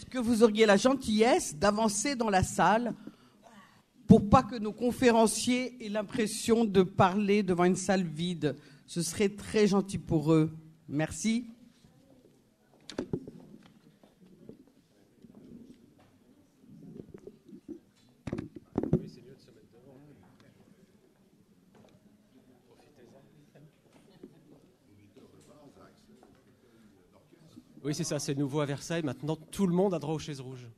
Est-ce que vous auriez la gentillesse d'avancer dans la salle pour pas que nos conférenciers aient l'impression de parler devant une salle vide. Ce serait très gentil pour eux. Merci. Oui, c'est ça, c'est nouveau à Versailles. Maintenant, tout le monde a droit aux chaises rouges.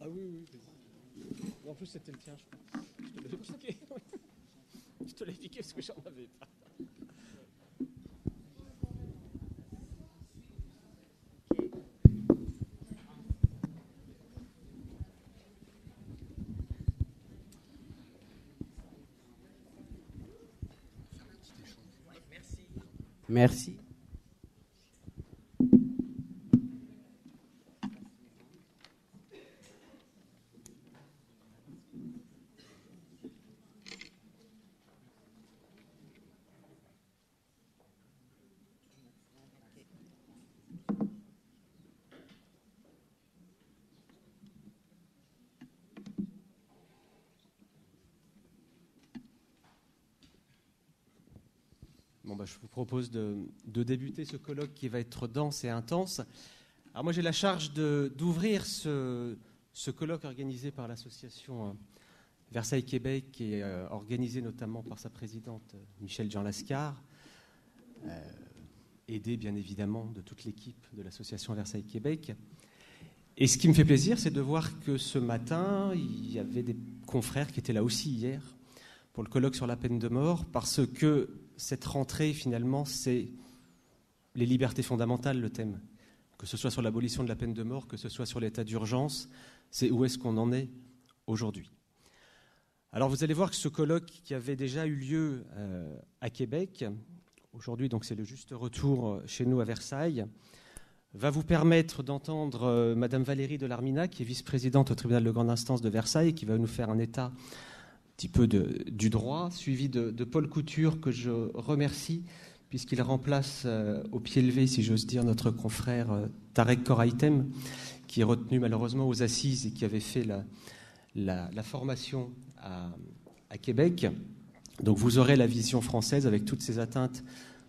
Ah oui, oui. En plus, c'était le tien, je crois. Je te l'ai piqué. je te l'ai piqué parce que j'en avais pas. Merci. je vous propose de, débuter ce colloque qui va être dense et intense. Alors moi j'ai la charge d'ouvrir ce, ce, colloque organisé par l'association euh, Versailles-Québec et est euh, organisé notamment par sa présidente euh, Michel Jean Lascar, euh, aidé bien évidemment de toute l'équipe de l'association Versailles-Québec. Et ce qui me fait plaisir, c'est de voir que ce matin, il y avait des confrères qui étaient là aussi hier pour le colloque sur la peine de mort, parce que cette rentrée, finalement, c'est les libertés fondamentales, le thème. Que ce soit sur l'abolition de la peine de mort, que ce soit sur l'état d'urgence, c'est où est-ce qu'on en est aujourd'hui. Alors vous allez voir que ce colloque qui avait déjà eu lieu euh, à Québec, aujourd'hui donc c'est le juste retour euh, chez nous à Versailles, va vous permettre d'entendre Mme euh, Madame Valérie Larmina, qui est vice-présidente au tribunal de grande instance de Versailles, qui va nous faire un état petit peu du droit, suivi de, Paul Couture, que je remercie, puisqu'il remplace euh, au pied levé, si j'ose dire, notre confrère euh, Tarek Koraitem, qui est retenu malheureusement aux assises et qui avait fait la, formation à, Québec. Donc vous aurez la vision française avec toutes ces atteintes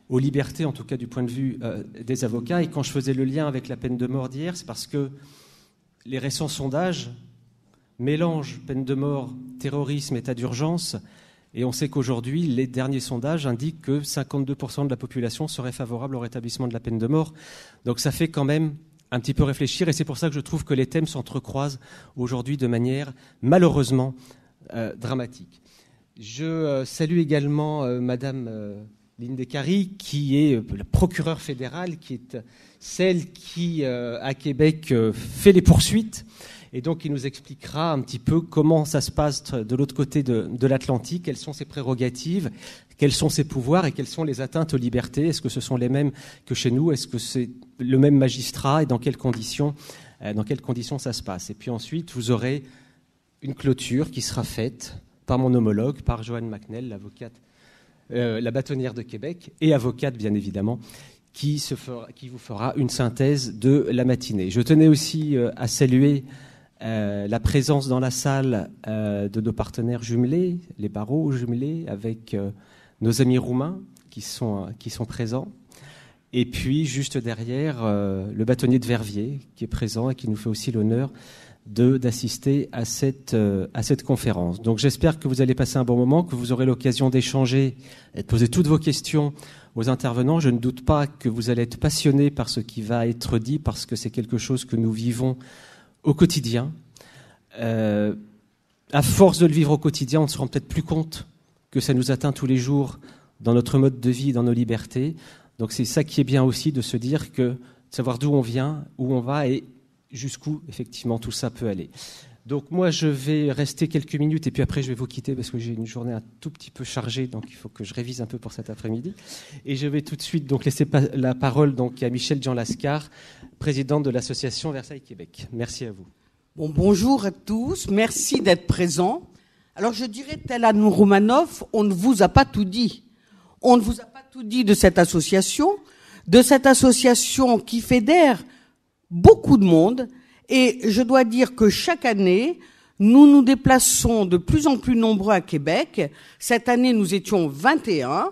aux libertés, en tout cas du point de vue euh, des avocats. Et quand je faisais le lien avec la peine de mort d'hier, c'est parce que les récents sondages mélange peine de mort, terrorisme, état d'urgence. Et on sait qu'aujourd'hui, les derniers sondages indiquent que 52% de la population serait favorable au rétablissement de la peine de mort. Donc ça fait quand même un petit peu réfléchir. Et c'est pour ça que je trouve que les thèmes s'entrecroisent aujourd'hui de manière malheureusement euh, dramatique. Je euh, salue également Mme euh, Madame Lindekari, qui est la procureure fédérale, qui est celle qui, à Québec, fait les poursuites et donc, il nous expliquera un petit peu comment ça se passe de l'autre côté de, l'Atlantique, quelles sont ses prérogatives, quels sont ses pouvoirs et quelles sont les atteintes aux libertés. Est-ce que ce sont les mêmes que chez nous Est-ce que c'est le même magistrat et dans quelles conditions euh, dans ça se passe. Et puis ensuite, vous aurez une clôture qui sera faite par mon homologue, par Joanne Macnell l'avocate, euh, la bâtonnière de Québec, et avocate, bien évidemment, qui, vous fera une synthèse de la matinée. Je tenais aussi euh, à saluer euh, la présence dans la salle euh, de nos partenaires jumelés, les barreaux jumelés, avec euh, nos amis roumains qui sont, qui sont présents. Et puis, juste derrière, le bâtonnier de Verviers qui est présent et qui nous fait aussi l'honneur d'assister à cette, à cette conférence. Donc, j'espère que vous allez passer un bon moment, que vous aurez l'occasion d'échanger et de poser toutes vos questions aux intervenants. Je ne doute pas que vous allez être passionnés par ce qui va être dit parce que c'est quelque chose que nous vivons au quotidien, euh, à force de le vivre au quotidien, on ne se rend peut-être plus compte que ça nous atteint tous les jours dans notre mode de vie, dans nos libertés. Donc c'est ça qui est bien aussi de se dire que de savoir d'où on vient, où on va et jusqu'où effectivement tout ça peut aller. Donc moi, je vais rester quelques minutes et puis après, je vais vous quitter parce que j'ai une journée un tout petit peu chargée, donc il faut que je révise un peu pour cet après-midi. Et je vais tout de suite donc laisser la parole donc à Michel Jean Lascar, président de l'association Versailles Québec. Merci à vous. Bon, bonjour à tous, merci d'être présents. Alors je dirais, tel nous, Romanov, on ne vous a pas tout dit. On ne vous a pas tout dit de cette association, de cette association qui fédère beaucoup de monde, et je dois dire que chaque année, nous nous déplaçons de plus en plus nombreux à Québec. Cette année, nous étions 21.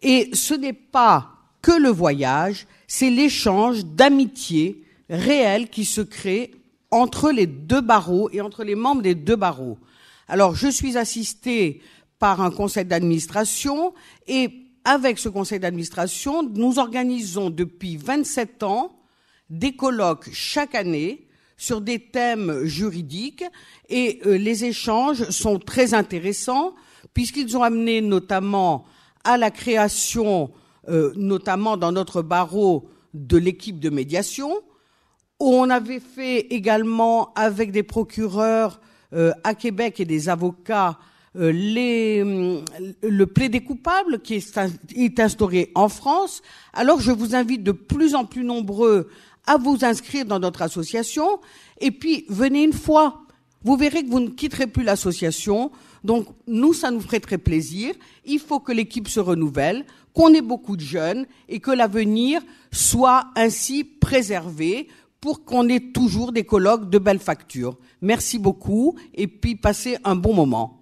Et ce n'est pas que le voyage, c'est l'échange d'amitié réel qui se crée entre les deux barreaux et entre les membres des deux barreaux. Alors, je suis assistée par un conseil d'administration et avec ce conseil d'administration, nous organisons depuis 27 ans des colloques chaque année sur des thèmes juridiques et euh, les échanges sont très intéressants puisqu'ils ont amené notamment à la création, euh, notamment dans notre barreau, de l'équipe de médiation. où On avait fait également avec des procureurs euh, à Québec et des avocats les, hum, le plaidé coupable qui est instauré en France. Alors je vous invite de plus en plus nombreux à vous inscrire dans notre association et puis venez une fois. Vous verrez que vous ne quitterez plus l'association. Donc nous, ça nous ferait très plaisir. Il faut que l'équipe se renouvelle, qu'on ait beaucoup de jeunes et que l'avenir soit ainsi préservé pour qu'on ait toujours des colloques de belle facture. Merci beaucoup et puis passez un bon moment.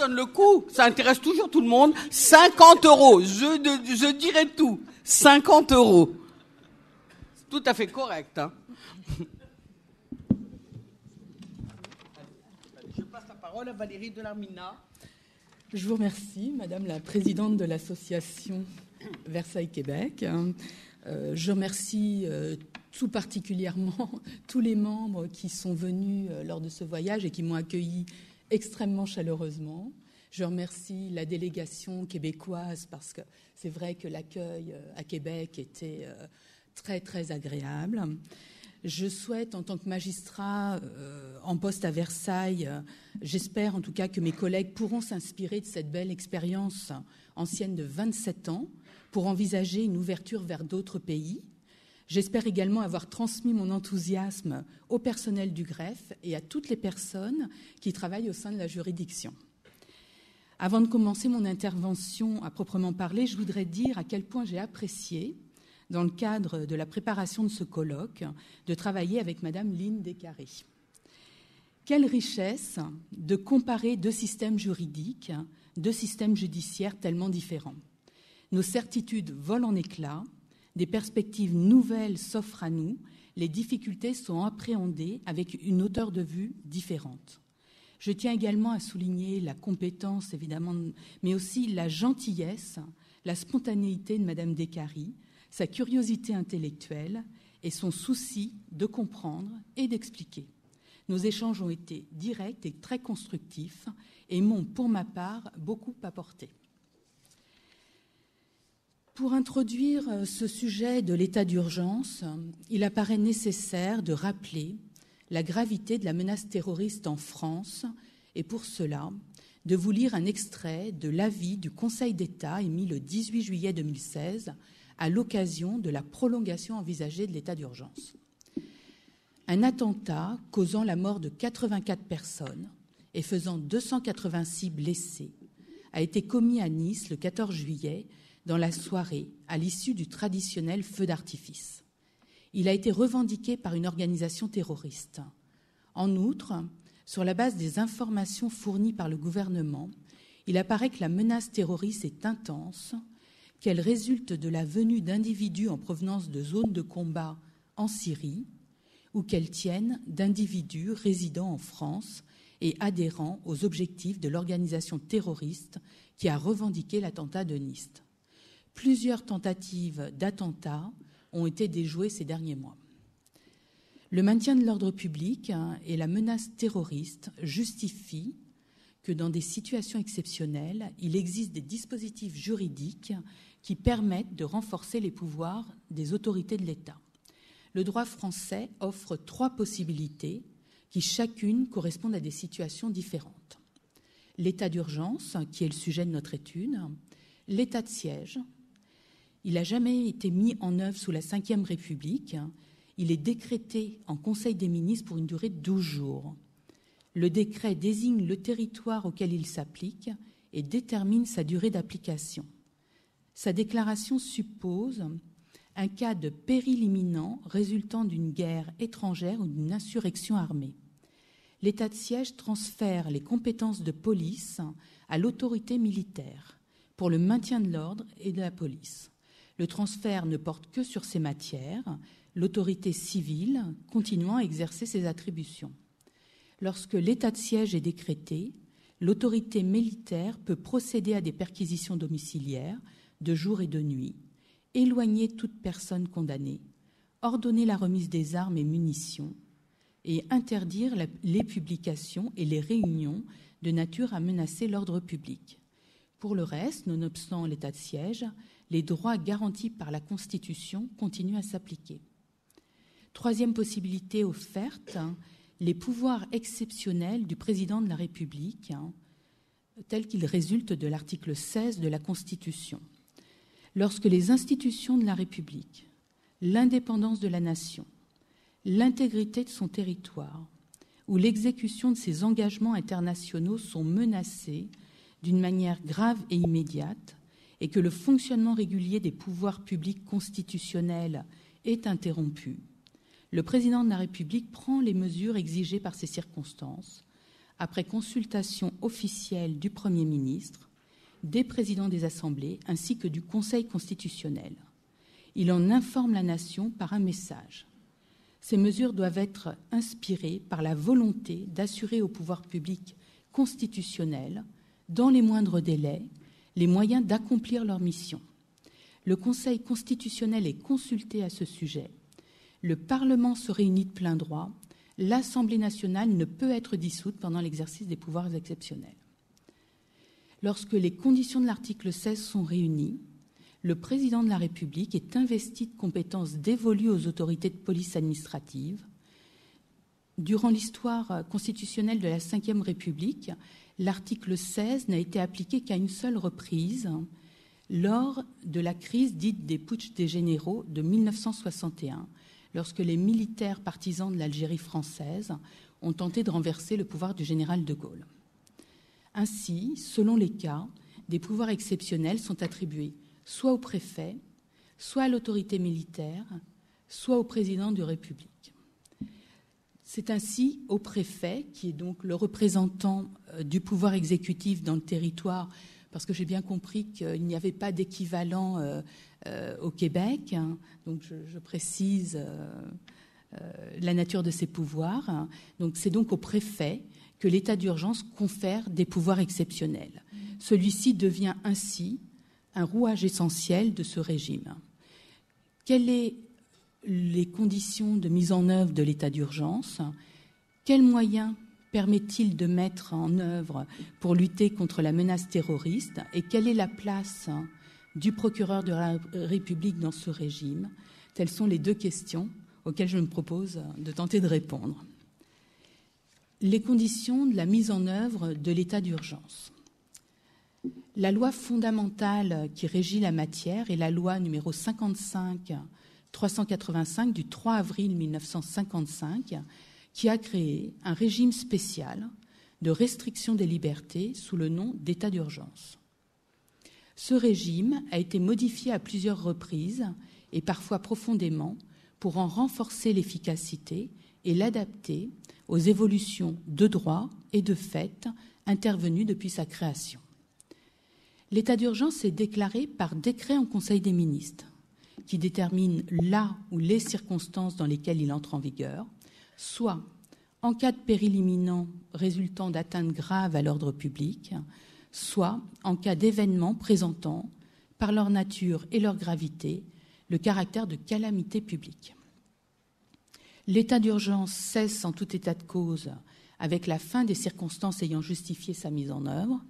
donne le coup, Ça intéresse toujours tout le monde. 50 euros. Je, dirais tout. 50 euros. Tout à fait correct. Hein. Je passe la parole à Valérie Delarmina. Je vous remercie, Madame la Présidente de l'association Versailles-Québec. Euh, je remercie euh, tout particulièrement tous les membres qui sont venus euh, lors de ce voyage et qui m'ont accueilli extrêmement chaleureusement. Je remercie la délégation québécoise parce que c'est vrai que l'accueil euh, à Québec était euh, très très agréable. Je souhaite, en tant que magistrat euh, en poste à Versailles, j'espère en tout cas que mes collègues pourront s'inspirer de cette belle expérience ancienne de 27 ans pour envisager une ouverture vers d'autres pays J'espère également avoir transmis mon enthousiasme au personnel du greffe et à toutes les personnes qui travaillent au sein de la juridiction. Avant de commencer mon intervention à proprement parler, je voudrais dire à quel point j'ai apprécié, dans le cadre de la préparation de ce colloque, de travailler avec Madame Lynne Descarré. Quelle richesse de comparer deux systèmes juridiques, deux systèmes judiciaires tellement différents. Nos certitudes volent en éclats des perspectives nouvelles s'offrent à nous, les difficultés sont appréhendées avec une hauteur de vue différente. Je tiens également à souligner la compétence, évidemment, mais aussi la gentillesse, la spontanéité de Madame Descaries, sa curiosité intellectuelle et son souci de comprendre et d'expliquer. Nos échanges ont été directs et très constructifs et m'ont, pour ma part, beaucoup apporté. Pour introduire euh, ce sujet de l'état d'urgence, il apparaît nécessaire de rappeler la gravité de la menace terroriste en France et pour cela de vous lire un extrait de l'avis du Conseil d'État émis le 18 juillet 2016 à l'occasion de la prolongation envisagée de l'état d'urgence. Un attentat causant la mort de 84 personnes et faisant 286 blessés a été commis à Nice le 14 juillet dans la soirée à l'issue du traditionnel feu d'artifice. Il a été revendiqué par une organisation terroriste. En outre, sur la base des informations fournies par le gouvernement, il apparaît que la menace terroriste est intense, qu'elle résulte de la venue d'individus en provenance de zones de combat en Syrie ou qu'elle tienne d'individus résidant en France et adhérents aux objectifs de l'organisation terroriste qui a revendiqué l'attentat de Nice plusieurs tentatives d'attentats ont été déjouées ces derniers mois. Le maintien de l'ordre public hein, et la menace terroriste justifient que dans des situations exceptionnelles, il existe des dispositifs juridiques qui permettent de renforcer les pouvoirs des autorités de l'État. Le droit français offre trois possibilités qui chacune correspondent à des situations différentes. L'état d'urgence, qui est le sujet de notre étude, l'état de siège, il n'a jamais été mis en œuvre sous la Ve République. Il est décrété en Conseil des ministres pour une durée de 12 jours. Le décret désigne le territoire auquel il s'applique et détermine sa durée d'application. Sa déclaration suppose un cas de péril imminent résultant d'une guerre étrangère ou d'une insurrection armée. L'état de siège transfère les compétences de police à l'autorité militaire pour le maintien de l'ordre et de la police. Le transfert ne porte que sur ces matières, l'autorité civile continuant à exercer ses attributions. Lorsque l'état de siège est décrété, l'autorité militaire peut procéder à des perquisitions domiciliaires de jour et de nuit, éloigner toute personne condamnée, ordonner la remise des armes et munitions, et interdire les publications et les réunions de nature à menacer l'ordre public. Pour le reste, nonobstant l'état de siège, les droits garantis par la Constitution continuent à s'appliquer. Troisième possibilité offerte, hein, les pouvoirs exceptionnels du président de la République, hein, tels qu'ils résultent de l'article 16 de la Constitution. Lorsque les institutions de la République, l'indépendance de la nation, l'intégrité de son territoire ou l'exécution de ses engagements internationaux sont menacés d'une manière grave et immédiate, et que le fonctionnement régulier des pouvoirs publics constitutionnels est interrompu, le président de la République prend les mesures exigées par ces circonstances, après consultation officielle du Premier ministre, des présidents des assemblées ainsi que du Conseil constitutionnel. Il en informe la nation par un message. Ces mesures doivent être inspirées par la volonté d'assurer au pouvoir public constitutionnel, dans les moindres délais, les moyens d'accomplir leur mission. Le Conseil constitutionnel est consulté à ce sujet. Le Parlement se réunit de plein droit. L'Assemblée nationale ne peut être dissoute pendant l'exercice des pouvoirs exceptionnels. Lorsque les conditions de l'article 16 sont réunies, le président de la République est investi de compétences dévolues aux autorités de police administrative. Durant l'histoire constitutionnelle de la Ve République, l'article 16 n'a été appliqué qu'à une seule reprise, lors de la crise dite des putsch des généraux de 1961, lorsque les militaires partisans de l'Algérie française ont tenté de renverser le pouvoir du général de Gaulle. Ainsi, selon les cas, des pouvoirs exceptionnels sont attribués soit au préfet, soit à l'autorité militaire, soit au président de la République. C'est ainsi au préfet, qui est donc le représentant euh, du pouvoir exécutif dans le territoire, parce que j'ai bien compris qu'il n'y avait pas d'équivalent euh, euh, au Québec. Hein. donc je, précise la nature de ses pouvoirs. Hein. donc c'est donc au préfet que l'état d'urgence confère des pouvoirs exceptionnels. Celui-ci devient ainsi un rouage essentiel de ce régime. Quel est les conditions de mise en œuvre de l'état d'urgence, quels moyens permet-il de mettre en œuvre pour lutter contre la menace terroriste et quelle est la place du procureur de la République dans ce régime Telles sont les deux questions auxquelles je me propose de tenter de répondre. Les conditions de la mise en œuvre de l'état d'urgence. La loi fondamentale qui régit la matière est la loi numéro 55 385 du 3 avril 1955 qui a créé un régime spécial de restriction des libertés sous le nom d'état d'urgence. Ce régime a été modifié à plusieurs reprises et parfois profondément pour en renforcer l'efficacité et l'adapter aux évolutions de droit et de fait intervenues depuis sa création. L'état d'urgence est déclaré par décret en Conseil des ministres qui détermine là ou les circonstances dans lesquelles il entre en vigueur, soit en cas de péril imminent résultant d'atteintes graves à l'ordre public, soit en cas d'événements présentant, par leur nature et leur gravité, le caractère de calamité publique. L'état d'urgence cesse en tout état de cause avec la fin des circonstances ayant justifié sa mise en œuvre,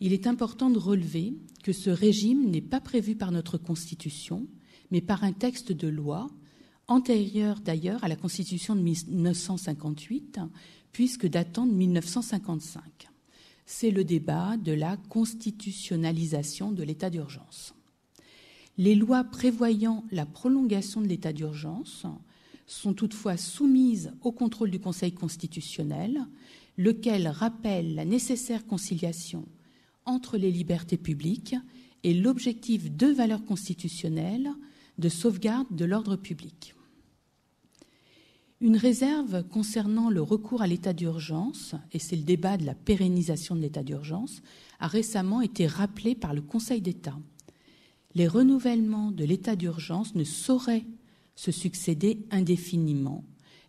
il est important de relever que ce régime n'est pas prévu par notre Constitution, mais par un texte de loi, antérieur d'ailleurs à la Constitution de 1958, puisque datant de 1955. C'est le débat de la constitutionnalisation de l'état d'urgence. Les lois prévoyant la prolongation de l'état d'urgence sont toutefois soumises au contrôle du Conseil constitutionnel, lequel rappelle la nécessaire conciliation entre les libertés publiques et l'objectif de valeur constitutionnelle de sauvegarde de l'ordre public. Une réserve concernant le recours à l'état d'urgence, et c'est le débat de la pérennisation de l'état d'urgence, a récemment été rappelée par le Conseil d'État. Les renouvellements de l'état d'urgence ne sauraient se succéder indéfiniment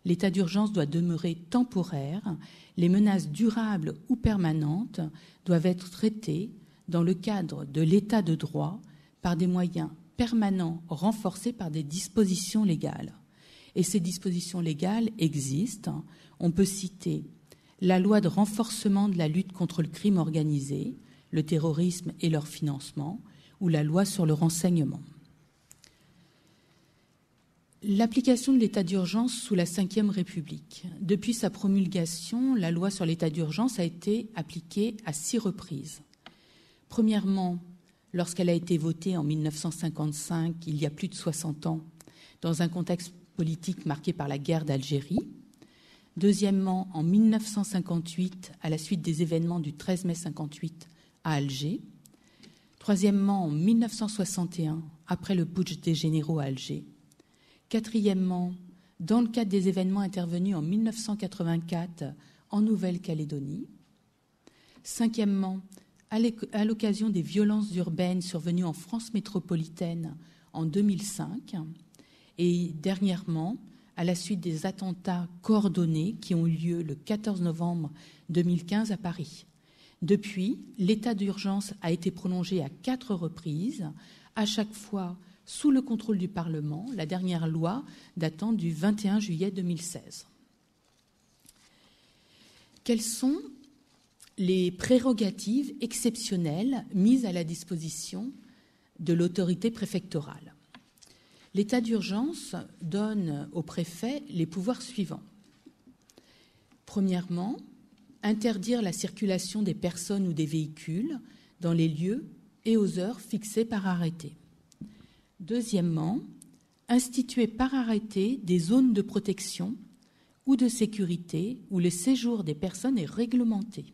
L'état d'urgence doit demeurer temporaire. Les menaces durables ou permanentes doivent être traitées dans le cadre de l'état de droit par des moyens permanents renforcés par des dispositions légales. Et ces dispositions légales existent. On peut citer la loi de renforcement de la lutte contre le crime organisé, le terrorisme et leur financement, ou la loi sur le renseignement. L'application de l'état d'urgence sous la Ve République. Depuis sa promulgation, la loi sur l'état d'urgence a été appliquée à six reprises. Premièrement, lorsqu'elle a été votée en 1955, il y a plus de 60 ans, dans un contexte politique marqué par la guerre d'Algérie. Deuxièmement, en 1958, à la suite des événements du 13 mai 58 à Alger. Troisièmement, en 1961, après le putsch des généraux à Alger. Quatrièmement, dans le cadre des événements intervenus en 1984 en Nouvelle-Calédonie. Cinquièmement, à l'occasion des violences urbaines survenues en France métropolitaine en 2005. Et dernièrement, à la suite des attentats coordonnés qui ont eu lieu le 14 novembre 2015 à Paris. Depuis, l'état d'urgence a été prolongé à quatre reprises, à chaque fois sous le contrôle du Parlement, la dernière loi datant du 21 juillet 2016. Quelles sont les prérogatives exceptionnelles mises à la disposition de l'autorité préfectorale L'état d'urgence donne au préfet les pouvoirs suivants. Premièrement, interdire la circulation des personnes ou des véhicules dans les lieux et aux heures fixées par arrêté. Deuxièmement, instituer par arrêté des zones de protection ou de sécurité où le séjour des personnes est réglementé.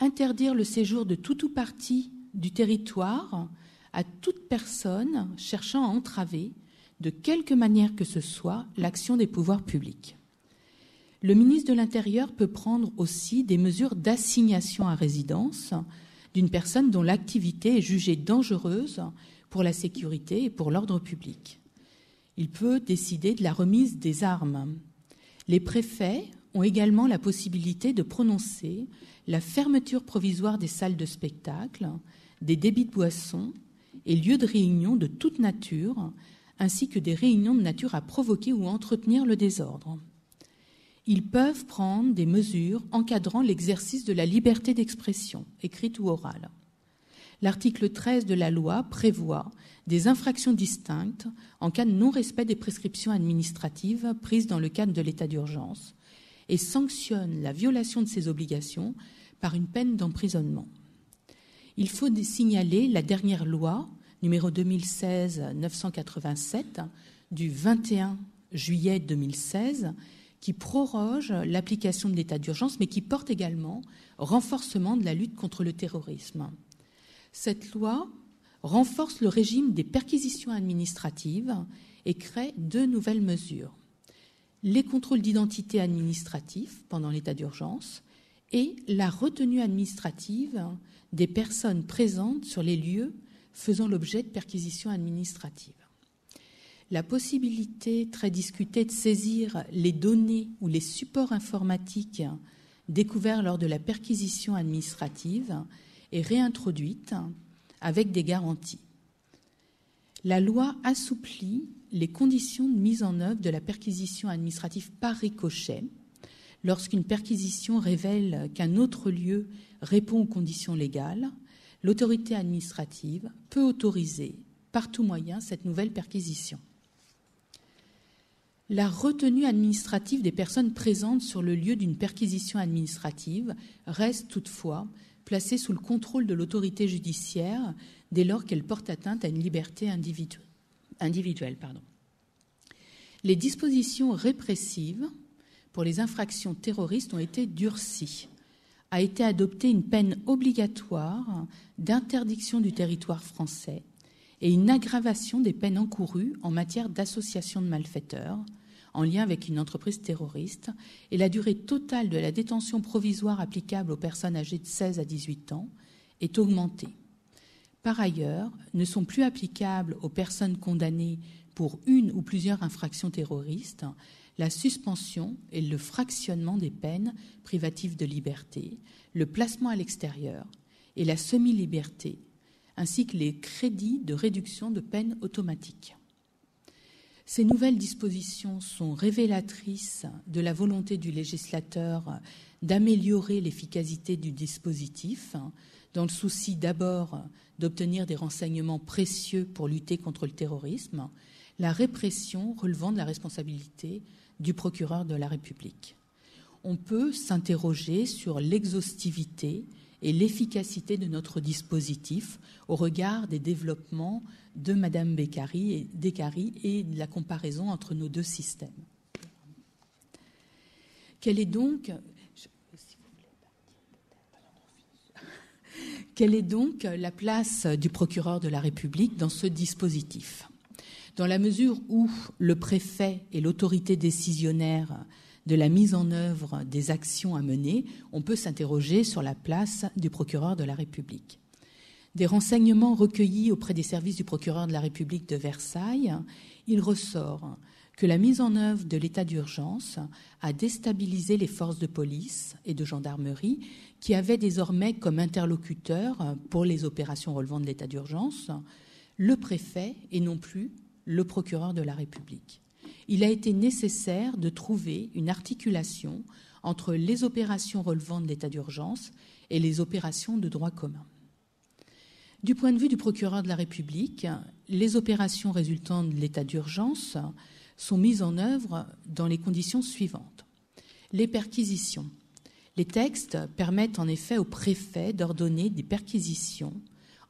Interdire le séjour de tout ou partie du territoire à toute personne cherchant à entraver, de quelque manière que ce soit, l'action des pouvoirs publics. Le ministre de l'Intérieur peut prendre aussi des mesures d'assignation à résidence d'une personne dont l'activité est jugée dangereuse pour la sécurité et pour l'ordre public. Il peut décider de la remise des armes. Les préfets ont également la possibilité de prononcer la fermeture provisoire des salles de spectacle, des débits de boissons et lieux de réunion de toute nature, ainsi que des réunions de nature à provoquer ou entretenir le désordre. Ils peuvent prendre des mesures encadrant l'exercice de la liberté d'expression, écrite ou orale l'article 13 de la loi prévoit des infractions distinctes en cas de non-respect des prescriptions administratives prises dans le cadre de l'état d'urgence et sanctionne la violation de ces obligations par une peine d'emprisonnement. Il faut signaler la dernière loi numéro 2016-987 du 21 juillet 2016 qui proroge l'application de l'état d'urgence mais qui porte également renforcement de la lutte contre le terrorisme. Cette loi renforce le régime des perquisitions administratives et crée deux nouvelles mesures. Les contrôles d'identité administratifs pendant l'état d'urgence et la retenue administrative des personnes présentes sur les lieux faisant l'objet de perquisitions administratives. La possibilité très discutée de saisir les données ou les supports informatiques découverts lors de la perquisition administrative est réintroduite avec des garanties. La loi assouplit les conditions de mise en œuvre de la perquisition administrative par ricochet lorsqu'une perquisition révèle qu'un autre lieu répond aux conditions légales. L'autorité administrative peut autoriser par tout moyen cette nouvelle perquisition. La retenue administrative des personnes présentes sur le lieu d'une perquisition administrative reste toutefois placée sous le contrôle de l'autorité judiciaire dès lors qu'elle porte atteinte à une liberté individuelle. Les dispositions répressives pour les infractions terroristes ont été durcies. A été adoptée une peine obligatoire d'interdiction du territoire français et une aggravation des peines encourues en matière d'association de malfaiteurs, en lien avec une entreprise terroriste et la durée totale de la détention provisoire applicable aux personnes âgées de 16 à 18 ans est augmentée. Par ailleurs, ne sont plus applicables aux personnes condamnées pour une ou plusieurs infractions terroristes la suspension et le fractionnement des peines privatives de liberté, le placement à l'extérieur et la semi-liberté, ainsi que les crédits de réduction de peine automatiques. Ces nouvelles dispositions sont révélatrices de la volonté du législateur d'améliorer l'efficacité du dispositif, dans le souci d'abord d'obtenir des renseignements précieux pour lutter contre le terrorisme, la répression relevant de la responsabilité du procureur de la République. On peut s'interroger sur l'exhaustivité et l'efficacité de notre dispositif au regard des développements de Madame Beccari et, et de la comparaison entre nos deux systèmes. Quelle est donc, quelle est donc la place du procureur de la République dans ce dispositif Dans la mesure où le préfet et l'autorité décisionnaire de la mise en œuvre des actions à mener, on peut s'interroger sur la place du procureur de la République. Des renseignements recueillis auprès des services du procureur de la République de Versailles, il ressort que la mise en œuvre de l'état d'urgence a déstabilisé les forces de police et de gendarmerie qui avaient désormais comme interlocuteur pour les opérations relevant de l'état d'urgence le préfet et non plus le procureur de la République il a été nécessaire de trouver une articulation entre les opérations relevant de l'état d'urgence et les opérations de droit commun. Du point de vue du procureur de la République, les opérations résultant de l'état d'urgence sont mises en œuvre dans les conditions suivantes. Les perquisitions. Les textes permettent en effet au préfet d'ordonner des perquisitions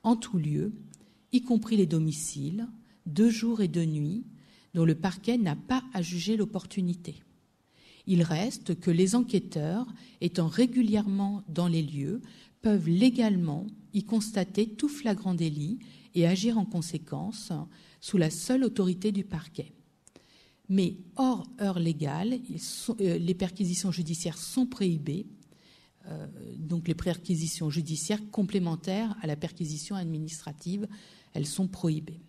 en tout lieu, y compris les domiciles, deux jours et deux nuits, dont le parquet n'a pas à juger l'opportunité. Il reste que les enquêteurs, étant régulièrement dans les lieux, peuvent légalement y constater tout flagrant délit et agir en conséquence sous la seule autorité du parquet. Mais hors heure légale, euh, les perquisitions judiciaires sont prohibées, euh, donc les perquisitions judiciaires complémentaires à la perquisition administrative, elles sont prohibées.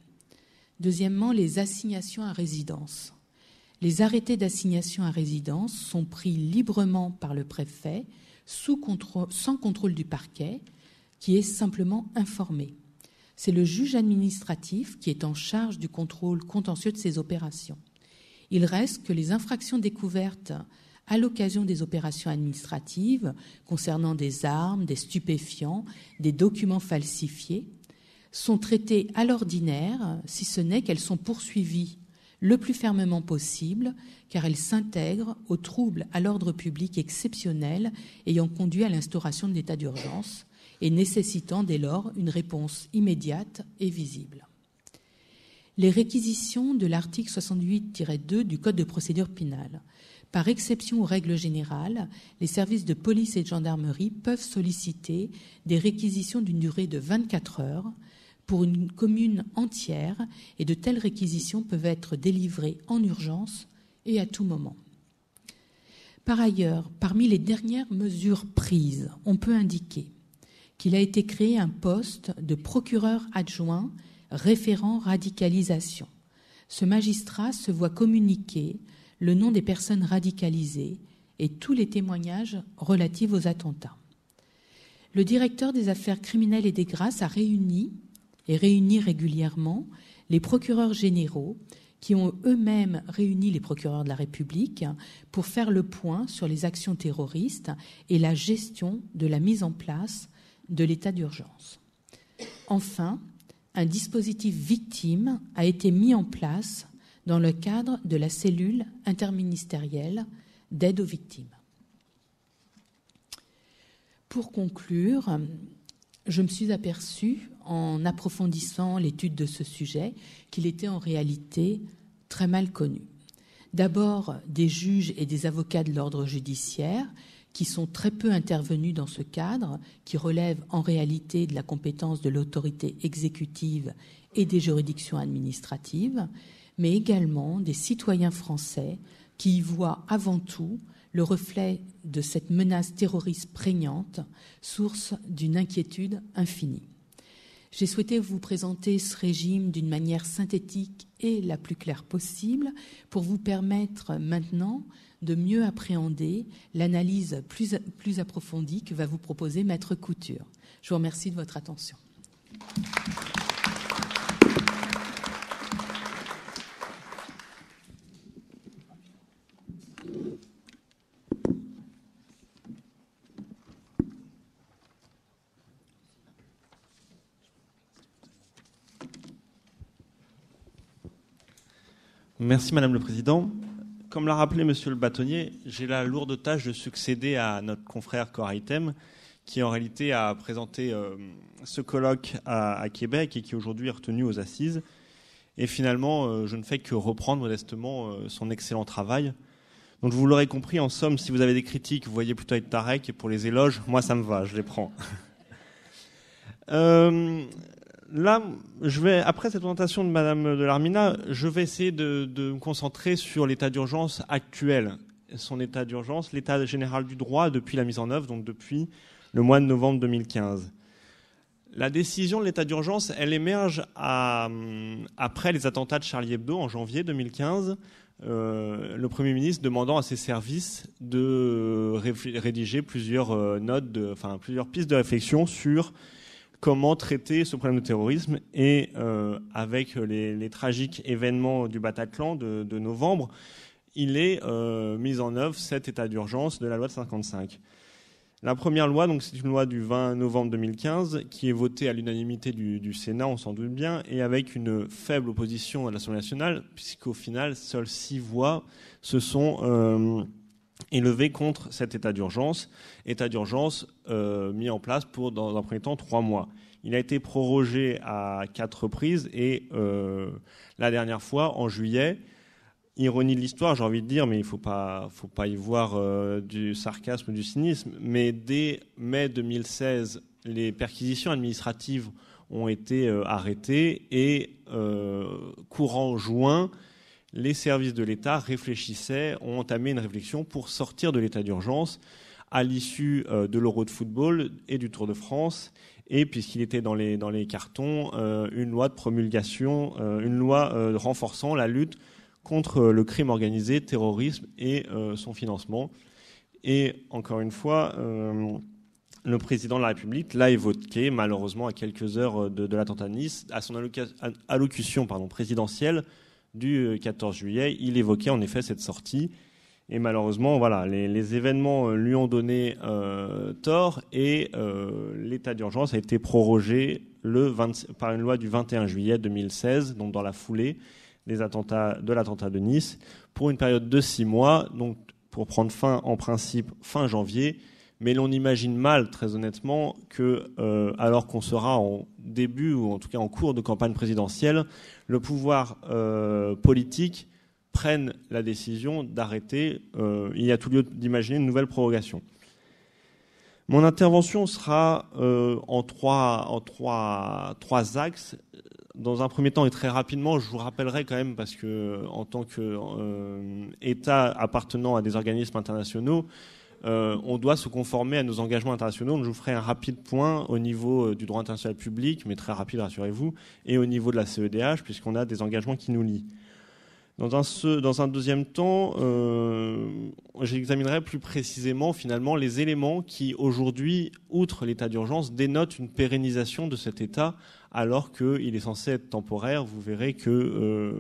Deuxièmement, les assignations à résidence. Les arrêtés d'assignation à résidence sont pris librement par le préfet, sans contrôle du parquet, qui est simplement informé. C'est le juge administratif qui est en charge du contrôle contentieux de ces opérations. Il reste que les infractions découvertes à l'occasion des opérations administratives concernant des armes, des stupéfiants, des documents falsifiés, sont traitées à l'ordinaire, si ce n'est qu'elles sont poursuivies le plus fermement possible, car elles s'intègrent aux troubles à l'ordre public exceptionnels ayant conduit à l'instauration de l'état d'urgence et nécessitant dès lors une réponse immédiate et visible. Les réquisitions de l'article 68-2 du Code de procédure pénale. Par exception aux règles générales, les services de police et de gendarmerie peuvent solliciter des réquisitions d'une durée de 24 heures pour une commune entière et de telles réquisitions peuvent être délivrées en urgence et à tout moment. Par ailleurs, parmi les dernières mesures prises, on peut indiquer qu'il a été créé un poste de procureur adjoint référent radicalisation. Ce magistrat se voit communiquer le nom des personnes radicalisées et tous les témoignages relatifs aux attentats. Le directeur des affaires criminelles et des grâces a réuni et réunit régulièrement les procureurs généraux qui ont eux-mêmes réuni les procureurs de la République pour faire le point sur les actions terroristes et la gestion de la mise en place de l'état d'urgence. Enfin, un dispositif victime a été mis en place dans le cadre de la cellule interministérielle d'aide aux victimes. Pour conclure, je me suis aperçue en approfondissant l'étude de ce sujet qu'il était en réalité très mal connu. D'abord des juges et des avocats de l'ordre judiciaire qui sont très peu intervenus dans ce cadre, qui relève en réalité de la compétence de l'autorité exécutive et des juridictions administratives, mais également des citoyens français qui y voient avant tout le reflet de cette menace terroriste prégnante, source d'une inquiétude infinie. J'ai souhaité vous présenter ce régime d'une manière synthétique et la plus claire possible pour vous permettre maintenant de mieux appréhender l'analyse plus, plus approfondie que va vous proposer Maître Couture. Je vous remercie de votre attention. Merci Madame le Président. Comme l'a rappelé Monsieur le bâtonnier, j'ai la lourde tâche de succéder à notre confrère Coraitem, qui en réalité a présenté euh, ce colloque à, Québec et qui aujourd'hui est retenu aux assises. Et finalement, euh, je ne fais que reprendre modestement euh, son excellent travail. Donc vous l'aurez compris, en somme, si vous avez des critiques, vous voyez plutôt être Tarek, et pour les éloges, moi ça me va, je les prends. Euh, là, après cette présentation de Madame Larmina, je vais essayer de, me concentrer sur l'état d'urgence actuel, son état d'urgence, l'état général du droit depuis la mise en œuvre, donc depuis le mois de novembre 2015. La décision de l'état d'urgence, elle émerge après les attentats de Charlie Hebdo en janvier 2015, euh, le Premier ministre demandant à ses services de rédiger plusieurs, euh, notes enfin, plusieurs pistes de réflexion sur comment traiter ce problème de terrorisme. Et euh, avec les, tragiques événements du Bataclan de, novembre, il est euh, mis en œuvre cet état d'urgence de la loi de 55. La première loi, donc, c'est une loi du 20 novembre 2015 qui est votée à l'unanimité du, du, Sénat, on s'en doute bien, et avec une faible opposition à l'Assemblée nationale, puisqu'au final, seules six voix se sont euh, et levé contre cet état d'urgence, état d'urgence euh, mis en place pour, dans un premier temps, trois mois. Il a été prorogé à quatre reprises et euh, la dernière fois, en juillet, ironie de l'histoire, j'ai envie de dire, mais il ne faut pas, faut pas y voir euh, du sarcasme ou du cynisme, mais dès mai 2016, les perquisitions administratives ont été arrêtées et courant juin, les services de l'État réfléchissaient, ont entamé une réflexion pour sortir de l'état d'urgence à l'issue euh, de l'Euro de football et du Tour de France. Et puisqu'il était dans les, cartons, euh, une loi de promulgation, euh, une loi renforçant la lutte contre le crime organisé, terrorisme et son financement. Et encore une fois, le président de la République l'a évoqué, malheureusement, à quelques heures de, de l'attentat Nice, à son allocution présidentielle du 14 euh, juillet, il évoquait en effet cette sortie. Et malheureusement, voilà, les, événements euh, lui ont donné euh, tort et l'état d'urgence a été prorogé le par une loi du 21 juillet 2016, donc dans la foulée des attentats, de l'attentat de Nice, pour une période de six mois, donc pour prendre fin en principe fin janvier mais l'on imagine mal, très honnêtement, que, euh, alors qu'on sera en début ou en tout cas en cours de campagne présidentielle, le pouvoir euh, politique prenne la décision d'arrêter. Euh, il y a tout lieu d'imaginer une nouvelle prorogation. Mon intervention sera en, trois, axes. Dans un premier temps et très rapidement, je vous rappellerai quand même, parce que en tant qu'État appartenant à des organismes internationaux, euh, on doit se conformer à nos engagements internationaux. Je vous ferai un rapide point au niveau euh, du droit international public, mais très rapide, rassurez-vous, et au niveau de la CEDH, puisqu'on a des engagements qui nous lient. Dans un, deuxième temps, euh, j'examinerai plus précisément finalement les éléments qui aujourd'hui, outre l'état d'urgence, dénotent une pérennisation de cet état alors qu'il est censé être temporaire. Vous verrez que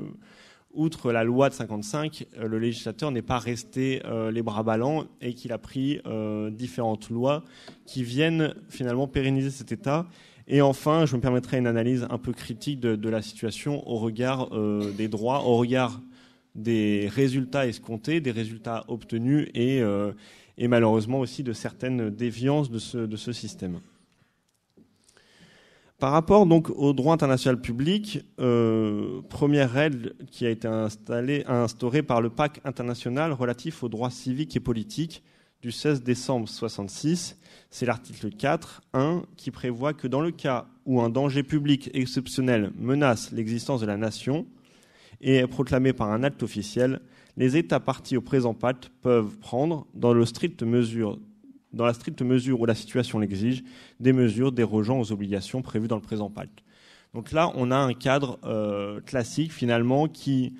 outre la loi de 55, euh, le législateur n'est pas resté euh, les bras ballants et qu'il a pris euh, différentes lois qui viennent finalement pérenniser cet état. Et enfin, je me permettrai une analyse un peu critique de, la situation au regard des droits, au regard des résultats escomptés, des résultats obtenus et, malheureusement aussi de certaines déviances de ce système. Par rapport donc au droit international public, euh, première règle qui a été instaurée par le pacte international relatif aux droits civiques et politiques du 16 décembre 1966, c'est l'article 4, qui prévoit que dans le cas où un danger public exceptionnel menace l'existence de la nation et est proclamé par un acte officiel, les États partis au présent pacte peuvent prendre, dans le strict mesure dans la stricte mesure où la situation l'exige, des mesures dérogeant aux obligations prévues dans le présent pacte. Donc là, on a un cadre euh, classique finalement qui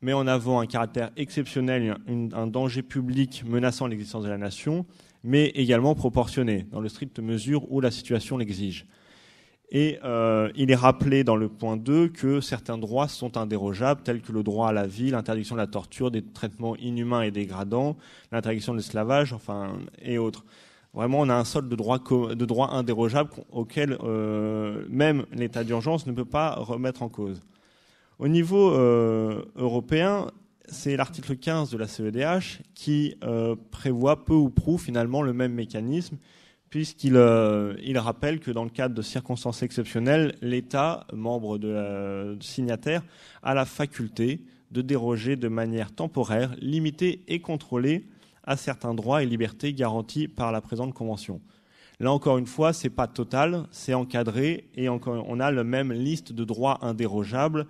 met en avant un caractère exceptionnel, un, un danger public menaçant l'existence de la nation, mais également proportionné, dans la stricte mesure où la situation l'exige. Et euh, il est rappelé dans le point 2 que certains droits sont indérogeables, tels que le droit à la vie, l'interdiction de la torture, des traitements inhumains et dégradants, l'interdiction de l'esclavage, enfin, et autres. Vraiment, on a un solde de droits indérogeables auquel euh, même l'état d'urgence ne peut pas remettre en cause. Au niveau euh, européen, c'est l'article 15 de la CEDH qui prévoit peu ou prou finalement le même mécanisme, puisqu'il euh, rappelle que dans le cadre de circonstances exceptionnelles, l'État, membre de signataire, a la faculté de déroger de manière temporaire, limitée et contrôlée à certains droits et libertés garantis par la présente Convention. Là encore une fois, ce n'est pas total, c'est encadré et on a la même liste de droits indérogeables,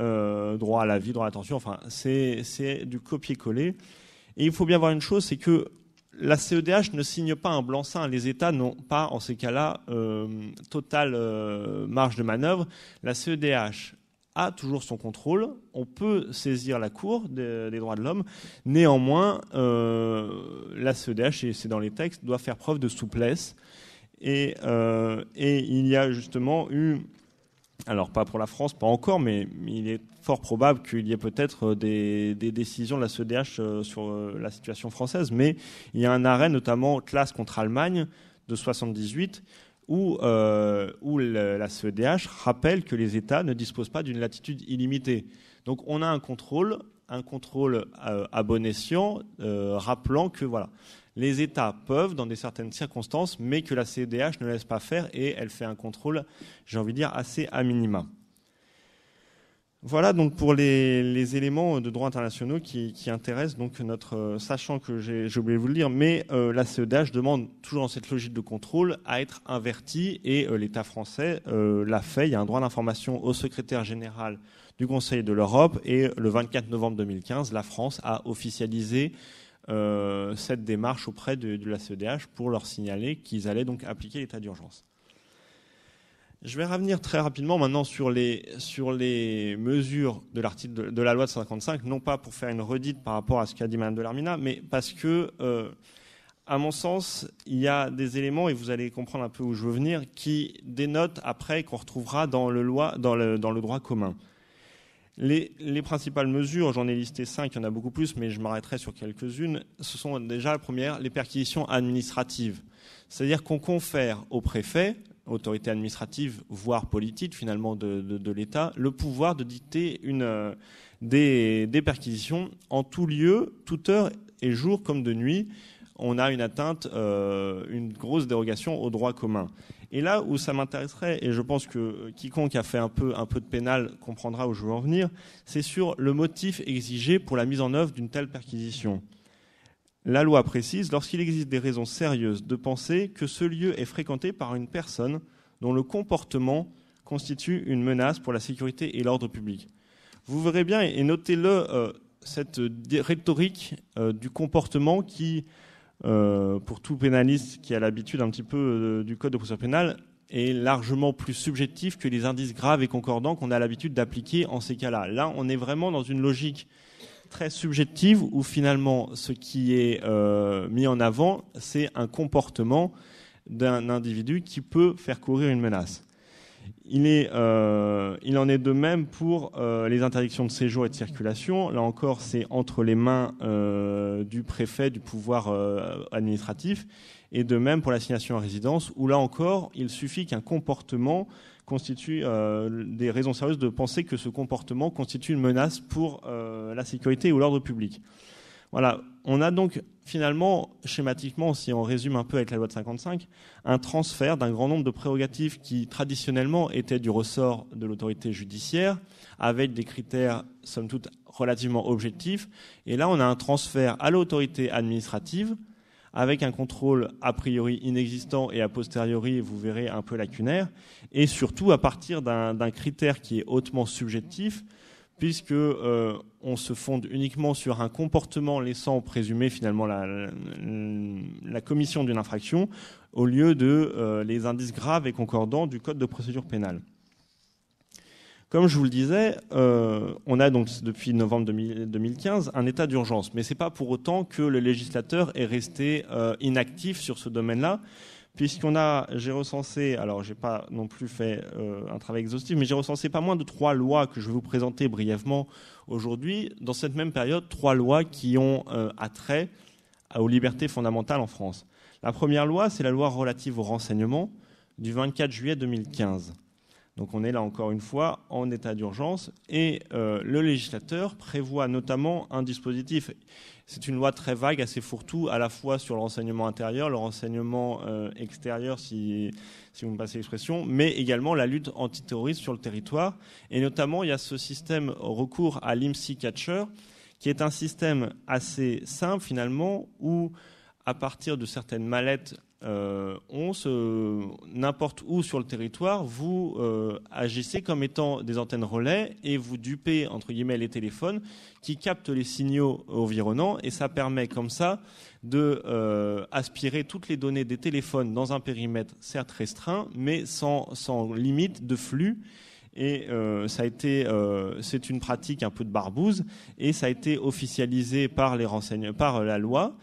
euh, droit à la vie, droit à l'attention. Enfin, c'est du copier-coller. Et il faut bien voir une chose, c'est que la CEDH ne signe pas un blanc-seing. Les États n'ont pas, en ces cas-là, euh, totale euh, marge de manœuvre. La CEDH a toujours son contrôle. On peut saisir la Cour des, droits de l'homme. Néanmoins, euh, la CEDH, et c'est dans les textes, doit faire preuve de souplesse. et il y a justement eu alors pas pour la France, pas encore, mais, il est fort probable qu'il y ait peut-être euh, des, décisions de la CEDH euh, sur euh, la situation française. Mais il y a un arrêt, notamment classe contre Allemagne de 78, où, où la CEDH rappelle que les États ne disposent pas d'une latitude illimitée. Donc on a un contrôle, un contrôle à, bon escient, rappelant que voilà. Les États peuvent, dans des certaines circonstances, mais que la CEDH ne laisse pas faire et elle fait un contrôle, j'ai envie de dire, assez à minima. Voilà donc pour les, éléments de droit internationaux qui, intéressent donc notre, euh, sachant que j'ai oublié de vous le dire, mais euh, la CEDH demande toujours dans cette logique de contrôle à être invertie et euh, l'État français l'a fait. Il y a un droit d'information au secrétaire général du Conseil de l'Europe et le 24 novembre 2015, la France a officialisé euh, cette démarche auprès de, la CEDH pour leur signaler qu'ils allaient donc appliquer l'état d'urgence. Je vais revenir très rapidement maintenant sur les, sur les mesures de l'article de, la loi de 55, non pas pour faire une redite par rapport à ce qu'a dit Mme Delarmina, mais parce que, euh, à mon sens, il y a des éléments, et vous allez comprendre un peu où je veux venir, qui dénotent après qu'on retrouvera dans le, loi, dans le droit commun. Les, principales mesures, j'en ai listé cinq, il y en a beaucoup plus, mais je m'arrêterai sur quelques-unes. Ce sont déjà la première, les perquisitions administratives. C'est-à-dire qu'on confère au préfet, autorité administrative, voire politique finalement de, l'État, le pouvoir de dicter euh, des, perquisitions en tout lieu, toute heure et jour comme de nuit. On a une atteinte, euh, une grosse dérogation au droit commun. Et là où ça m'intéresserait, et je pense que euh, quiconque a fait un peu, un peu de pénal comprendra où je veux en venir, c'est sur le motif exigé pour la mise en œuvre d'une telle perquisition. La loi précise, lorsqu'il existe des raisons sérieuses de penser que ce lieu est fréquenté par une personne dont le comportement constitue une menace pour la sécurité et l'ordre public. Vous verrez bien, et notez-le, euh, cette euh, rhétorique du comportement qui euh, pour tout pénaliste qui a l'habitude un petit peu euh, du code de procédure pénale, est largement plus subjectif que les indices graves et concordants qu'on a l'habitude d'appliquer en ces cas-là. Là, on est vraiment dans une logique très subjective où finalement ce qui est euh, mis en avant, c'est un comportement d'un individu qui peut faire courir une menace. Euh, il, en est de même pour euh, les interdictions de séjour et de circulation. Là encore, c'est entre les mains euh, du préfet, du pouvoir administratif, et de même pour l'assignation à résidence, où là encore, il suffit qu'un comportement constitue des raisons sérieuses de penser que ce comportement constitue une menace pour la sécurité ou l'ordre public. Voilà, on a donc finalement, schématiquement, si on résume un peu avec la loi de 55, un transfert d'un grand nombre de prérogatives qui traditionnellement étaient du ressort de l'autorité judiciaire, avec des critères, somme toute, relativement objectifs. Et là, on a un transfert à l'autorité administrative, avec un contrôle a priori inexistant et a posteriori, vous verrez, un peu lacunaire, et surtout à partir d'un critère qui est hautement subjectif, puisqu'on euh, se fonde uniquement sur un comportement laissant présumer finalement la, commission d'une infraction au lieu de euh, les indices graves et concordants du code de procédure pénale. Comme je vous le disais, euh, on a donc depuis novembre 2015 un état d'urgence, mais ce n'est pas pour autant que le législateur est resté inactif sur ce domaine-là, puisqu'on a, j'ai recensé, alors j'ai pas non plus fait euh, un travail exhaustif, mais j'ai recensé pas moins de trois lois que je vais vous présenter brièvement aujourd'hui, dans cette même période, trois lois qui ont euh, attrait aux libertés fondamentales en France. La première loi, c'est la loi relative au renseignement du 24 juillet 2015. Donc on est là encore une fois en état d'urgence et euh, le législateur prévoit notamment un dispositif c'est une loi très vague, assez fourre-tout, à la fois sur le renseignement intérieur, le renseignement euh, extérieur, si, si vous me passez l'expression, mais également la lutte antiterroriste sur le territoire. Et notamment, il y a ce système recours à l'IMSI Catcher, qui est un système assez simple finalement, où à partir de certaines mallettes euh, on se, n'importe où sur le territoire, vous euh, agissez comme étant des antennes relais et vous dupez entre guillemets les téléphones qui captent les signaux environnants et ça permet comme ça d'aspirer euh, toutes les données des téléphones dans un périmètre certes restreint mais sans, limite de flux. Et ça a été, c'est une pratique un peu de barbouze et ça a été officialisé par les renseignements, par la loi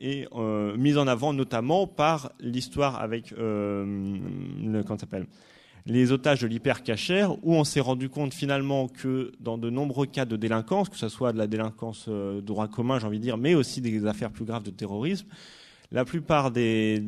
et euh, mise en avant notamment par l'histoire avec euh, s'appelle les otages de l'hyper-cachère, où on s'est rendu compte finalement que dans de nombreux cas de délinquance, que ce soit de la délinquance euh, droit commun, j'ai envie de dire, mais aussi des affaires plus graves de terrorisme, la plupart des,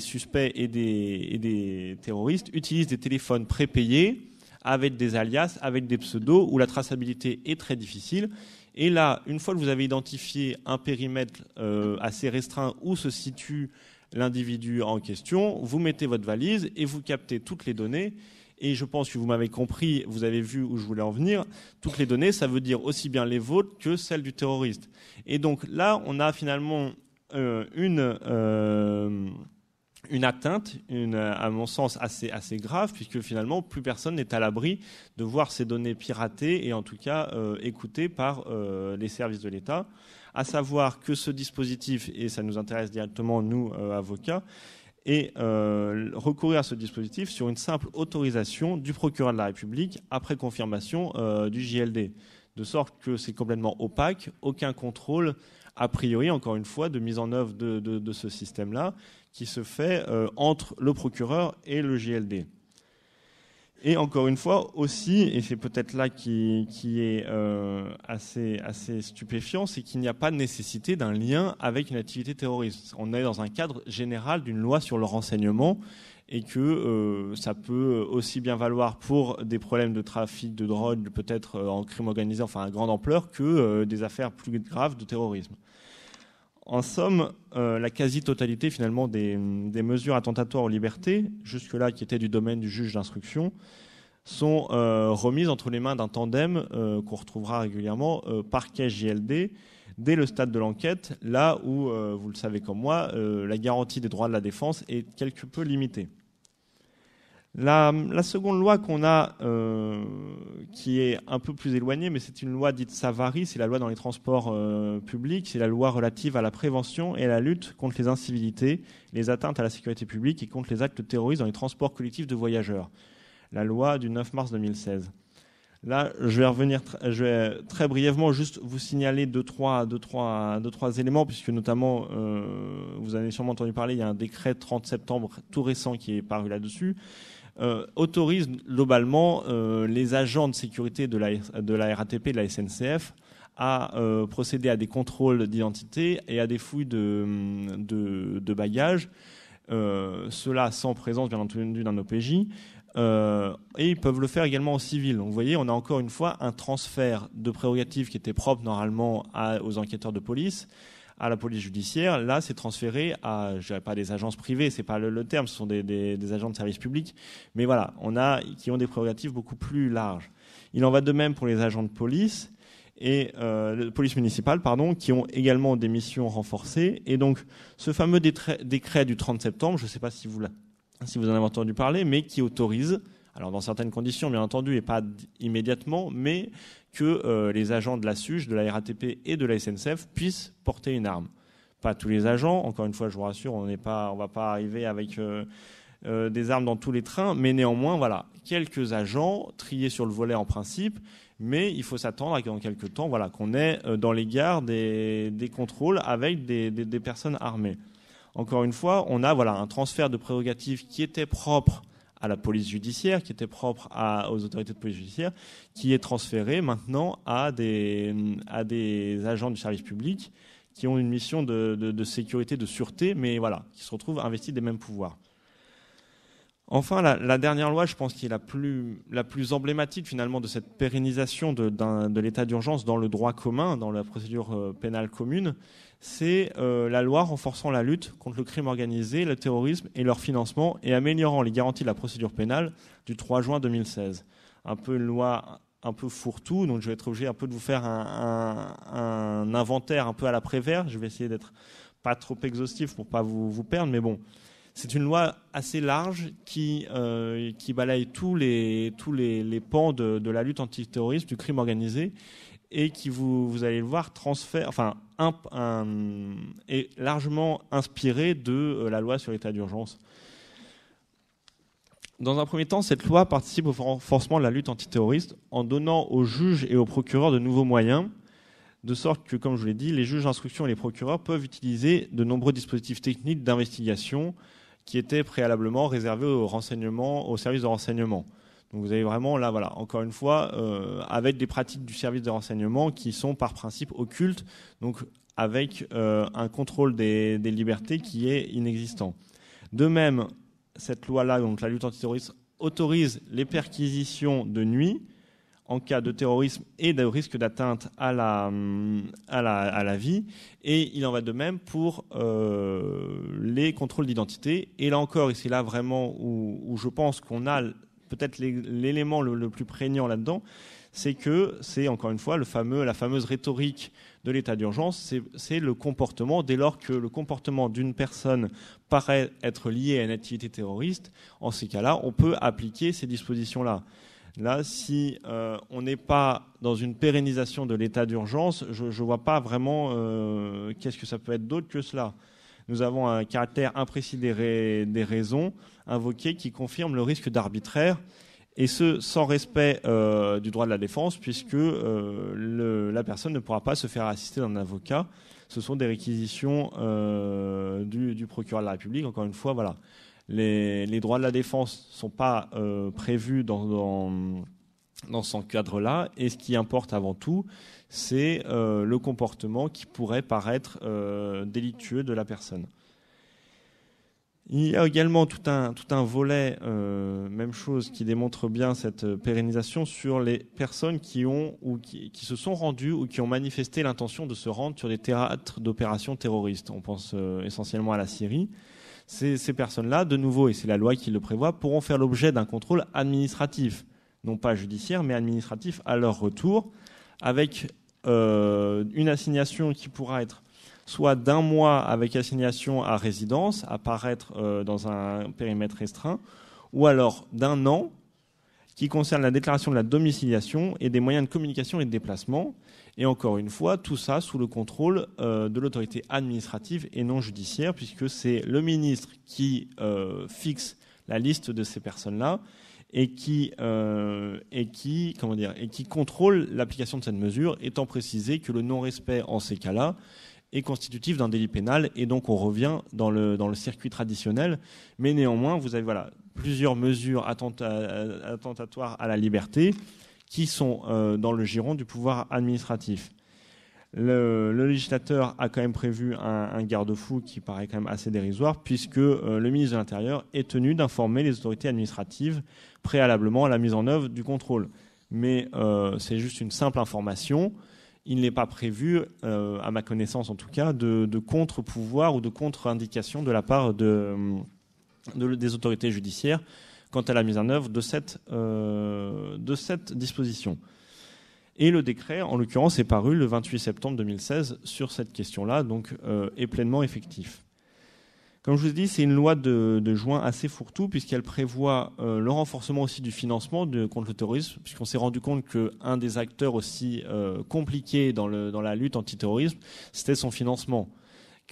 suspects et des, et des, terroristes utilisent des téléphones prépayés avec des alias, avec des pseudos, où la traçabilité est très difficile et là, une fois que vous avez identifié un périmètre euh, assez restreint où se situe l'individu en question, vous mettez votre valise et vous captez toutes les données. Et je pense que vous m'avez compris, vous avez vu où je voulais en venir. Toutes les données, ça veut dire aussi bien les vôtres que celles du terroriste. Et donc là, on a finalement euh, une... Euh, une atteinte, euh, à mon sens, assez, grave, puisque finalement, plus personne n'est à l'abri de voir ces données piratées et en tout cas euh, écoutées par euh, les services de l'État. À savoir que ce dispositif, et ça nous intéresse directement, nous, avocats, et recourir à ce dispositif sur une simple autorisation du procureur de la République après confirmation du JLD. De sorte que c'est complètement opaque, aucun contrôle, a priori, encore une fois, de mise en œuvre de ce système-là, qui se fait euh, entre le procureur et le GLD. Et encore une fois aussi, et c'est peut-être là qui, est euh, assez, stupéfiant, c'est qu'il n'y a pas de nécessité d'un lien avec une activité terroriste. On est dans un cadre général d'une loi sur le renseignement et que euh, ça peut aussi bien valoir pour des problèmes de trafic de drogue, peut-être en crime organisé, enfin à grande ampleur, que des affaires plus graves de terrorisme. En somme, euh, la quasi-totalité finalement des, mesures attentatoires aux libertés, jusque-là qui étaient du domaine du juge d'instruction, sont euh, remises entre les mains d'un tandem euh, qu'on retrouvera régulièrement, parquet-JLD, dès le stade de l'enquête, là où, vous le savez comme moi, la garantie des droits de la défense est quelque peu limitée. La, seconde loi qu'on a, euh, qui est un peu plus éloignée, mais c'est une loi dite Savary, c'est la loi dans les transports euh, publics, c'est la loi relative à la prévention et à la lutte contre les incivilités, les atteintes à la sécurité publique et contre les actes terroristes dans les transports collectifs de voyageurs. La loi du 9 mars 2016. Là, je vais revenir je vais très brièvement juste vous signaler deux trois, deux, trois, deux, trois éléments, puisque notamment, euh, vous avez sûrement entendu parler, il y a un décret 30 septembre tout récent qui est paru là-dessus. Euh, autorise globalement euh, les agents de sécurité de la, de RATP de la SNCF à euh, procéder à des contrôles d'identité et à des fouilles de, bagages, cela sans présence bien entendu d'un OPJ. et ils peuvent le faire également aux civils. Donc, vous voyez, on a encore une fois un transfert de prérogatives qui était propre normalement aux enquêteurs de police, à la police judiciaire. Là, c'est transféré à, je dirais pas des agences privées, c'est pas le, terme, ce sont des, agents de service public. Mais voilà, on a, qui ont des prérogatives beaucoup plus larges. Il en va de même pour les agents de police et euh, police municipale, pardon, qui ont également des missions renforcées. Et donc, ce fameux décret, du 30 septembre, je ne sais pas si vous, si vous en avez entendu parler, mais qui autorise alors dans certaines conditions, bien entendu, et pas immédiatement, mais que euh, les agents de la SUGE, de la RATP et de la SNCF puissent porter une arme. Pas tous les agents, encore une fois, je vous rassure, on ne va pas arriver avec euh, euh, des armes dans tous les trains, mais néanmoins, voilà, quelques agents triés sur le volet en principe, mais il faut s'attendre à qu'en quelques temps, voilà, qu'on ait dans les gares des, contrôles avec des, des, personnes armées. Encore une fois, on a voilà un transfert de prérogatives qui était propre à la police judiciaire, qui était propre aux autorités de police judiciaire, qui est transférée maintenant à des, à des agents du service public qui ont une mission de, de sécurité, de sûreté, mais voilà, qui se retrouvent investis des mêmes pouvoirs. Enfin, la, dernière loi, je pense, qui est la plus, la plus emblématique finalement de cette pérennisation de, l'état d'urgence dans le droit commun, dans la procédure euh, pénale commune, c'est euh, la loi renforçant la lutte contre le crime organisé, le terrorisme et leur financement et améliorant les garanties de la procédure pénale du 3 juin 2016. Un peu une loi un peu fourre-tout, donc je vais être obligé un peu de vous faire un, inventaire un peu à la prévert. Je vais essayer d'être pas trop exhaustif pour pas vous perdre, mais bon. C'est une loi assez large qui, euh, balaye tous les, tous les, pans de, la lutte antiterroriste, du crime organisé, et qui, vous, allez le voir, transfère, enfin, est largement inspirée de euh, la loi sur l'état d'urgence. Dans un premier temps, cette loi participe au renforcement de la lutte antiterroriste en donnant aux juges et aux procureurs de nouveaux moyens, de sorte que, comme je vous l'ai dit, les juges d'instruction et les procureurs peuvent utiliser de nombreux dispositifs techniques d'investigation, qui était préalablement réservé aux renseignements, aux services de renseignement. Donc vous avez vraiment là, voilà, encore une fois, euh, avec des pratiques du service de renseignement qui sont par principe occultes, donc avec euh, un contrôle des, des, libertés qui est inexistant. De même, cette loi-là, donc la lutte antiterroriste, autorise les perquisitions de nuit en cas de terrorisme et de risque d'atteinte à la, vie. Et il en va de même pour euh, les contrôles d'identité. Et là encore, et c'est là vraiment où, je pense qu'on a peut-être l'élément le, plus prégnant là-dedans, c'est que c'est encore une fois la fameuse rhétorique de l'état d'urgence, c'est le comportement, dès lors que le comportement d'une personne paraît être lié à une activité terroriste, en ces cas-là, on peut appliquer ces dispositions-là. Là, si euh, on n'est pas dans une pérennisation de l'état d'urgence, je ne vois pas vraiment euh, qu'est-ce que ça peut être d'autre que cela. Nous avons un caractère imprécis des, raisons invoquées qui confirme le risque d'arbitraire, et ce, sans respect euh, du droit de la défense, puisque la personne ne pourra pas se faire assister d'un avocat. Ce sont des réquisitions du, procureur de la République, encore une fois, voilà. Les, droits de la défense ne sont pas euh, prévus dans, ce cadre-là. Et ce qui importe avant tout, c'est euh, le comportement qui pourrait paraître euh, délictueux de la personne. Il y a également tout un, tout un volet, euh, même chose, qui démontre bien cette pérennisation sur les personnes qui, ont, ou qui se sont rendues ou qui ont manifesté l'intention de se rendre sur des théâtres d'opérations terroristes. On pense essentiellement à la Syrie. Ces, personnes-là, de nouveau, et c'est la loi qui le prévoit, pourront faire l'objet d'un contrôle administratif, non pas judiciaire, mais administratif à leur retour, avec euh, une assignation qui pourra être soit d'un mois avec assignation à résidence, apparaître paraître euh, dans un périmètre restreint, ou alors d'un an, qui concerne la déclaration de la domiciliation et des moyens de communication et de déplacement. Et encore une fois, tout ça sous le contrôle euh, de l'autorité administrative et non judiciaire, puisque c'est le ministre qui euh, fixe la liste de ces personnes-là et qui, euh, et qui, comment dire, et qui contrôle l'application de cette mesure, étant précisé que le non-respect en ces cas-là est constitutif d'un délit pénal et donc on revient dans le, dans le circuit traditionnel. Mais néanmoins, vous avez voilà, plusieurs mesures attentatoires à la liberté qui sont euh, dans le giron du pouvoir administratif. Le, législateur a quand même prévu un, garde-fou qui paraît quand même assez dérisoire, puisque euh, le ministre de l'Intérieur est tenu d'informer les autorités administratives préalablement à la mise en œuvre du contrôle. Mais euh, c'est juste une simple information. Il n'est pas prévu, à ma connaissance en tout cas, de, contre-pouvoir ou de contre-indication de la part des autorités judiciaires quant à la mise en œuvre euh, de cette, disposition. Et le décret, en l'occurrence, est paru le 28 septembre 2016 sur cette question-là, donc euh, est pleinement effectif. Comme je vous ai dit, c'est une loi de, juin assez fourre-tout, puisqu'elle prévoit euh, le renforcement aussi du financement contre le terrorisme, puisqu'on s'est rendu compte qu'un des acteurs aussi compliqués dans, dans, la lutte antiterrorisme, c'était son financement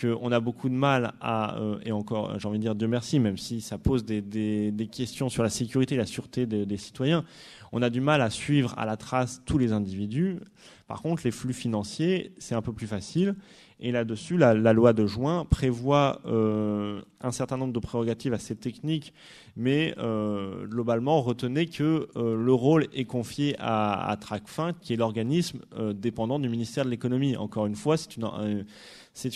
qu'on a beaucoup de mal à, euh, et encore, j'ai envie de dire Dieu merci, même si ça pose des, des, questions sur la sécurité et la sûreté des, des, citoyens, on a du mal à suivre à la trace tous les individus. Par contre, les flux financiers, c'est un peu plus facile. Et là-dessus, la, loi de juin prévoit euh, un certain nombre de prérogatives assez techniques, mais euh, globalement, retenez que euh, le rôle est confié à, TRACFIN, qui est l'organisme dépendant du ministère de l'économie. Encore une fois, c'est une,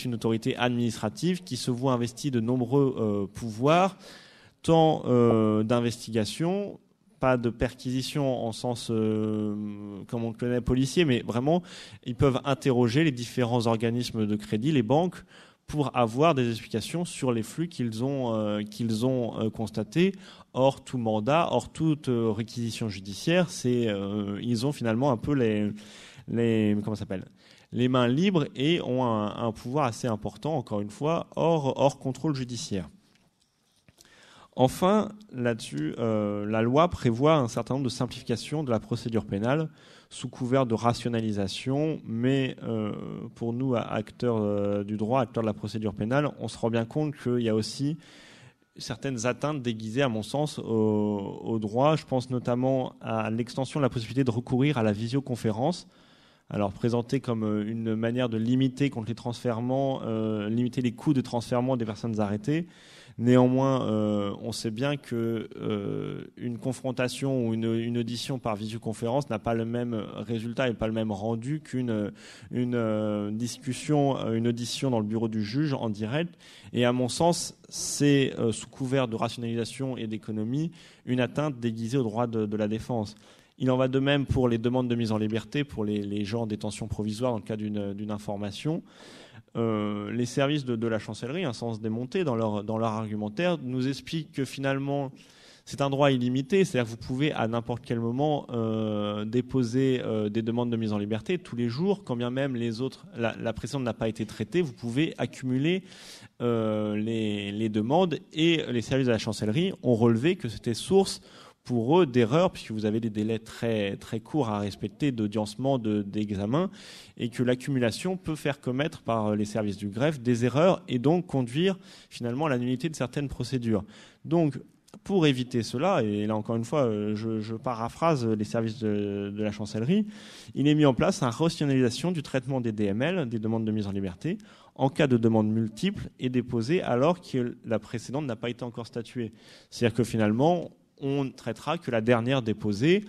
une, autorité administrative qui se voit investie de nombreux pouvoirs, tant d'investigation pas de perquisition en sens euh, comme on le connaît policier, mais vraiment ils peuvent interroger les différents organismes de crédit, les banques, pour avoir des explications sur les flux qu'ils ont, euh, qu'ils ont euh, constatés. Hors tout mandat, hors toute réquisition judiciaire, c'est ils ont finalement un peu les, les comment s'appelle les mains libres et ont un, pouvoir assez important, encore une fois, hors, hors contrôle judiciaire. Enfin, là-dessus, euh, la loi prévoit un certain nombre de simplifications de la procédure pénale sous couvert de rationalisation, mais euh, pour nous, acteurs euh, du droit, acteurs de la procédure pénale, on se rend bien compte qu'il y a aussi certaines atteintes déguisées, à mon sens, au, droit. Je pense notamment à l'extension de la possibilité de recourir à la visioconférence. Alors présentée comme une manière de limiter contre les limiter les coûts de transferment des personnes arrêtées, Néanmoins, euh, on sait bien que euh, une confrontation ou une, audition par visioconférence n'a pas le même résultat et pas le même rendu qu'une euh, discussion, une audition dans le bureau du juge en direct. Et à mon sens, c'est sous couvert de rationalisation et d'économie une atteinte déguisée au droit de, la défense. Il en va de même pour les demandes de mise en liberté pour les, les gens en détention provisoire dans le cas d'une information. Euh, les services de, la chancellerie, un sens démonté dans leur, argumentaire, nous expliquent que finalement c'est un droit illimité, c'est-à-dire que vous pouvez à n'importe quel moment euh, déposer euh, des demandes de mise en liberté tous les jours, quand bien même les autres, la, pression n'a pas été traitée, vous pouvez accumuler les, demandes et les services de la chancellerie ont relevé que c'était source pour eux d'erreurs puisque vous avez des délais très, très courts à respecter d'audiencement, d'examen, et que l'accumulation peut faire commettre par les services du greffe des erreurs et donc conduire finalement à l'annulité de certaines procédures. Donc, pour éviter cela, et là encore une fois, euh, je, paraphrase les services de, la chancellerie, il est mis en place un rationalisation du traitement des DML, des demandes de mise en liberté, en cas de demande multiple et déposée alors que la précédente n'a pas été encore statuée. C'est-à-dire que finalement, on traitera que la dernière déposée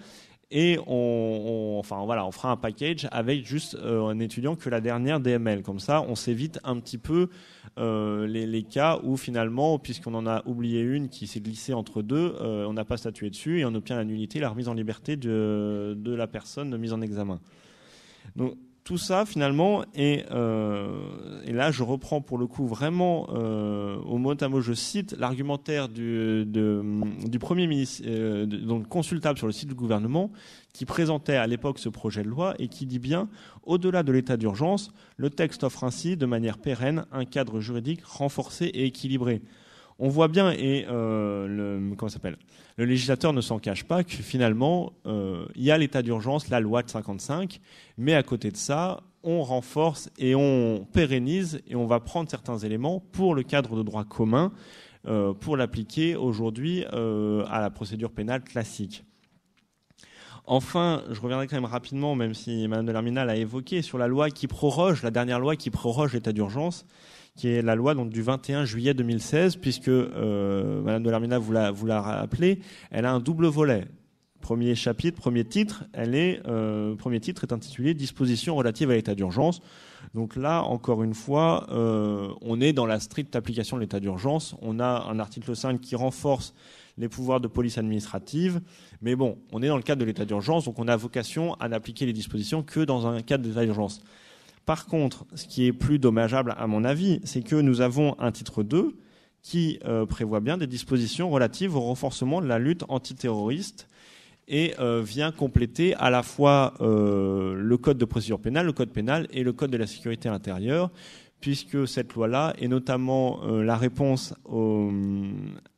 et on, enfin voilà, on fera un package avec juste euh, un étudiant que la dernière DML. Comme ça, on s'évite un petit peu euh, les, cas où finalement, puisqu'on en a oublié une qui s'est glissée entre deux, euh, on n'a pas statué dessus et on obtient la nullité, la remise en liberté de, la personne de mise en examen. Donc tout ça finalement euh, et, là je reprends pour le coup vraiment euh, au mot à mot je cite l'argumentaire du, premier ministre euh, donc consultable sur le site du gouvernement qui présentait à l'époque ce projet de loi et qui dit bien au-delà de l'état d'urgence le texte offre ainsi de manière pérenne un cadre juridique renforcé et équilibré on voit bien, et euh, le, comment s'appelle le législateur ne s'en cache pas, que finalement, euh, il y a l'état d'urgence, la loi de 55, mais à côté de ça, on renforce et on pérennise et on va prendre certains éléments pour le cadre de droit commun euh, pour l'appliquer aujourd'hui à la procédure pénale classique. Enfin, je reviendrai quand même rapidement, même si Mme de Lerminal l'a évoqué, sur la loi qui proroge, la dernière loi qui proroge l'état d'urgence qui est la loi donc, du 21 juillet 2016, puisque Mme euh, Madame de vous l'a, vous l'a rappelé, elle a un double volet. Premier chapitre, premier titre, elle est, euh, premier titre est intitulé Dispositions relatives à l'état d'urgence. Donc là, encore une fois, euh, on est dans la stricte application de l'état d'urgence. On a un article 5 qui renforce les pouvoirs de police administrative. Mais bon, on est dans le cadre de l'état d'urgence, donc on a vocation à n'appliquer les dispositions que dans un cadre d'état d'urgence. Par contre, ce qui est plus dommageable à mon avis, c'est que nous avons un titre 2 qui euh, prévoit bien des dispositions relatives au renforcement de la lutte antiterroriste et euh, vient compléter à la fois euh, le code de procédure pénale, le code pénal et le code de la sécurité intérieure, puisque cette loi-là est notamment la réponse au,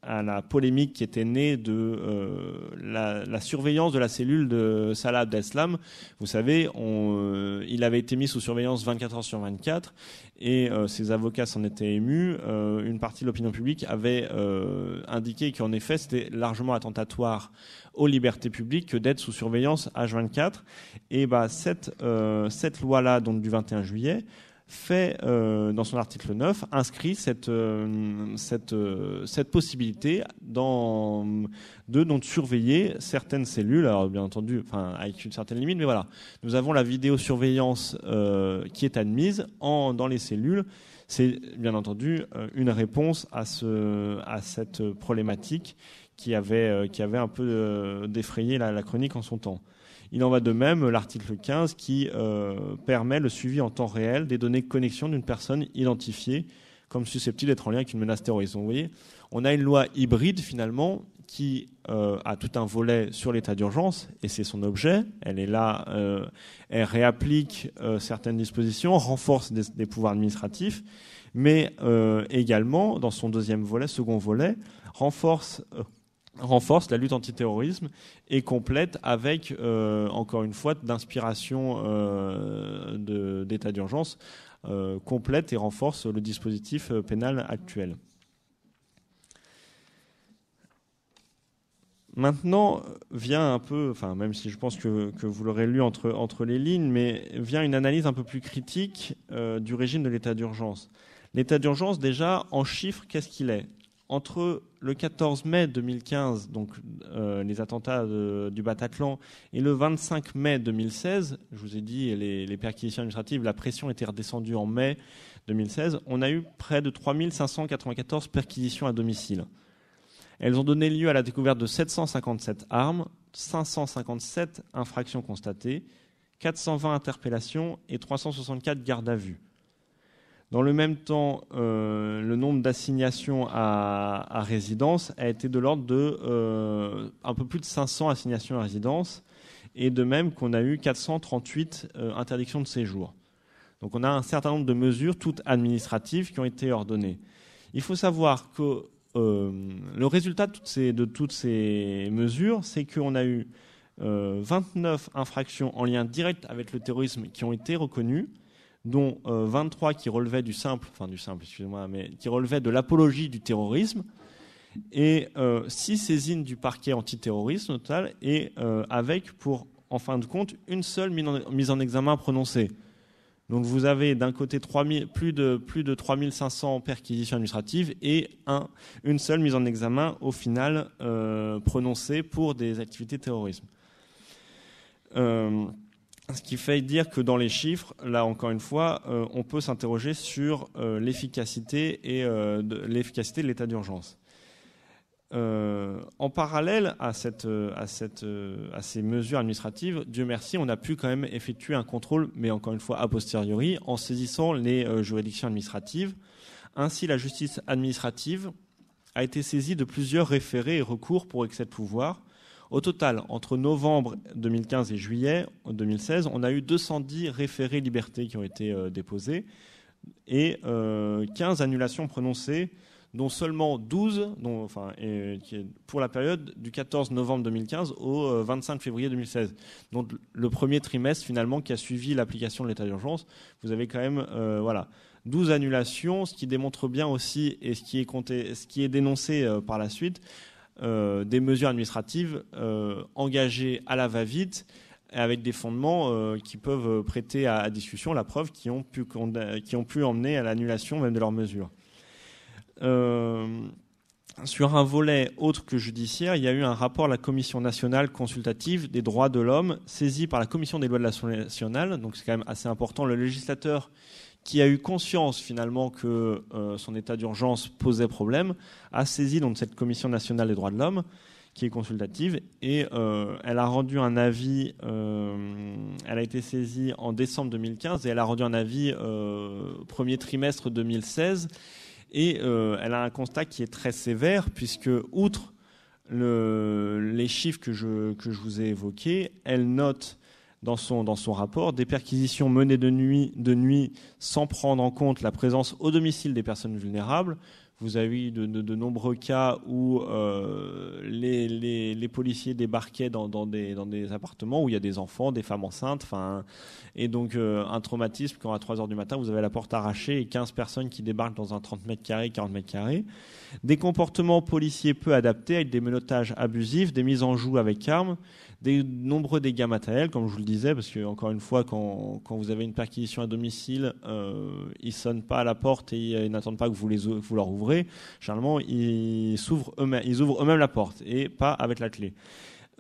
à la polémique qui était née de euh, la, surveillance de la cellule de Salah Abdeslam. Vous savez, on, euh, il avait été mis sous surveillance 24 heures sur 24 et euh, ses avocats s'en étaient émus. une partie de l'opinion publique avait indiqué qu'en effet, c'était largement attentatoire aux libertés publiques que d'être sous surveillance H24. Et bah cette cette loi là, donc du 21 juillet fait euh, dans son article 9, inscrit cette, euh, cette, euh, cette possibilité dans, de surveiller certaines cellules, alors bien entendu, enfin, avec une certaine limite, mais voilà. Nous avons la vidéosurveillance qui est admise en, dans les cellules. C'est bien entendu une réponse à, ce, à cette problématique qui avait, qui avait un peu défrayé la chronique en son temps. Il en va de même l'article 15 qui euh, permet le suivi en temps réel des données de connexion d'une personne identifiée comme susceptible d'être en lien avec une menace terroriste. vous voyez, on a une loi hybride finalement qui euh, a tout un volet sur l'état d'urgence, et c'est son objet. Elle est là, euh, elle réapplique certaines dispositions, renforce des pouvoirs administratifs, mais également, dans son deuxième volet, second volet, renforce renforce la lutte antiterrorisme et complète avec, euh, encore une fois, d'inspiration euh, d'état d'urgence, euh, complète et renforce le dispositif pénal actuel. Maintenant vient un peu, enfin même si je pense que, vous l'aurez lu entre, entre, les lignes, mais vient une analyse un peu plus critique du régime de l'état d'urgence. L'état d'urgence, déjà, en chiffres, qu'est-ce qu'il est entre le 14 mai 2015, donc euh, les attentats du Bataclan, et le 25 mai 2016, je vous ai dit, les, les perquisitions administratives, la pression était redescendue en mai 2016, on a eu près de 3594 perquisitions à domicile. Elles ont donné lieu à la découverte de 757 armes, 557 infractions constatées, 420 interpellations et 364 gardes à vue. Dans le même temps, euh, le nombre d'assignations à, résidence a été de l'ordre de euh, un peu plus de 500 assignations à résidence, et de même qu'on a eu 438 euh, interdictions de séjour. Donc on a un certain nombre de mesures, toutes administratives, qui ont été ordonnées. Il faut savoir que le résultat de toutes ces, de toutes ces mesures, c'est qu'on a eu 29 infractions en lien direct avec le terrorisme qui ont été reconnues, dont 23 euh, qui relevaient du simple, enfin du simple, excusez-moi, mais qui relevaient de l'apologie du terrorisme, et 6 euh, saisines du parquet antiterrorisme total, et euh, avec pour, en fin de compte, une seule mise en examen prononcée. Donc vous avez d'un côté plus de, plus de 3500 perquisitions administratives et un, une seule mise en examen au final prononcée pour des activités de terrorisme. Ce qui fait dire que dans les chiffres, là encore une fois, euh, on peut s'interroger sur euh, l'efficacité et euh, de, l'efficacité de l'état d'urgence. en parallèle à, à, ces mesures administratives, Dieu merci, on a pu quand même effectuer un contrôle, mais encore une fois a posteriori, en saisissant les juridictions administratives. Ainsi, la justice administrative a été saisie de plusieurs référés et recours pour excès de pouvoir, au total, entre novembre 2015 et juillet 2016, on a eu 210 référés liberté qui ont été euh, déposés et 15 euh, annulations prononcées, dont seulement 12 euh, pour la période du 14 novembre 2015 au 25 février 2016. Donc le premier trimestre finalement qui a suivi l'application de l'état d'urgence, vous avez quand même voilà, 12 annulations, ce qui démontre bien aussi, et ce qui est, dénoncé par la suite, euh, des mesures administratives euh, engagées à la va-vite avec des fondements euh, qui peuvent prêter à, discussion la preuve qui ont pu, qui ont pu emmener à l'annulation même de leurs mesures. sur un volet autre que judiciaire, il y a eu un rapport de la Commission nationale consultative des droits de l'homme saisi par la Commission des lois de l'Assemblée nationale. Donc c'est quand même assez important. Le législateur qui a eu conscience finalement que euh, son état d'urgence posait problème, a saisi donc cette Commission nationale des droits de l'homme, qui est consultative, et euh, elle a rendu un avis, euh, elle a été saisie en décembre 2015, et elle a rendu un avis premier trimestre 2016, et elle a un constat qui est très sévère, puisque outre les chiffres que je, que je vous ai évoqués, elle note dans son, dans son rapport, des perquisitions menées de nuit, de nuit sans prendre en compte la présence au domicile des personnes vulnérables. Vous avez eu de, nombreux cas où euh, les, policiers débarquaient dans, des, dans des appartements où il y a des enfants, des femmes enceintes, enfin, et donc euh, un traumatisme quand à 3 heures du matin vous avez la porte arrachée et 15 personnes qui débarquent dans un 30 mètres carrés, 40 mètres carrés. Des comportements policiers peu adaptés avec des menottages abusifs, des mises en joue avec armes, des nombreux dégâts matériels, comme je vous le disais, parce que encore une fois, quand, vous avez une perquisition à domicile, ils euh, ils sonnent pas à la porte et ils, n'attendent pas que vous, les, vous leur ouvrez. Généralement, ils, s'ouvrent ils ouvrent eux-mêmes la porte et pas avec la clé.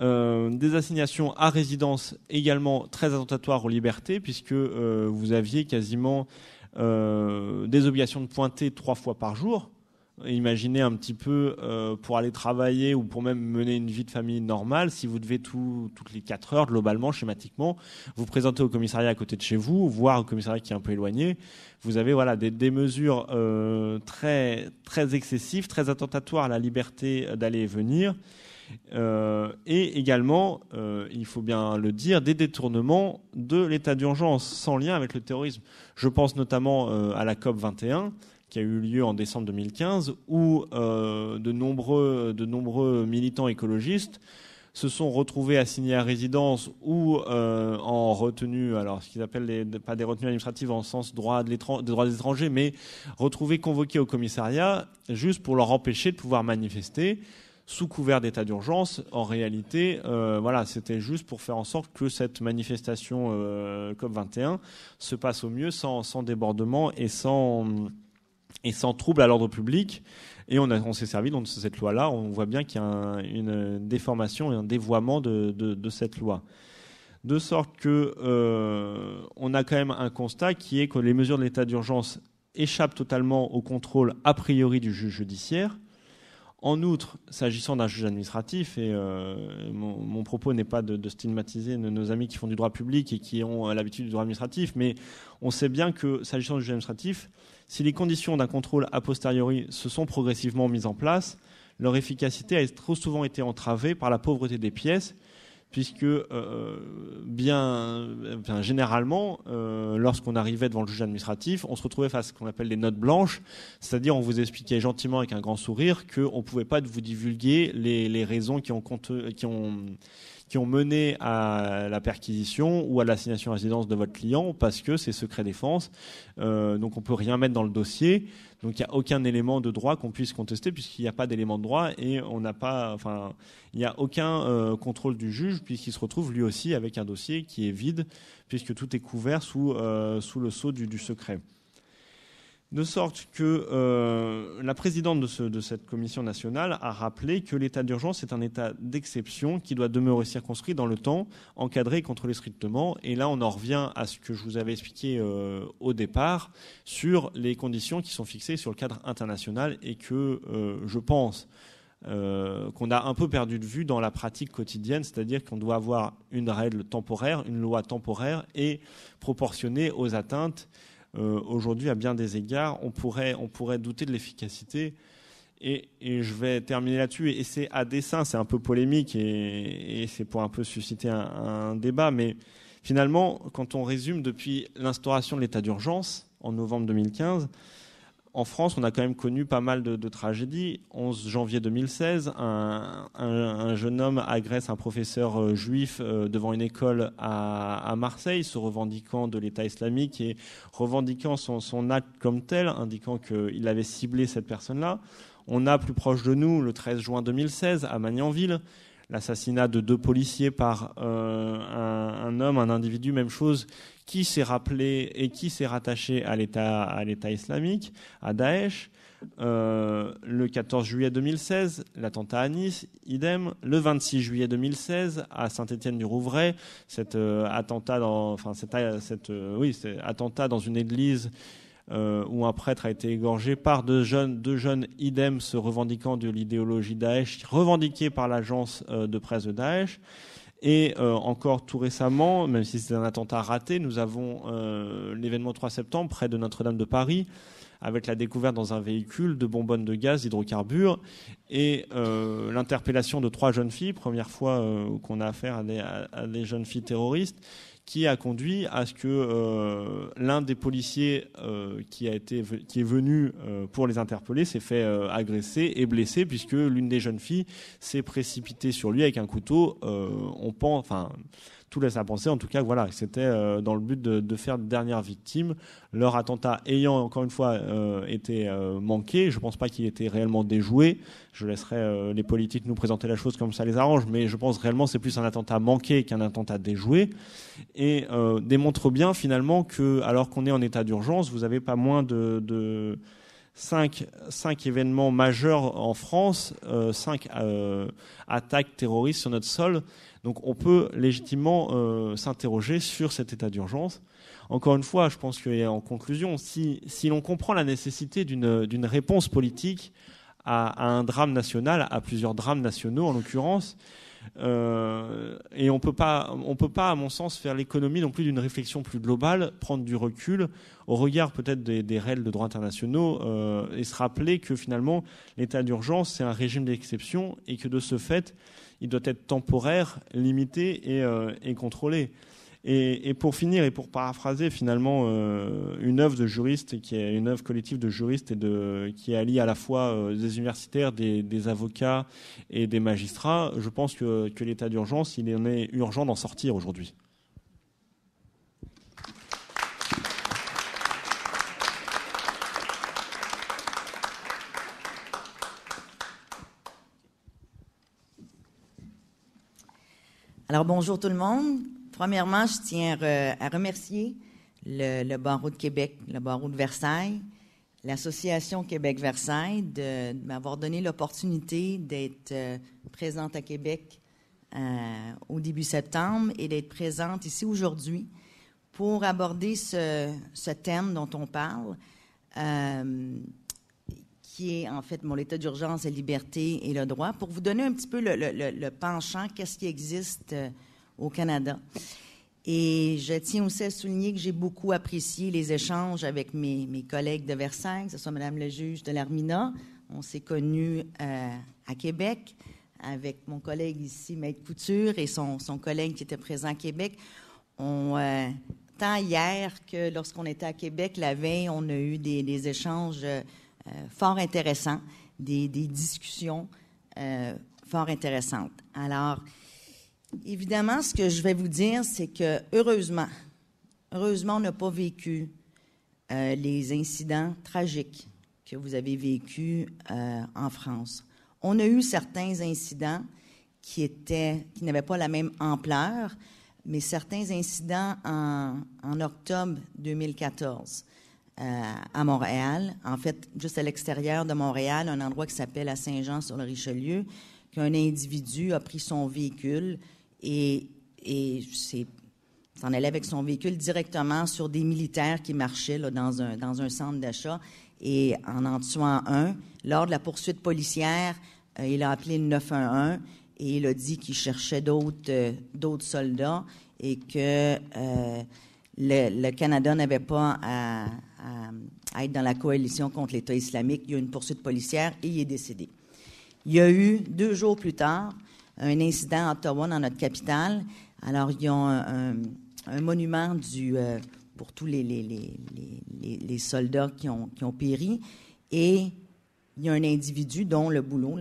Euh, des assignations à résidence également très attentatoires aux libertés, puisque euh, vous aviez quasiment des obligations de pointer trois fois par jour, Imaginez un petit peu euh, pour aller travailler ou pour même mener une vie de famille normale, si vous devez toutes les 4 heures, globalement, schématiquement, vous présenter au commissariat à côté de chez vous, voire au commissariat qui est un peu éloigné, vous avez voilà, des, mesures euh, très, très excessives, très attentatoires à la liberté d'aller et venir. Euh, et également, il faut bien le dire, des détournements de l'état d'urgence sans lien avec le terrorisme. Je pense notamment à la COP 21 qui a eu lieu en décembre 2015, où euh, de, nombreux, de nombreux militants écologistes se sont retrouvés assignés à résidence ou euh, en retenue, alors ce qu'ils appellent pas des retenues administratives en sens droit de des droits des étrangers, mais retrouvés convoqués au commissariat juste pour leur empêcher de pouvoir manifester sous couvert d'état d'urgence. En réalité, euh, voilà, c'était juste pour faire en sorte que cette manifestation COP 21 se passe au mieux sans débordement et sans et sans trouble à l'ordre public. Et on, s'est servi donc, de cette loi-là. On voit bien qu'il y a une déformation et un dévoiement de, cette loi. De sorte qu'on euh, a quand même un constat qui est que les mesures de l'état d'urgence échappent totalement au contrôle a priori du juge judiciaire. En outre, s'agissant d'un juge administratif, et euh, mon, propos n'est pas de, de, stigmatiser nos, amis qui font du droit public et qui ont euh, l'habitude du droit administratif, mais on sait bien que s'agissant du juge administratif, si les conditions d'un contrôle a posteriori se sont progressivement mises en place, leur efficacité a trop souvent été entravée par la pauvreté des pièces, puisque euh, bien, généralement, euh, lorsqu'on arrivait devant le juge administratif, on se retrouvait face à ce qu'on appelle les notes blanches, c'est-à-dire on vous expliquait gentiment avec un grand sourire qu'on ne pouvait pas vous divulguer les, raisons qui ont qui ont mené à la perquisition ou à l'assignation à résidence de votre client parce que c'est secret défense. Euh, donc on peut rien mettre dans le dossier. Donc il n'y a aucun élément de droit qu'on puisse contester puisqu'il n'y a pas d'élément de droit et on n'a pas, enfin, il n'y a aucun euh, contrôle du juge puisqu'il se retrouve lui aussi avec un dossier qui est vide puisque tout est couvert sous, euh, sous le sceau du secret de sorte que euh, la présidente de, cette commission nationale a rappelé que l'état d'urgence est un état d'exception qui doit demeurer circonscrit dans le temps, encadré contre contrôlé strictement. Et là, on en revient à ce que je vous avais expliqué euh, au départ sur les conditions qui sont fixées sur le cadre international et que euh, je pense qu'on a un peu perdu de vue dans la pratique quotidienne, c'est-à-dire qu'on doit avoir une règle temporaire, une loi temporaire et proportionnée aux atteintes euh, aujourd'hui, à bien des égards, on pourrait, douter de l'efficacité. Et, je vais terminer là-dessus. Et c'est à dessein, c'est un peu polémique et, c'est pour un peu susciter un, un, débat. Mais finalement, quand on résume depuis l'instauration de l'état d'urgence en novembre 2015, en France, on a quand même connu pas mal de, tragédies. 11 janvier 2016, un, jeune homme agresse un professeur euh, juif euh, devant une école à, Marseille, se revendiquant de l'État islamique et revendiquant son, acte comme tel, indiquant qu'il avait ciblé cette personne-là. On a plus proche de nous, le 13 juin 2016, à Magnanville, l'assassinat de deux policiers par euh, un, un, homme, un individu, même chose, qui s'est rappelé et qui s'est rattaché à l'État, à l'État islamique, à Daesh. Euh, le 14 juillet 2016, l'attentat à Nice, idem. Le 26 juillet 2016, à Saint-Étienne-du-Rouvray, cet euh, attentat dans, enfin, euh, oui, cet attentat dans une église où un prêtre a été égorgé par deux jeunes, deux jeunes idem se revendiquant de l'idéologie Daesh, revendiquée par l'agence de presse de Daesh. Et euh, encore tout récemment, même si c'est un attentat raté, nous avons euh, l'événement 3 septembre près de Notre-Dame de Paris avec la découverte dans un véhicule de bonbonnes de gaz hydrocarbures et euh, l'interpellation de trois jeunes filles, première fois qu'on a affaire à des, jeunes filles terroristes, qui a conduit à ce que euh, l'un des policiers euh, qui, a été, qui est venu euh, pour les interpeller s'est fait agresser et blesser, puisque l'une des jeunes filles s'est précipitée sur lui avec un couteau. on pense, enfin, tout laisse à penser en tout cas voilà que c'était euh, dans le but de, faire de victime. leur attentat ayant encore une fois euh, été euh, manqué je pense pas qu'il était réellement déjoué je laisserai les politiques nous présenter la chose comme ça les arrange mais je pense réellement c'est plus un attentat manqué qu'un attentat déjoué et démontre bien finalement que alors qu'on est en état d'urgence vous avez pas moins de, de Cinq, cinq, événements majeurs en France, euh, cinq attaques terroristes sur notre sol. Donc on peut légitimement euh, s'interroger sur cet état d'urgence. Encore une fois, je pense en conclusion, si, l'on comprend la nécessité d'une réponse politique à, un drame national, à plusieurs drames nationaux en l'occurrence, euh, et on ne peut pas, à mon sens, faire l'économie non plus d'une réflexion plus globale, prendre du recul au regard peut-être des, règles de droit internationaux euh, et se rappeler que finalement l'état d'urgence c'est un régime d'exception et que de ce fait il doit être temporaire, limité et, euh, contrôlé. Et, pour finir, et pour paraphraser finalement euh, une œuvre de juriste qui est une œuvre collective de juristes et de, qui allie à la fois euh, des universitaires, des, avocats et des magistrats, je pense que l'état d'urgence, il en est urgent d'en sortir aujourd'hui. Alors, bonjour tout le monde. Premièrement, je tiens euh, à remercier le, barreau de Québec, le barreau de Versailles, l'Association Québec-Versailles de, m'avoir donné l'opportunité d'être euh, présente à Québec euh, au début septembre et d'être présente ici aujourd'hui pour aborder ce, thème dont on parle en fait mon état d'urgence, la liberté et le droit, pour vous donner un petit peu le, penchant, qu'est-ce qui existe euh, au Canada. Et je tiens aussi à souligner que j'ai beaucoup apprécié les échanges avec mes, collègues de Versailles, que ce soit Madame le juge de l'Armina. On s'est connus euh, à Québec avec mon collègue ici, Maître Couture, et son, son collègue qui était présent à Québec. Euh, tant hier que lorsqu'on était à Québec, la veille, on a eu des, échanges. Euh, fort intéressant, des, discussions euh, fort intéressantes. Alors, évidemment, ce que je vais vous dire, c'est que heureusement, heureusement, on n'a pas vécu euh, les incidents tragiques que vous avez vécu en France. On a eu certains incidents qui étaient, qui n'avaient pas la même ampleur, mais certains incidents en octobre 2014. Euh, à Montréal. En fait, juste à l'extérieur de Montréal, un endroit qui s'appelle à Saint-Jean-sur-le-Richelieu, qu'un individu a pris son véhicule et, et s'en allait avec son véhicule directement sur des militaires qui marchaient là, dans, un, dans un centre d'achat et en en tuant un. Lors de la poursuite policière, euh, il a appelé le 911 et il a dit qu'il cherchait d'autres euh, d'autres soldats et que le Canada n'avait pas à, euh, à, être dans la coalition contre l'État islamique. Il y a eu une poursuite policière et il est décédé. Il y a eu, deux jours plus tard, un incident à Ottawa, dans notre capitale. Alors, il ont un, un, monument du, euh, pour tous les, les, soldats qui ont, péri. Et il y a un individu dont le boulot,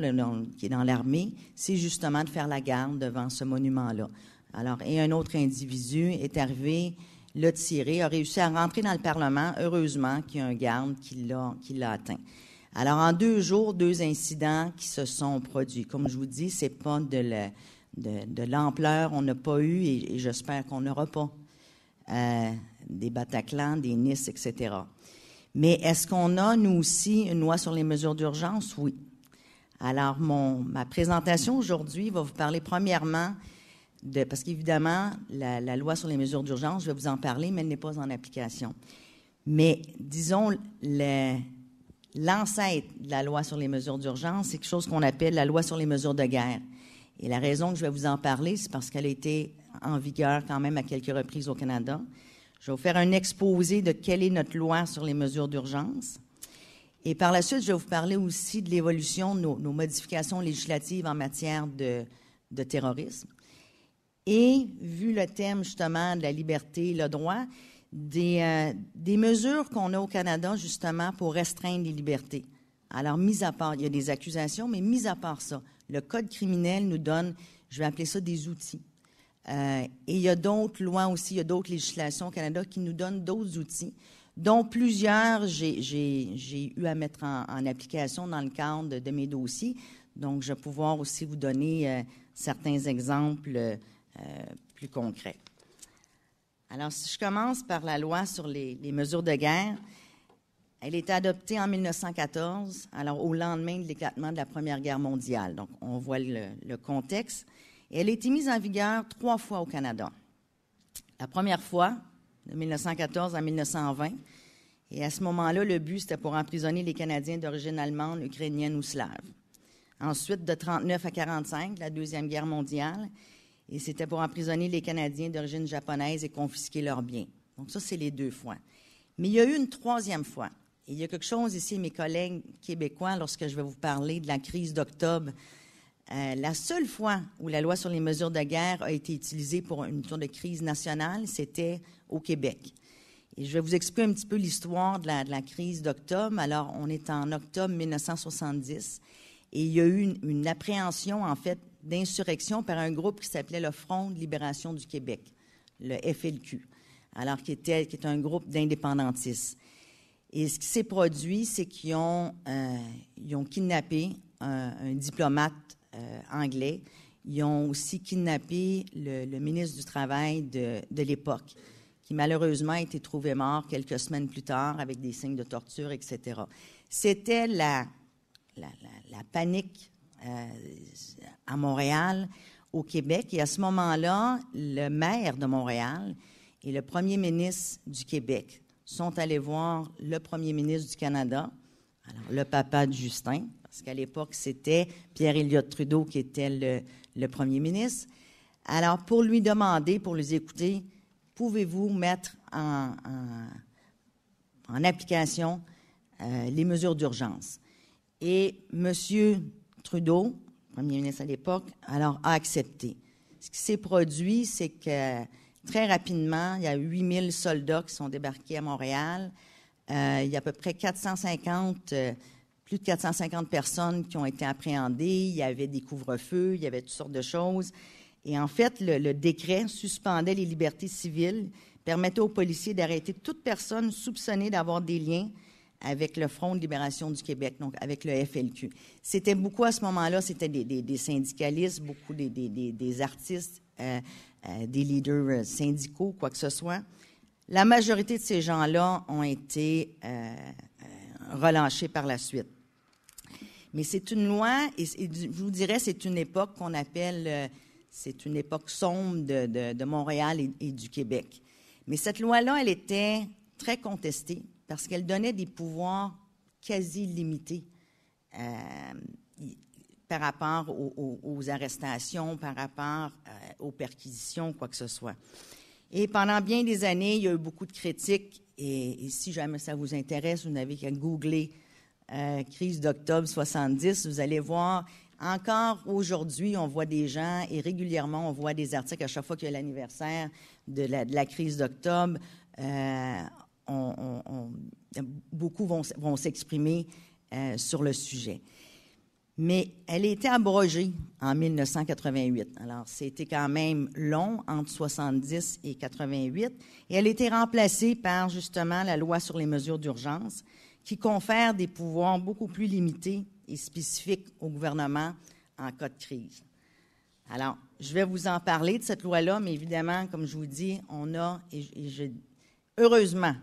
qui est dans l'armée, c'est justement de faire la garde devant ce monument-là. Alors, et un autre individu est arrivé l'a tiré, a réussi à rentrer dans le Parlement. Heureusement qu'il y a un garde qui l'a atteint. Alors, en deux jours, deux incidents qui se sont produits. Comme je vous dis, n'est pas de l'ampleur. qu'on on n'a pas eu, et, j'espère qu'on n'aura pas, euh, des Bataclan, des Nice, etc. Mais est-ce qu'on a, nous aussi, une loi sur les mesures d'urgence? Oui. Alors, mon, ma présentation aujourd'hui va vous parler premièrement parce qu'évidemment, la, loi sur les mesures d'urgence, je vais vous en parler, mais elle n'est pas en application. Mais disons, l'ancêtre de la loi sur les mesures d'urgence, c'est quelque chose qu'on appelle la loi sur les mesures de guerre. Et la raison que je vais vous en parler, c'est parce qu'elle a été en vigueur quand même à quelques reprises au Canada. Je vais vous faire un exposé de quelle est notre loi sur les mesures d'urgence. Et par la suite, je vais vous parler aussi de l'évolution de nos, modifications législatives en matière de terrorisme et, vu le thème justement de la liberté et le droit, des, euh, des mesures qu'on a au Canada justement pour restreindre les libertés. Alors, mis à part, il y a des accusations, mais mis à part ça, le Code criminel nous donne, je vais appeler ça des outils. Euh, et il y a d'autres lois aussi, il y a d'autres législations au Canada qui nous donnent d'autres outils, dont plusieurs j'ai eu à mettre en, application dans le cadre de, mes dossiers. Donc, je vais pouvoir aussi vous donner euh, certains exemples euh, plus concret. Alors, si je commence par la loi sur les, mesures de guerre, elle a adoptée en 1914, alors au lendemain de l'éclatement de la Première Guerre mondiale. Donc, on voit le, contexte. elle a été mise en vigueur trois fois au Canada. La première fois, de 1914 à 1920. Et à ce moment-là, le but, c'était pour emprisonner les Canadiens d'origine allemande, ukrainienne ou slave. Ensuite, de 1939 à 1945, la Deuxième Guerre mondiale et c'était pour emprisonner les Canadiens d'origine japonaise et confisquer leurs biens. Donc ça, c'est les deux fois. Mais il y a eu une troisième fois. Et il y a quelque chose ici, mes collègues québécois, lorsque je vais vous parler de la crise d'octobre, euh, la seule fois où la loi sur les mesures de guerre a été utilisée pour une tour de crise nationale, c'était au Québec. Et je vais vous expliquer un petit peu l'histoire de la, crise d'octobre. Alors, on est en octobre 1970 et il y a eu une, une appréhension, en fait, d'insurrection par un groupe qui s'appelait le Front de libération du Québec, le FLQ, alors qui était, qui un groupe d'indépendantistes. Et ce qui s'est produit, c'est qu'ils ont, euh, ont kidnappé un, diplomate euh, anglais. Ils ont aussi kidnappé le, ministre du Travail de, de l'époque, qui malheureusement a été trouvé mort quelques semaines plus tard avec des signes de torture, etc. C'était la, la, la panique euh, à Montréal, au Québec. Et à ce moment-là, le maire de Montréal et le premier ministre du Québec sont allés voir le premier ministre du Canada, alors le papa de Justin, parce qu'à l'époque, c'était Pierre Elliott Trudeau qui était le, premier ministre. Alors, pour lui demander, pour les écouter, pouvez-vous mettre en, en, application euh, les mesures d'urgence? Et Monsieur Trudeau, premier ministre à l'époque, alors a accepté. Ce qui s'est produit, c'est que très rapidement, il y a 8000 soldats qui sont débarqués à Montréal. Euh, il y a à peu près 450, euh, plus de 450 personnes qui ont été appréhendées. Il y avait des couvre-feux, il y avait toutes sortes de choses. Et en fait, le décret suspendait les libertés civiles, permettait aux policiers d'arrêter toute personne soupçonnée d'avoir des liens avec le Front de libération du Québec, donc avec le FLQ. C'était beaucoup à ce moment-là, c'était des, syndicalistes, beaucoup des, des artistes, euh, euh, des leaders euh, syndicaux, quoi que ce soit. La majorité de ces gens-là ont été euh, relâchés par la suite. Mais c'est une loi, et, je vous dirais, c'est une époque qu'on appelle, c'est une époque sombre de, Montréal et du Québec. Mais cette loi-là, elle était très contestée parce qu'elle donnait des pouvoirs quasi limités euh, par rapport aux, arrestations, par rapport euh, aux perquisitions, quoi que ce soit. Et pendant bien des années, il y a eu beaucoup de critiques. Et, si jamais ça vous intéresse, vous n'avez qu'à googler euh, crise d'octobre 70. Vous allez voir, encore aujourd'hui, on voit des gens et régulièrement, on voit des articles à chaque fois qu'il y a l'anniversaire de la, de la crise d'octobre beaucoup vont, s'exprimer euh, sur le sujet. Mais elle a été abrogée en 1988. Alors, c'était quand même long, entre 70 et 88. Et elle a été remplacée par, justement, la loi sur les mesures d'urgence, qui confère des pouvoirs beaucoup plus limités et spécifiques au gouvernement en cas de crise. Alors, je vais vous en parler de cette loi-là, mais évidemment, comme je vous dis, on a, et, heureusement,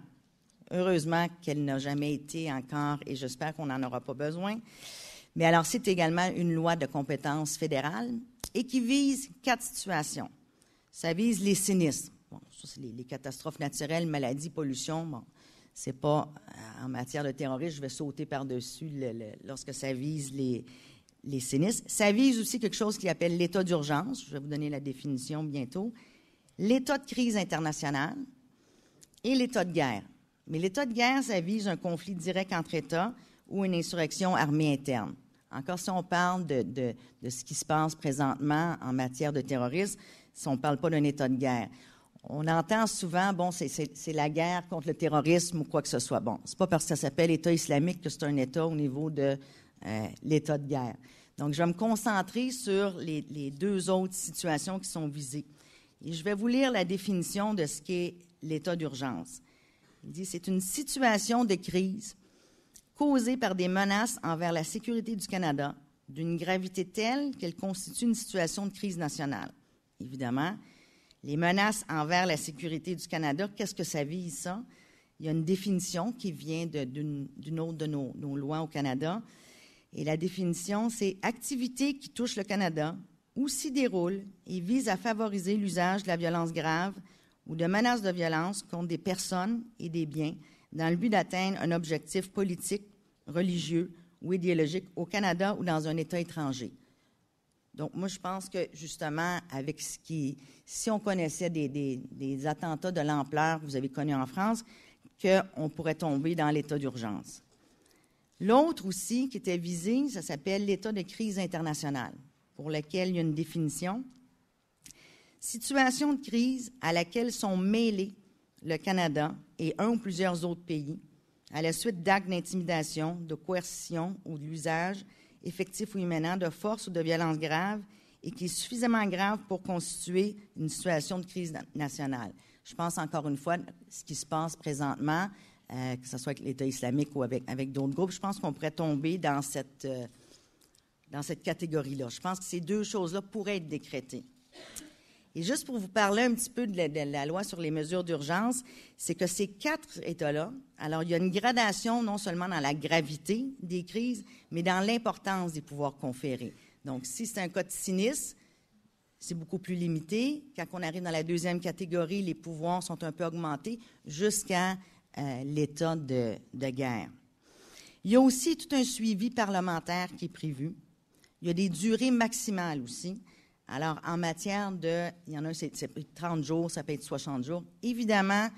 Heureusement qu'elle n'a jamais été encore, et j'espère qu'on n'en aura pas besoin. Mais alors, c'est également une loi de compétence fédérale et qui vise quatre situations. Ça vise les sinistres. les, catastrophes naturelles, maladies, pollution. Bon, c'est pas euh, en matière de terrorisme, je vais sauter par-dessus lorsque ça vise les, les sinistres. Ça vise aussi quelque chose qu'il appelle l'état d'urgence. Je vais vous donner la définition bientôt. L'état de crise internationale et l'état de guerre. Mais l'état de guerre, ça vise un conflit direct entre États ou une insurrection armée interne. Encore si on parle de, ce qui se passe présentement en matière de terrorisme, si on ne parle pas d'un état de guerre. On entend souvent, bon, c'est la guerre contre le terrorisme ou quoi que ce soit. Bon, n'est pas parce que ça s'appelle État islamique que c'est un État au niveau de euh, l'état de guerre. Donc, je vais me concentrer sur les, deux autres situations qui sont visées. Et je vais vous lire la définition de ce qu'est l'état d'urgence. Il dit c'est une situation de crise causée par des menaces envers la sécurité du Canada d'une gravité telle qu'elle constitue une situation de crise nationale. Évidemment, les menaces envers la sécurité du Canada, qu'est-ce que ça vise ça? Il y a une définition qui vient d'une autre de nos, nos lois au Canada. Et la définition, c'est activité qui touche le Canada ou s'y déroule et vise à favoriser l'usage de la violence grave, ou de menaces de violence contre des personnes et des biens dans le but d'atteindre un objectif politique, religieux ou idéologique au Canada ou dans un État étranger. Donc, moi, je pense que, justement, avec ce qui. Si on connaissait des, attentats de l'ampleur que vous avez connus en France, qu'on pourrait tomber dans l'état d'urgence. L'autre aussi qui était visé, ça s'appelle l'état de crise internationale, pour lequel il y a une définition situation de crise à laquelle sont mêlés le Canada et un ou plusieurs autres pays à la suite d'actes d'intimidation, de coercition ou de l'usage effectif ou imminent de force ou de violence grave et qui est suffisamment grave pour constituer une situation de crise nationale. Je pense encore une fois ce qui se passe présentement, euh, que ce soit avec l'État islamique ou avec, d'autres groupes, je pense qu'on pourrait tomber dans cette, euh, dans cette catégorie-là. Je pense que ces deux choses-là pourraient être décrétées. Et juste pour vous parler un petit peu de la, loi sur les mesures d'urgence, c'est que ces quatre États-là, alors il y a une gradation non seulement dans la gravité des crises, mais dans l'importance des pouvoirs conférés. Donc, si c'est un cas de sinistre, c'est beaucoup plus limité. Quand on arrive dans la deuxième catégorie, les pouvoirs sont un peu augmentés jusqu'à euh, l'état de guerre. Il y a aussi tout un suivi parlementaire qui est prévu. Il y a des durées maximales aussi. Alors, en matière de, il y en a, c'est, 30 jours, ça peut être 60 jours. Évidemment,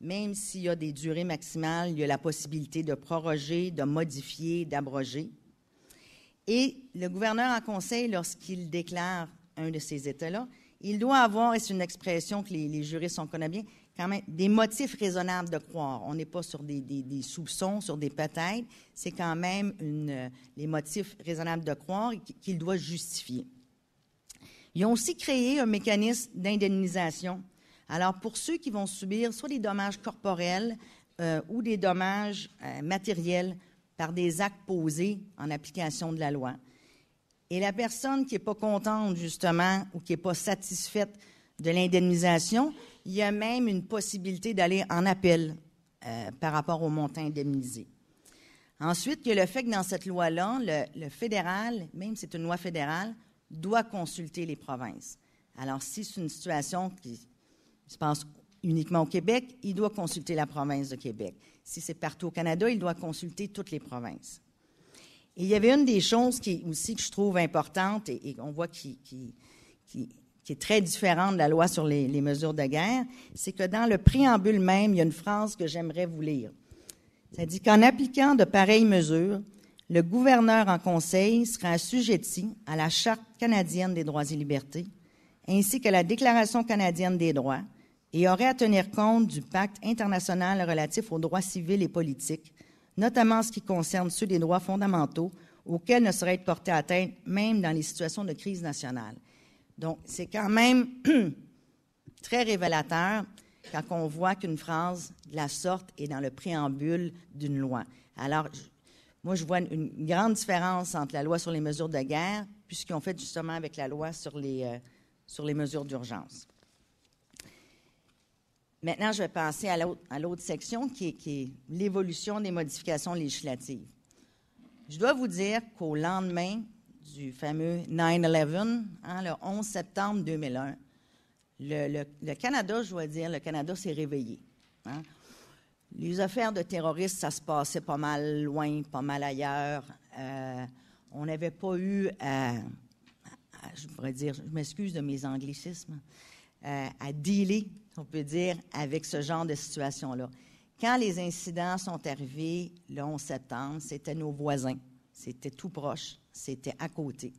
même s'il y a des durées maximales, il y a la possibilité de proroger, de modifier, d'abroger. Et le gouverneur en conseil, lorsqu'il déclare un de ces états-là, il doit avoir, et c'est une expression que les, jurés juristes, en bien, quand même, des motifs raisonnables de croire. On n'est pas sur des, soupçons, sur des peut-être. C'est quand même les motifs raisonnables de croire qu'il doit justifier. Ils ont aussi créé un mécanisme d'indemnisation. Alors, pour ceux qui vont subir soit des dommages corporels euh, ou des dommages euh, matériels par des actes posés en application de la loi, et la personne qui n'est pas contente, justement, ou qui n'est pas satisfaite de l'indemnisation, il y a même une possibilité d'aller en appel euh, par rapport au montant indemnisé. Ensuite, il y a le fait que dans cette loi-là, le, le fédéral, même si c'est une loi fédérale, doit consulter les provinces. Alors, si c'est une situation qui se passe uniquement au Québec, il doit consulter la province de Québec. Si c'est partout au Canada, il doit consulter toutes les provinces. Et il y avait une des choses qui, aussi que je trouve importante et, qu'on voit qui, qui, est très différente de la loi sur les, les mesures de guerre, c'est que dans le préambule même, il y a une phrase que j'aimerais vous lire. Ça dit qu'en appliquant de pareilles mesures, le gouverneur en conseil sera assujetti à la Charte canadienne des droits et libertés, ainsi que la Déclaration canadienne des droits, et aurait à tenir compte du pacte international relatif aux droits civils et politiques, notamment en ce qui concerne ceux des droits fondamentaux auxquels ne serait porté atteinte même dans les situations de crise nationale. Donc, c'est quand même très révélateur quand on voit qu'une phrase de la sorte est dans le préambule d'une loi. Alors, moi, je vois une, grande différence entre la loi sur les mesures de guerre puis ce qu'ils ont fait justement avec la loi sur les, euh, sur les mesures d'urgence. Maintenant, je vais passer à l'autre section qui est, l'évolution des modifications législatives. Je dois vous dire qu'au lendemain du fameux 9-11, hein, le 11 septembre 2001, le, le, Canada, je dois dire, le Canada s'est réveillé. Hein. Les affaires de terroristes, ça se passait pas mal loin, pas mal ailleurs. Euh, on n'avait pas eu, euh, à, je pourrais dire, je m'excuse de mes anglicismes, euh, à dealer, on peut dire, avec ce genre de situation-là. Quand les incidents sont arrivés le 11 septembre, c'était nos voisins, c'était tout proche, c'était à côté.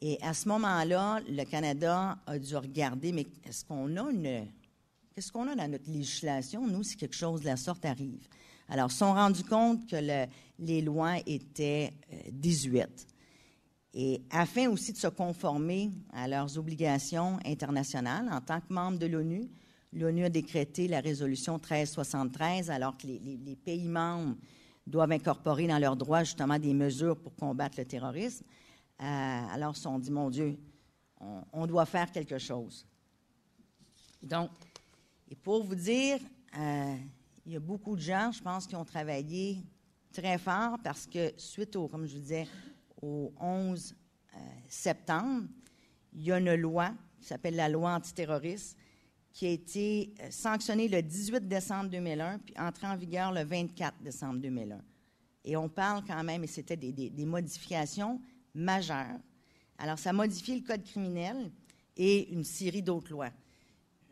Et à ce moment-là, le Canada a dû regarder, mais est-ce qu'on a une, qu'est-ce qu'on a dans notre législation, nous, si quelque chose de la sorte arrive? Alors, ils sont rendus compte que le, les lois étaient 18. Euh, Et afin aussi de se conformer à leurs obligations internationales, en tant que membre de l'ONU, l'ONU a décrété la résolution 1373, alors que les, pays membres doivent incorporer dans leurs droits justement des mesures pour combattre le terrorisme. Euh, alors, ils se sont dit, mon Dieu, on, on doit faire quelque chose. Donc, et pour vous dire, euh, il y a beaucoup de gens, je pense, qui ont travaillé très fort parce que suite au, comme je vous disais, au 11 euh, septembre, il y a une loi qui s'appelle la loi antiterroriste qui a été euh, sanctionnée le 18 décembre 2001 puis entrée en vigueur le 24 décembre 2001. Et on parle quand même, et c'était des, des, modifications majeures. Alors, ça modifie le code criminel et une série d'autres lois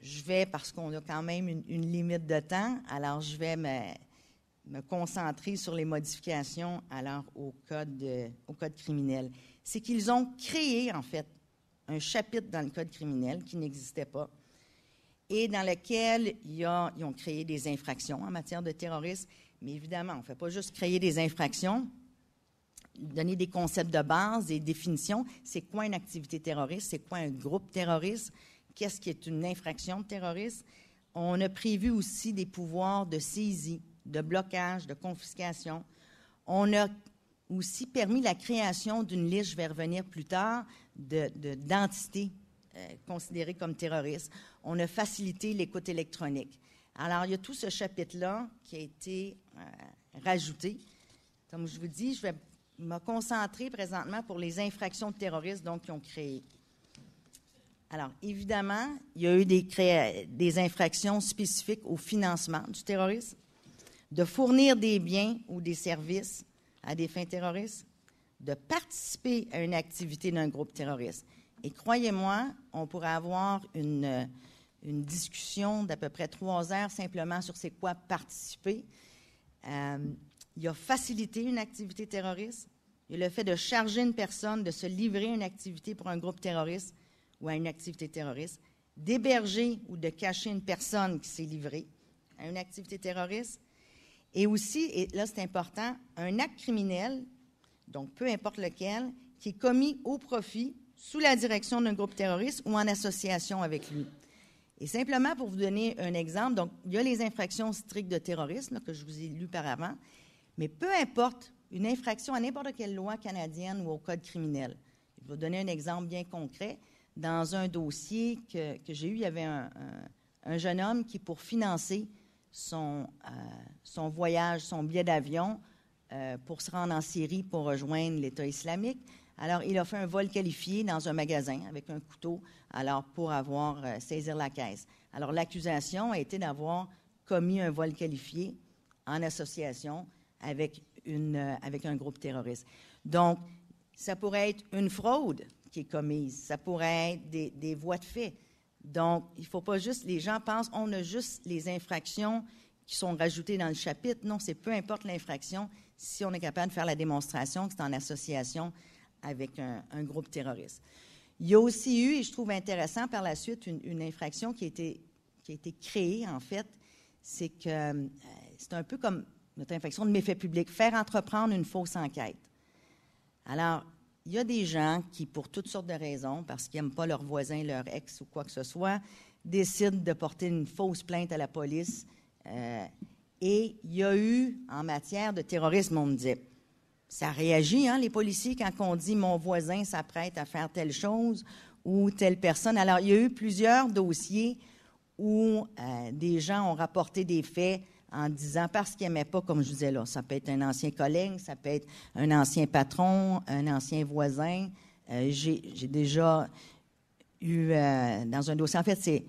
je vais, parce qu'on a quand même une, limite de temps, alors je vais me, concentrer sur les modifications alors au code, au code criminel. C'est qu'ils ont créé, en fait, un chapitre dans le code criminel qui n'existait pas et dans lequel ils ont créé des infractions en matière de terrorisme. Mais évidemment, on ne fait pas juste créer des infractions, donner des concepts de base, des définitions. C'est quoi une activité terroriste? C'est quoi un groupe terroriste? qu'est-ce qui est une infraction de terrorisme. On a prévu aussi des pouvoirs de saisie, de blocage, de confiscation. On a aussi permis la création d'une liste, je vais revenir plus tard, d'entités de, euh, considérées comme terroristes. On a facilité l'écoute électronique. Alors, il y a tout ce chapitre-là qui a été euh, rajouté. Comme je vous dis, je vais me concentrer présentement pour les infractions de terrorisme donc, qui ont créé, alors, évidemment, il y a eu des, infractions spécifiques au financement du terrorisme, de fournir des biens ou des services à des fins terroristes, de participer à une activité d'un groupe terroriste. Et croyez-moi, on pourrait avoir une, discussion d'à peu près trois heures simplement sur c'est quoi participer. Euh, il y a facilité une activité terroriste, il y a le fait de charger une personne, de se livrer à une activité pour un groupe terroriste, ou à une activité terroriste, d'héberger ou de cacher une personne qui s'est livrée à une activité terroriste, et aussi, et là c'est important, un acte criminel, donc peu importe lequel, qui est commis au profit, sous la direction d'un groupe terroriste ou en association avec lui. Et simplement pour vous donner un exemple, donc il y a les infractions strictes de terrorisme que je vous ai lues par avant, mais peu importe une infraction à n'importe quelle loi canadienne ou au code criminel. Je vais vous donner un exemple bien concret dans un dossier que, que j'ai eu, il y avait un, un, jeune homme qui, pour financer son, euh, son voyage, son billet d'avion, euh, pour se rendre en Syrie pour rejoindre l'État islamique, alors il a fait un vol qualifié dans un magasin avec un couteau, alors pour avoir euh, saisir la caisse. Alors l'accusation a été d'avoir commis un vol qualifié en association avec, une, avec un groupe terroriste. Donc, ça pourrait être une fraude qui est commise. Ça pourrait être des, des voies de fait. Donc, il ne faut pas juste, les gens pensent, on a juste les infractions qui sont rajoutées dans le chapitre. Non, c'est peu importe l'infraction, si on est capable de faire la démonstration que c'est en association avec un, groupe terroriste. Il y a aussi eu, et je trouve intéressant par la suite, une, infraction qui a, été, qui été créée, en fait, c'est que euh, c'est un peu comme notre infraction de méfait public, faire entreprendre une fausse enquête. Alors, il y a des gens qui, pour toutes sortes de raisons, parce qu'ils n'aiment pas leur voisin, leur ex ou quoi que ce soit, décident de porter une fausse plainte à la police. Euh, et il y a eu, en matière de terrorisme, on me dit, ça réagit, hein, les policiers, quand on dit mon voisin s'apprête à faire telle chose ou telle personne. Alors, il y a eu plusieurs dossiers où euh, des gens ont rapporté des faits en disant parce qu'il n'aimait pas, comme je vous disais là, ça peut être un ancien collègue, ça peut être un ancien patron, un ancien voisin. Euh, j'ai déjà eu euh, dans un dossier, en fait, c'est,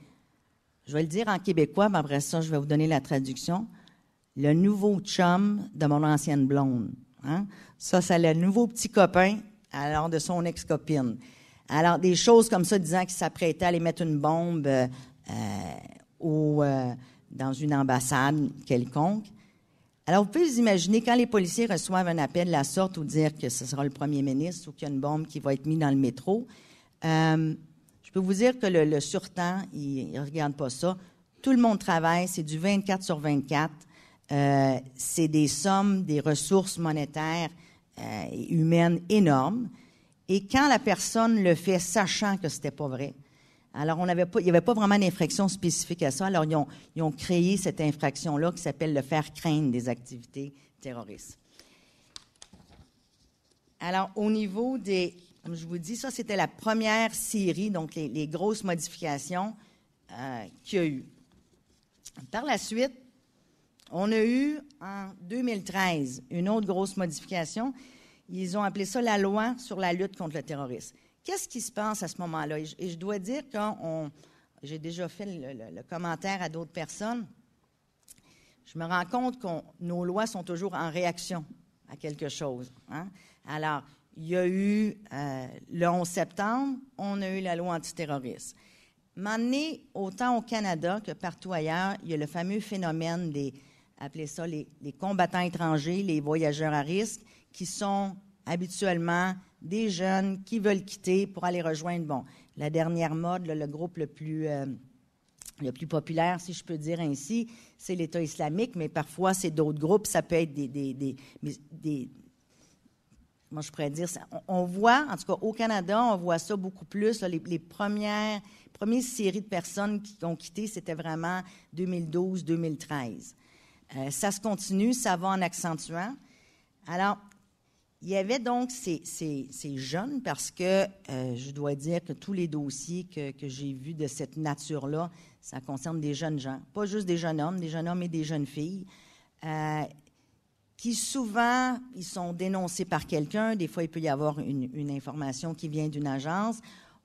je vais le dire en québécois, mais après ça, je vais vous donner la traduction. Le nouveau chum de mon ancienne blonde. Hein? Ça, c'est le nouveau petit copain, alors de son ex-copine. Alors, des choses comme ça, disant qu'il s'apprêtait à aller mettre une bombe euh, au dans une ambassade quelconque. Alors, vous pouvez vous imaginer, quand les policiers reçoivent un appel de la sorte ou dire que ce sera le premier ministre ou qu'il y a une bombe qui va être mise dans le métro, euh, je peux vous dire que le, le surtemps, il ne regarde pas ça. Tout le monde travaille, c'est du 24 sur 24. Euh, c'est des sommes, des ressources monétaires euh, et humaines énormes. Et quand la personne le fait sachant que ce n'était pas vrai, alors, on avait pas, il n'y avait pas vraiment d'infraction spécifique à ça. Alors, ils ont, créé cette infraction-là qui s'appelle le faire craindre des activités terroristes. Alors, au niveau des. Comme je vous dis, ça, c'était la première série, donc les, grosses modifications euh, qu'il y a eu. Par la suite, on a eu en 2013 une autre grosse modification. Ils ont appelé ça la loi sur la lutte contre le terrorisme. Qu'est-ce qui se passe à ce moment-là? Et, je dois dire qu'on. J'ai déjà fait le, commentaire à d'autres personnes. Je me rends compte que nos lois sont toujours en réaction à quelque chose. Hein? Alors, il y a eu euh, le 11 septembre, on a eu la loi antiterroriste. M'amener autant au Canada que partout ailleurs, il y a le fameux phénomène des, appelez ça les, les combattants étrangers, les voyageurs à risque, qui sont habituellement des jeunes qui veulent quitter pour aller rejoindre, bon, la dernière mode, le groupe le plus, euh, le plus populaire, si je peux dire ainsi, c'est l'État islamique, mais parfois c'est d'autres groupes, ça peut être des, des, des, moi, je pourrais dire, ça. on voit, en tout cas au Canada, on voit ça beaucoup plus. les, premières, premières séries de personnes qui ont quitté, c'était vraiment 2012-2013. Euh, ça se continue, ça va en accentuant. Alors, il y avait donc ces, jeunes, parce que euh, je dois dire que tous les dossiers que, que j'ai vus de cette nature-là, ça concerne des jeunes gens, pas juste des jeunes hommes, des jeunes hommes et des jeunes filles, euh, qui souvent, ils sont dénoncés par quelqu'un, des fois il peut y avoir une, une information qui vient d'une agence,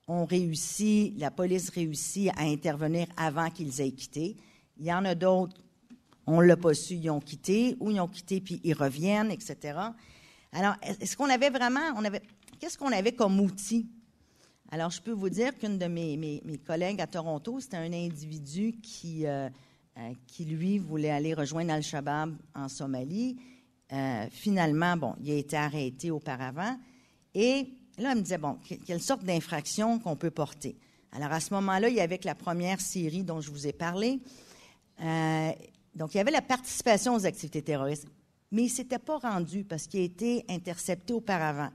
on réussit, la police réussit à intervenir avant qu'ils aient quitté. Il y en a d'autres, on ne l'a pas su, ils ont quitté, ou ils ont quitté puis ils reviennent, etc. Alors, est-ce qu'on avait vraiment, on avait, qu'est-ce qu'on avait comme outil? Alors, je peux vous dire qu'une de mes, mes, collègues à Toronto, c'était un individu qui, euh, euh, qui, lui, voulait aller rejoindre Al-Shabaab en Somalie. Euh, finalement, bon, il a été arrêté auparavant. Et là, elle me disait, bon, quelle sorte d'infraction qu'on peut porter? Alors, à ce moment-là, il y avait que la première série dont je vous ai parlé. donc, il y avait la participation aux activités terroristes mais il ne s'était pas rendu parce qu'il a été intercepté auparavant.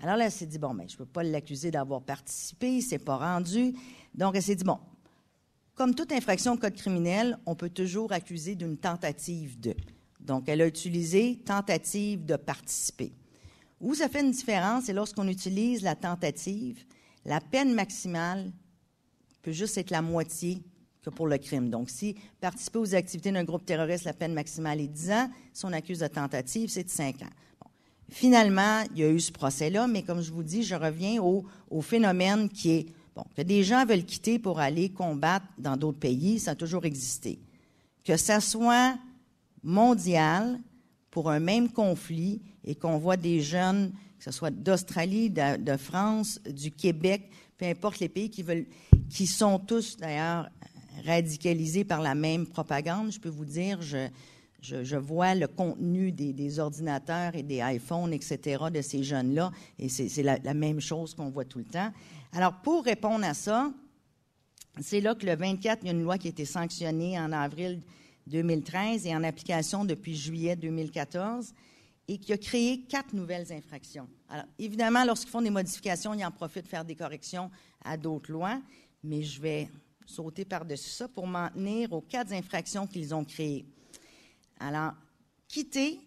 Alors là, elle s'est dit, bon, ben, je ne peux pas l'accuser d'avoir participé, il ne s'est pas rendu. Donc, elle s'est dit, bon, comme toute infraction au code criminel, on peut toujours accuser d'une tentative de. Donc, elle a utilisé tentative de participer. Où ça fait une différence, c'est lorsqu'on utilise la tentative, la peine maximale peut juste être la moitié que pour le crime. Donc, si participer aux activités d'un groupe terroriste, la peine maximale est 10 ans. Si on accuse de tentative, c'est de 5 ans. Finalement, il y a eu ce procès-là, mais comme je vous dis, je reviens au, phénomène qui est bon, que des gens veulent quitter pour aller combattre dans d'autres pays, ça a toujours existé. Que ça soit mondial pour un même conflit et qu'on voit des jeunes, que ce soit d'Australie, de, de France, du Québec, peu importe les pays qui veulent, qui sont tous d'ailleurs radicalisés par la même propagande. Je peux vous dire, je, je, vois le contenu des, des, ordinateurs et des iPhones, etc., de ces jeunes-là, et c'est la, la, même chose qu'on voit tout le temps. Alors, pour répondre à ça, c'est là que le 24, il y a une loi qui a été sanctionnée en avril 2013 et en application depuis juillet 2014 et qui a créé quatre nouvelles infractions. Alors, évidemment, lorsqu'ils font des modifications, ils en profitent de faire des corrections à d'autres lois, mais je vais sauter par-dessus ça pour maintenir tenir aux quatre infractions qu'ils ont créées. Alors, quitter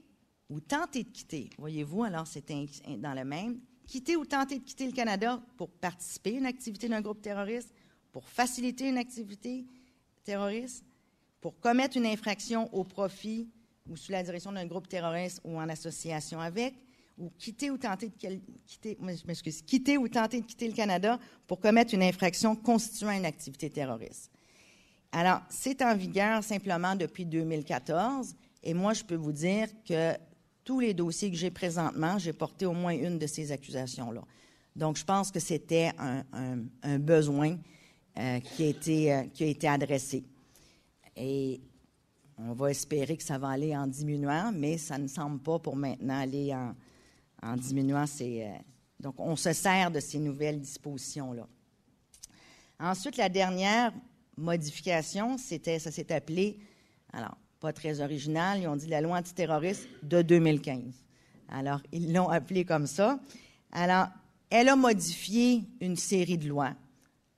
ou tenter de quitter, voyez-vous, alors c'est dans le même, quitter ou tenter de quitter le Canada pour participer à une activité d'un groupe terroriste, pour faciliter une activité terroriste, pour commettre une infraction au profit ou sous la direction d'un groupe terroriste ou en association avec, ou quitter ou tenter de quitter, quitter ou tenter de quitter le Canada pour commettre une infraction constituant une activité terroriste. Alors, c'est en vigueur simplement depuis 2014, et moi, je peux vous dire que tous les dossiers que j'ai présentement, j'ai porté au moins une de ces accusations-là. Donc, je pense que c'était un, besoin euh, qui, a été, euh, qui a été adressé. Et on va espérer que ça va aller en diminuant, mais ça ne semble pas pour maintenant aller en, en diminuant ces. Euh, donc, on se sert de ces nouvelles dispositions-là. Ensuite, la dernière modification, c'était, ça s'est appelé, alors, pas très original, ils ont dit la loi antiterroriste de 2015. Alors, ils l'ont appelée comme ça. Alors, elle a modifié une série de lois.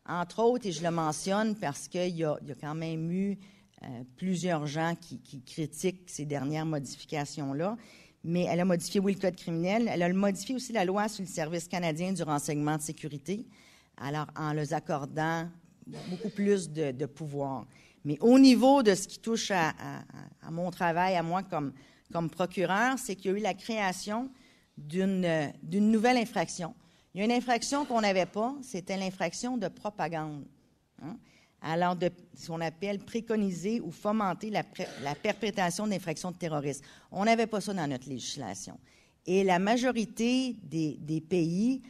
Entre autres, et je le mentionne parce qu'il y, a quand même eu euh, plusieurs gens qui critiquent ces dernières modifications-là mais elle a modifié, oui, le code criminel. Elle a modifié aussi la loi sur le service canadien du renseignement de sécurité, alors en les accordant beaucoup plus de, pouvoir. Mais au niveau de ce qui touche à, mon travail, à moi comme, comme procureur, c'est qu'il y a eu la création d'une nouvelle infraction. Il y a une infraction qu'on n'avait pas, c'était l'infraction de propagande. Hein alors de ce qu'on appelle préconiser ou fomenter la, perpétration d'infractions de terroristes. On n'avait pas ça dans notre législation. Et la majorité des, pays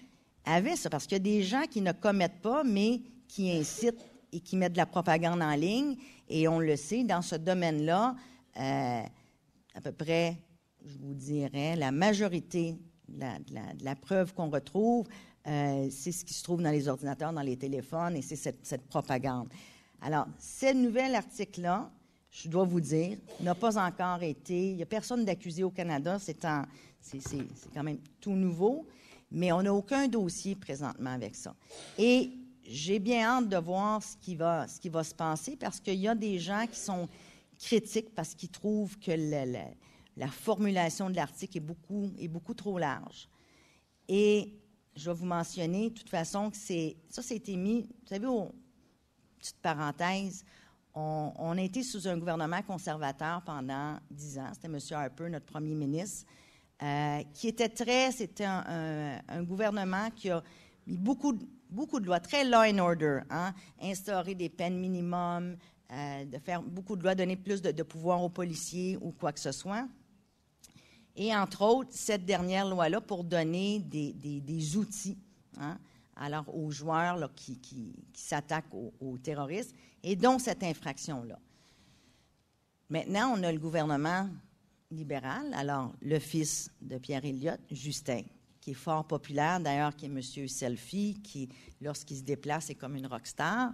avaient ça, parce qu'il y a des gens qui ne commettent pas, mais qui incitent et qui mettent de la propagande en ligne. Et on le sait, dans ce domaine-là, euh, à peu près, je vous dirais, la majorité de la preuve qu'on retrouve euh, c'est ce qui se trouve dans les ordinateurs, dans les téléphones, et c'est cette, propagande. Alors, ce nouvel article-là, je dois vous dire, n'a pas encore été. Il n'y a personne d'accusé au Canada. C'est quand même tout nouveau. Mais on n'a aucun dossier présentement avec ça. Et j'ai bien hâte de voir ce qui va, ce qui va se passer parce qu'il y a des gens qui sont critiques parce qu'ils trouvent que la formulation de l'article est beaucoup, est beaucoup trop large. Et je vais vous mentionner, de toute façon, que c'est ça, c'était mis, vous savez, petite parenthèse, on, a été sous un gouvernement conservateur pendant dix ans. C'était M. Harper, notre premier ministre, euh, qui était très, c'était un, gouvernement qui a mis beaucoup, beaucoup de lois, très law and order, hein, instaurer des peines minimum, euh, de faire beaucoup de lois, donner plus de, de pouvoir aux policiers ou quoi que ce soit et entre autres cette dernière loi-là pour donner des, outils hein, alors aux joueurs qui, s'attaquent aux, terroristes et dont cette infraction-là. Maintenant, on a le gouvernement libéral, alors le fils de Pierre Elliott, Justin, qui est fort populaire, d'ailleurs, qui est Monsieur Selfie, qui, lorsqu'il se déplace, est comme une rockstar.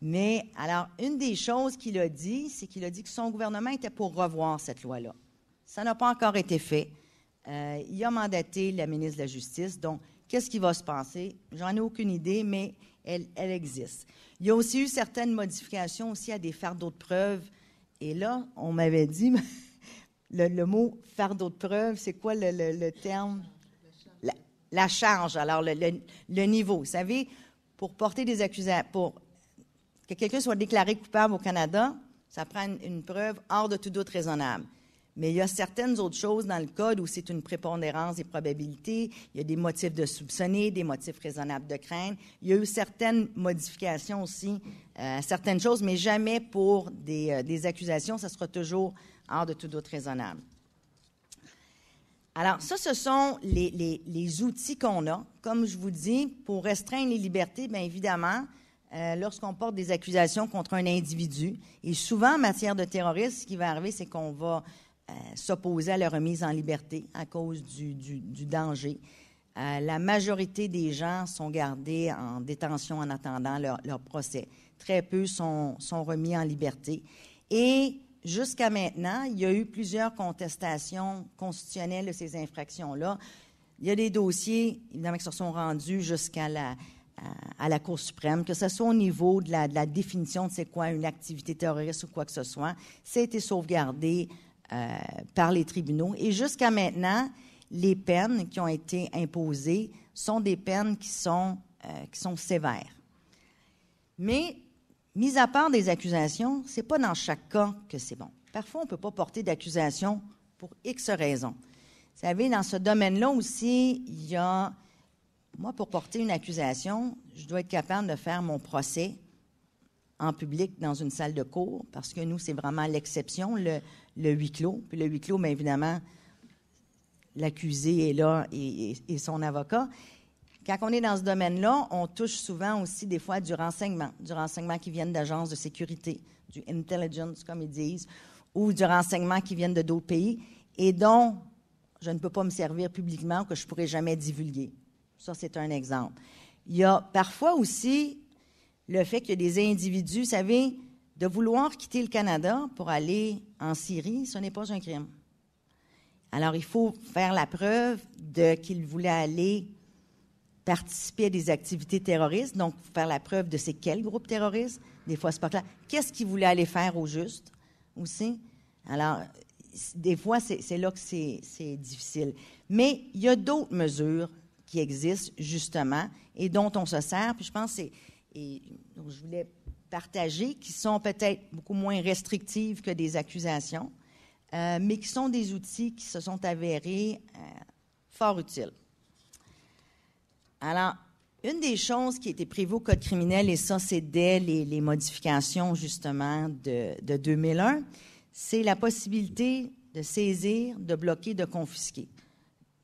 Mais alors, une des choses qu'il a dit, c'est qu'il a dit que son gouvernement était pour revoir cette loi-là. Ça n'a pas encore été fait. Euh, il a mandaté la ministre de la Justice. Donc, qu'est-ce qui va se passer? J'en ai aucune idée, mais elle, elle, existe. Il y a aussi eu certaines modifications aussi à des fardeaux de preuves. Et là, on m'avait dit, le, mot fardeau de preuves », c'est quoi le, terme? La, la charge, alors le, niveau. Vous savez, pour porter des accusations, pour que quelqu'un soit déclaré coupable au Canada, ça prend une preuve hors de tout doute raisonnable. Mais il y a certaines autres choses dans le code où c'est une prépondérance des probabilités. Il y a des motifs de soupçonner, des motifs raisonnables de crainte. Il y a eu certaines modifications aussi, euh, certaines choses, mais jamais pour euh, des, accusations. Ça sera toujours hors de tout doute raisonnable. Alors, ça, ce sont les, les, les outils qu'on a. Comme je vous dis, pour restreindre les libertés, bien évidemment, euh, lorsqu'on porte des accusations contre un individu, et souvent en matière de terrorisme, ce qui va arriver, c'est qu'on va euh, s'opposaient à leur remise en liberté à cause du, danger. Euh, la majorité des gens sont gardés en détention en attendant leur, procès. Très peu sont, sont, remis en liberté. Et jusqu'à maintenant, il y a eu plusieurs contestations constitutionnelles de ces infractions-là. Il y a des dossiers, évidemment, qui se sont rendus jusqu'à la, à la Cour suprême, que ce soit au niveau de la, de la définition de c'est quoi une activité terroriste ou quoi que ce soit, ça a été sauvegardé euh, par les tribunaux. Et jusqu'à maintenant, les peines qui ont été imposées sont des peines qui sont, euh, qui sont sévères. Mais, mis à part des accusations, ce n'est pas dans chaque cas que c'est bon. Parfois, on ne peut pas porter d'accusation pour X raisons. Vous savez, dans ce domaine-là aussi, il y a. Moi, pour porter une accusation, je dois être capable de faire mon procès, en public dans une salle de cours, parce que nous, c'est vraiment l'exception, le, huis clos. Puis le huis clos, bien évidemment, l'accusé est là et, son avocat. Quand on est dans ce domaine-là, on touche souvent aussi des fois du renseignement, du renseignement qui vient d'agences de sécurité, du intelligence, comme ils disent, ou du renseignement qui vient de d'autres pays et dont je ne peux pas me servir publiquement, que je ne pourrais jamais divulguer. Ça, c'est un exemple. Il y a parfois aussi le fait qu'il y des individus, vous savez, de vouloir quitter le Canada pour aller en Syrie, ce n'est pas un crime. Alors, il faut faire la preuve de qu'il voulait aller participer à des activités terroristes, donc faire la preuve de c'est quel groupe terroriste. Des fois, c'est pas clair. Qu'est-ce qu'ils voulait aller faire au juste aussi? Alors, des fois, c'est là que c'est difficile. Mais il y a d'autres mesures qui existent, justement, et dont on se sert. Puis je pense que et donc, je voulais partager, qui sont peut-être beaucoup moins restrictives que des accusations, euh, mais qui sont des outils qui se sont avérés euh, fort utiles. Alors, une des choses qui était prévue au Code criminel, et ça, c'est dès les, modifications, justement, de, de 2001, c'est la possibilité de saisir, de bloquer, de confisquer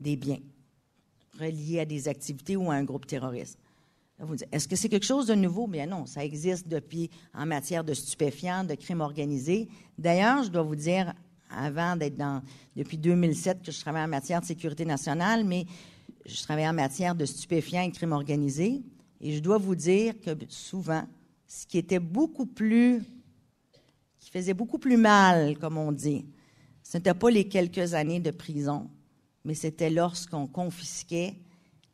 des biens reliés à des activités ou à un groupe terroriste. Est-ce que c'est quelque chose de nouveau? Bien non, ça existe depuis en matière de stupéfiants, de crimes organisés. D'ailleurs, je dois vous dire, avant d'être dans, depuis 2007 que je travaille en matière de sécurité nationale, mais je travaille en matière de stupéfiants et crimes organisés. Et je dois vous dire que souvent, ce qui était beaucoup plus, qui faisait beaucoup plus mal, comme on dit, ce n'était pas les quelques années de prison, mais c'était lorsqu'on confisquait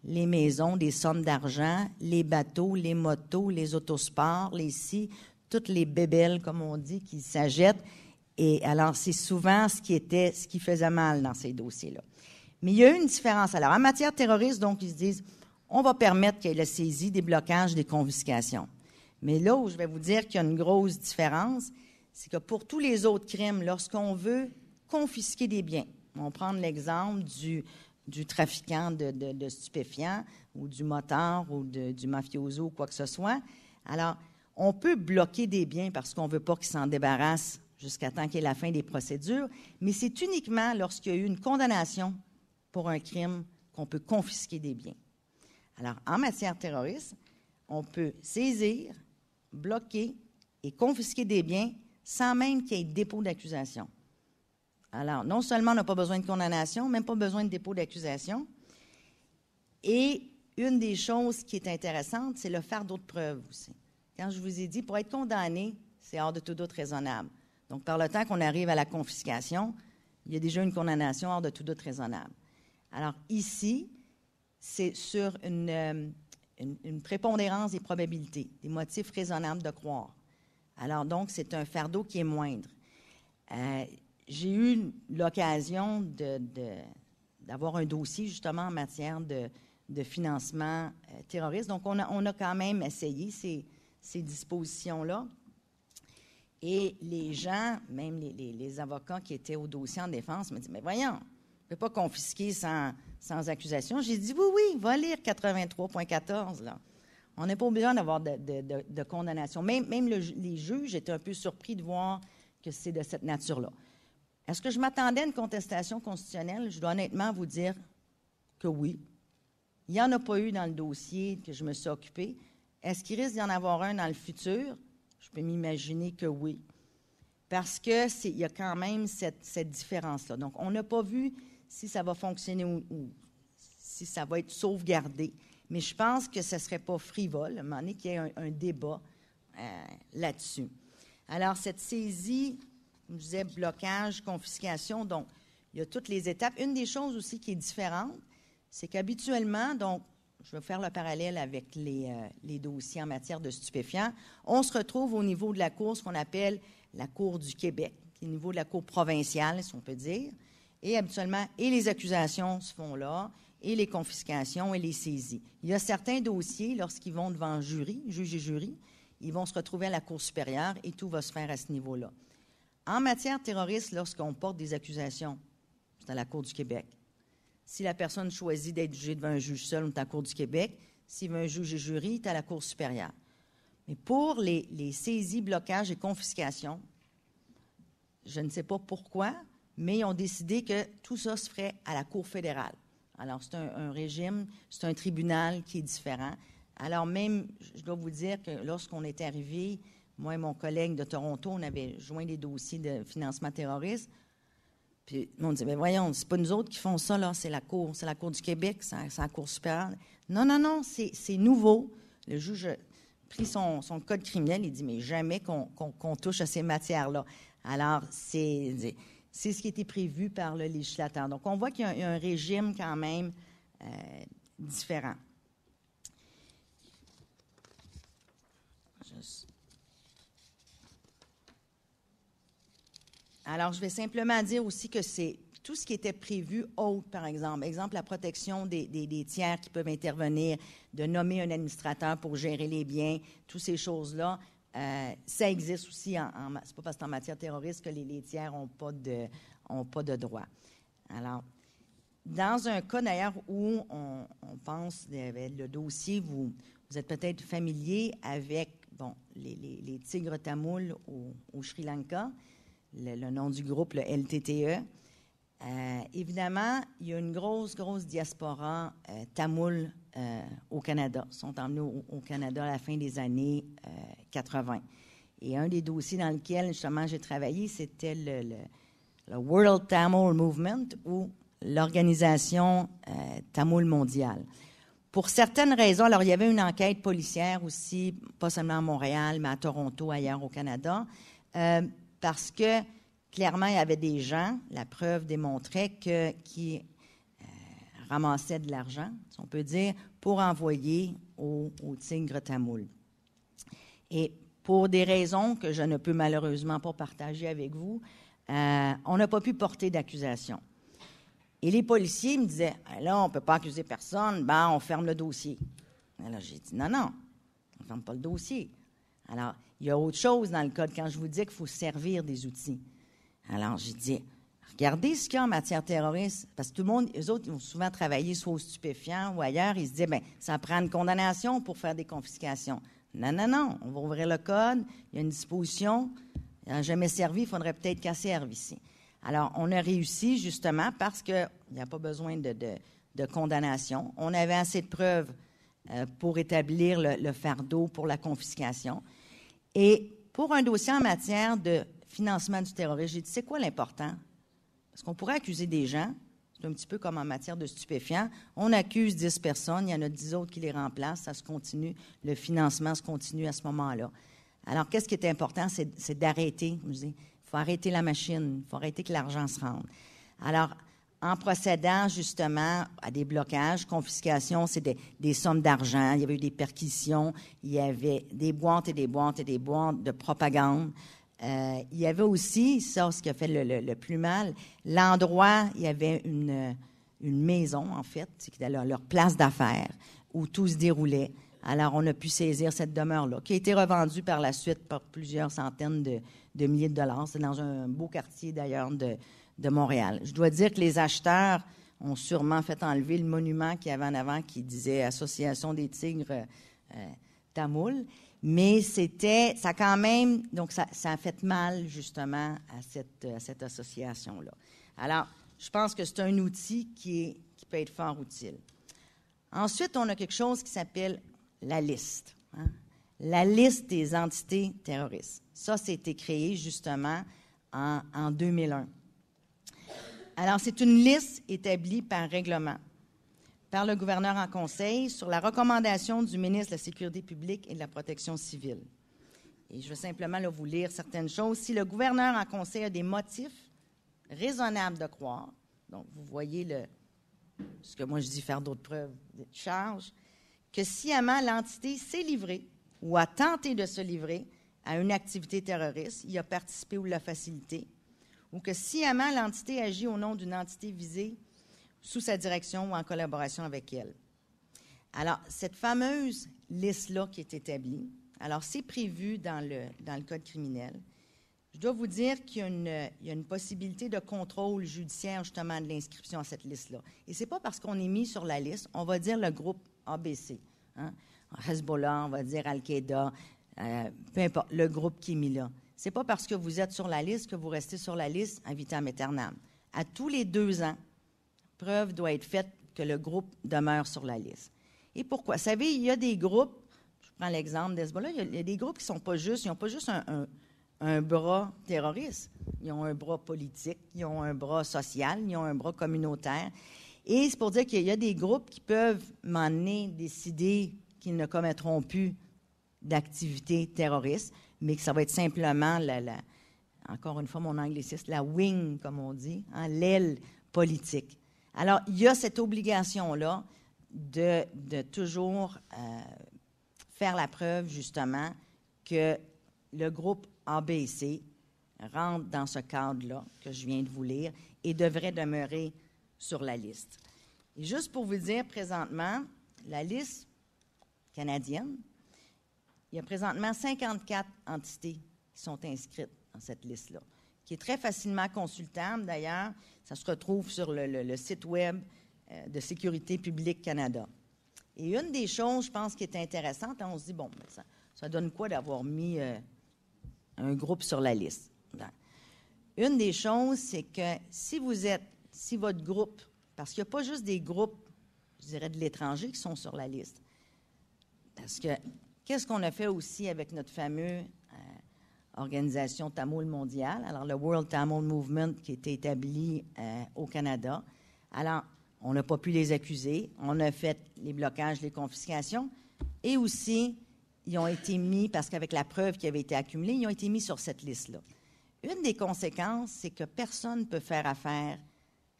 les maisons, des sommes d'argent, les bateaux, les motos, les autosports, les si, toutes les bébelles, comme on dit, qui s'ajettent. Et alors, c'est souvent ce qui était, ce qui faisait mal dans ces dossiers-là. Mais il y a une différence. Alors, en matière terroriste, donc, ils se disent, on va permettre qu'il y ait la saisie, des blocages, des confiscations. Mais là où je vais vous dire qu'il y a une grosse différence, c'est que pour tous les autres crimes, lorsqu'on veut confisquer des biens, on prend l'exemple du du trafiquant de, stupéfiants ou du motard ou du mafioso ou quoi que ce soit. Alors, on peut bloquer des biens parce qu'on ne veut pas qu'ils s'en débarrassent jusqu'à temps qu'il y ait la fin des procédures, mais c'est uniquement lorsqu'il y a eu une condamnation pour un crime qu'on peut confisquer des biens. Alors, en matière terroriste, on peut saisir, bloquer et confisquer des biens sans même qu'il y ait dépôt d'accusation. Alors, non seulement on n'a pas besoin de condamnation, même pas besoin de dépôt d'accusation. Et une des choses qui est intéressante, c'est le fardeau de preuve aussi. Quand je vous ai dit, pour être condamné, c'est hors de tout doute raisonnable. Donc, par le temps qu'on arrive à la confiscation, il y a déjà une condamnation hors de tout doute raisonnable. Alors, ici, c'est sur une, euh, prépondérance des probabilités, des motifs raisonnables de croire. Alors, donc, c'est un fardeau qui est moindre. Euh, j'ai eu l'occasion d'avoir un dossier justement en matière de, financement euh, terroriste. Donc, on a, quand même essayé ces, dispositions-là. Et les gens, même les, avocats qui étaient au dossier en défense, me disent Mais voyons, on ne peut pas confisquer sans, accusation. J'ai dit Oui, oui, va lire 83.14. Là. On n'a pas besoin d'avoir de, condamnation. Même, les juges étaient un peu surpris de voir que c'est de cette nature-là. Est-ce que je m'attendais à une contestation constitutionnelle? Je dois honnêtement vous dire que oui. Il n'y en a pas eu dans le dossier que je me suis occupé. Est-ce qu'il risque d'y en avoir un dans le futur? Je peux m'imaginer que oui. Parce qu'il y a quand même cette, différence-là. Donc, on n'a pas vu si ça va fonctionner ou, si ça va être sauvegardé. Mais je pense que ce ne serait pas frivole, à un moment donné, qu'il y ait un, débat euh, là-dessus. Alors, cette saisie je disais blocage, confiscation. Donc, il y a toutes les étapes. Une des choses aussi qui est différente, c'est qu'habituellement, donc, je vais faire le parallèle avec les, euh, dossiers en matière de stupéfiants, on se retrouve au niveau de la Cour, ce qu'on appelle la Cour du Québec, au niveau de la Cour provinciale, si on peut dire. Et habituellement, et les accusations se font là, et les confiscations et les saisies. Il y a certains dossiers, lorsqu'ils vont devant jury, juge et jury, ils vont se retrouver à la Cour supérieure et tout va se faire à ce niveau-là. En matière terroriste, lorsqu'on porte des accusations, c'est à la Cour du Québec. Si la personne choisit d'être jugée devant un juge seul, on est à la Cour du Québec. S'il veut un juge et jury, c'est à la Cour supérieure. Mais pour les, saisies, blocages et confiscations, je ne sais pas pourquoi, mais ils ont décidé que tout ça se ferait à la Cour fédérale. Alors, c'est un, un régime, c'est un tribunal qui est différent. Alors, même, je dois vous dire que lorsqu'on est arrivé, moi et mon collègue de Toronto, on avait joint les dossiers de financement terroriste. Puis on disait, ben « mais voyons, c'est pas nous autres qui font ça, c'est la Cour, c'est la Cour du Québec, c'est la Cour supérieure. Non, non, non, c'est nouveau. Le juge a pris son, code criminel, il dit, mais jamais qu'on touche à ces matières-là. Alors, c'est c'est ce qui était prévu par le législateur. Donc, on voit qu'il y, a un régime quand même euh, différent. Alors, je vais simplement dire aussi que c'est tout ce qui était prévu autre, par exemple. Exemple, la protection des, tiers qui peuvent intervenir, de nommer un administrateur pour gérer les biens, toutes ces choses-là. Euh, ça existe aussi. En, en pas parce qu'en matière terroriste que les, tiers n'ont pas, de, pas de droit. Alors, dans un cas d'ailleurs où on, pense le dossier, vous, êtes peut-être familier avec bon, les, tigres tamouls au, au Sri Lanka le, nom du groupe, le LTTE. Euh, évidemment, il y a une grosse, grosse diaspora tamoul euh, tamoule euh, au Canada. Ils sont emmenés au, au, Canada à la fin des années 80. Et un des dossiers dans lequel, justement, j'ai travaillé, c'était le, World Tamil Movement ou l'Organisation Tamoul mondiale. Pour certaines raisons, alors il y avait une enquête policière aussi, pas seulement à Montréal, mais à Toronto, ailleurs au Canada parce que clairement, il y avait des gens, la preuve démontrait, que, qui euh, ramassaient de l'argent, si on peut dire, pour envoyer au, au tigre tamoul. Et pour des raisons que je ne peux malheureusement pas partager avec vous, euh, on n'a pas pu porter d'accusation. Et les policiers me disaient, ah, là, on ne peut pas accuser personne, ben, on ferme le dossier. Alors, j'ai dit, non, non, on ne ferme pas le dossier. Alors, il y a autre chose dans le code quand je vous dis qu'il faut servir des outils. Alors, j'ai dit, regardez ce qu'il y a en matière terroriste, parce que tout le monde, les autres, ils ont souvent travaillé soit au stupéfiants ou ailleurs, ils se disent, bien, ça prend une condamnation pour faire des confiscations. Non, non, non, on va ouvrir le code, il y a une disposition, Il jamais servi, il faudrait peut-être qu'elle serve ici. Alors, on a réussi justement parce qu'il n'y a pas besoin de, condamnation. On avait assez de preuves euh, pour établir le fardeau pour la confiscation. Et pour un dossier en matière de financement du terrorisme, j'ai dit, c'est quoi l'important? Parce qu'on pourrait accuser des gens, c'est un petit peu comme en matière de stupéfiants, on accuse 10 personnes, il y en a 10 autres qui les remplacent, ça se continue, le financement se continue à ce moment-là. Alors, qu'est-ce qui est important? C'est d'arrêter, il faut arrêter la machine, il faut arrêter que l'argent se rende. Alors, en procédant justement à des blocages, confiscations, c'est des, sommes d'argent, il y avait eu des perquisitions, il y avait des boîtes et des boîtes et des boîtes de propagande. Euh, il y avait aussi, ça, ce qui a fait le, plus mal, l'endroit, il y avait une, maison, en fait, c'était leur, leur place d'affaires, où tout se déroulait. Alors, on a pu saisir cette demeure-là, qui a été revendue par la suite par plusieurs centaines de, de milliers de dollars. C'est dans un beau quartier, d'ailleurs, de, de Montréal. Je dois dire que les acheteurs ont sûrement fait enlever le monument qu'il y avait en avant qui disait Association des tigres euh, Mais c'était, ça quand même, donc ça, a fait mal justement à cette, association-là. Alors, je pense que c'est un outil qui, peut être fort utile. Ensuite, on a quelque chose qui s'appelle la liste. Hein. La liste des entités terroristes. Ça, c'était créé justement en 2001. Alors, c'est une liste établie par règlement, par le gouverneur en conseil, sur la recommandation du ministre de la Sécurité publique et de la Protection civile. Et je veux simplement vous lire certaines choses. Si le gouverneur en conseil a des motifs raisonnables de croire, donc vous voyez le, ce que moi je dis faire d'autres preuves de charge, que sciemment l'entité s'est livrée ou a tenté de se livrer à une activité terroriste, y a participé ou l'a facilité, ou que sciemment l'entité agit au nom d'une entité visée sous sa direction ou en collaboration avec elle. Alors, cette fameuse liste-là qui est établie, alors c'est prévu dans le, dans le Code criminel. Je dois vous dire qu'il y, a une possibilité de contrôle judiciaire justement de l'inscription à cette liste-là. Et ce n'est pas parce qu'on est mis sur la liste, on va dire le groupe ABC. Hein. Hezbollah, on va dire Al-Qaïda, euh, peu importe, le groupe qui est mis là n'est pas parce que vous êtes sur la liste que vous restez sur la liste à vitam À tous les deux ans, preuve doit être faite que le groupe demeure sur la liste. Et pourquoi? Vous savez, il y a des groupes, je prends l'exemple d'Hezbollah, il, il y a des groupes qui sont pas juste, ils n'ont pas juste un, bras terroriste, ils ont un bras politique, ils ont un bras social, ils ont un bras communautaire. Et c'est pour dire qu'il y a des groupes qui peuvent m'emmener décider qu'ils ne commettront plus d'activités terroristes mais que ça va être simplement, encore une fois mon angliciste, la wing, comme on dit, hein, l'aile politique. Alors, il y a cette obligation-là de, toujours euh, faire la preuve, justement, que le groupe ABC rentre dans ce cadre-là que je viens de vous lire et devrait demeurer sur la liste. Et juste pour vous dire, présentement, la liste canadienne il y a présentement 54 entités qui sont inscrites dans cette liste-là, qui est très facilement consultable d'ailleurs. Ça se retrouve sur le, site Web euh, de Sécurité publique Canada. Et une des choses, je pense, qui est intéressante, hein, on se dit, bon, ben, ça, donne quoi d'avoir mis euh, un groupe sur la liste? Ben, une des choses, c'est que si vous êtes, si votre groupe, parce qu'il n'y a pas juste des groupes, je dirais, de l'étranger qui sont sur la liste, parce que Qu'est-ce qu'on a fait aussi avec notre fameuse euh, organisation tamoul mondiale, alors le World Tamil Movement qui était établi euh, au Canada. Alors, on n'a pas pu les accuser, on a fait les blocages, les confiscations, et aussi, ils ont été mis, parce qu'avec la preuve qui avait été accumulée, ils ont été mis sur cette liste-là. Une des conséquences, c'est que personne ne peut faire affaire,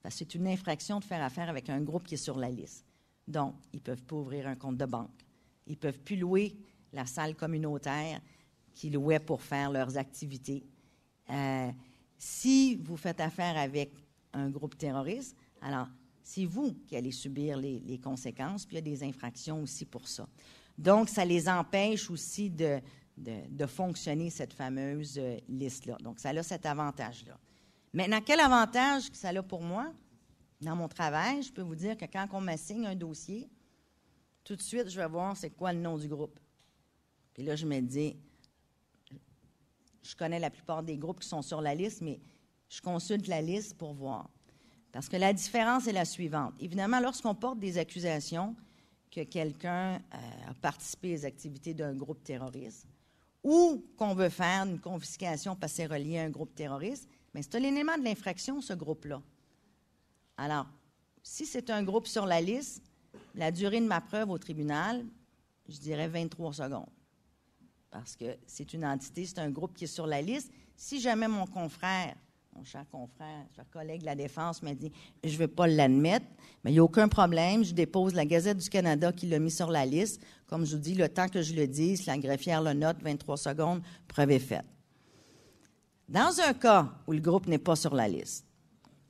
parce que c'est une infraction de faire affaire avec un groupe qui est sur la liste. Donc, ils ne peuvent pas ouvrir un compte de banque, ils ne peuvent plus louer la salle communautaire qu'ils louaient pour faire leurs activités. Euh, si vous faites affaire avec un groupe terroriste, alors c'est vous qui allez subir les, conséquences, puis il y a des infractions aussi pour ça. Donc, ça les empêche aussi de, fonctionner cette fameuse euh, liste-là. Donc, ça a cet avantage-là. Maintenant, quel avantage ça a pour moi? Dans mon travail, je peux vous dire que quand on m'assigne un dossier, tout de suite, je vais voir c'est quoi le nom du groupe. Et là, je me dis, je connais la plupart des groupes qui sont sur la liste, mais je consulte la liste pour voir. Parce que la différence est la suivante. Évidemment, lorsqu'on porte des accusations que quelqu'un euh, a participé aux activités d'un groupe terroriste ou qu'on veut faire une confiscation parce que c'est relié à un groupe terroriste, mais c'est l'élément de l'infraction, ce groupe-là. Alors, si c'est un groupe sur la liste, la durée de ma preuve au tribunal, je dirais 23 secondes parce que c'est une entité, c'est un groupe qui est sur la liste. Si jamais mon confrère, mon cher confrère, cher collègue de la Défense m'a dit je ne veux pas l'admettre, mais il n'y a aucun problème, je dépose la Gazette du Canada qui l'a mis sur la liste. Comme je vous dis, le temps que je le dise, la greffière le note, 23 secondes, preuve est faite. Dans un cas où le groupe n'est pas sur la liste,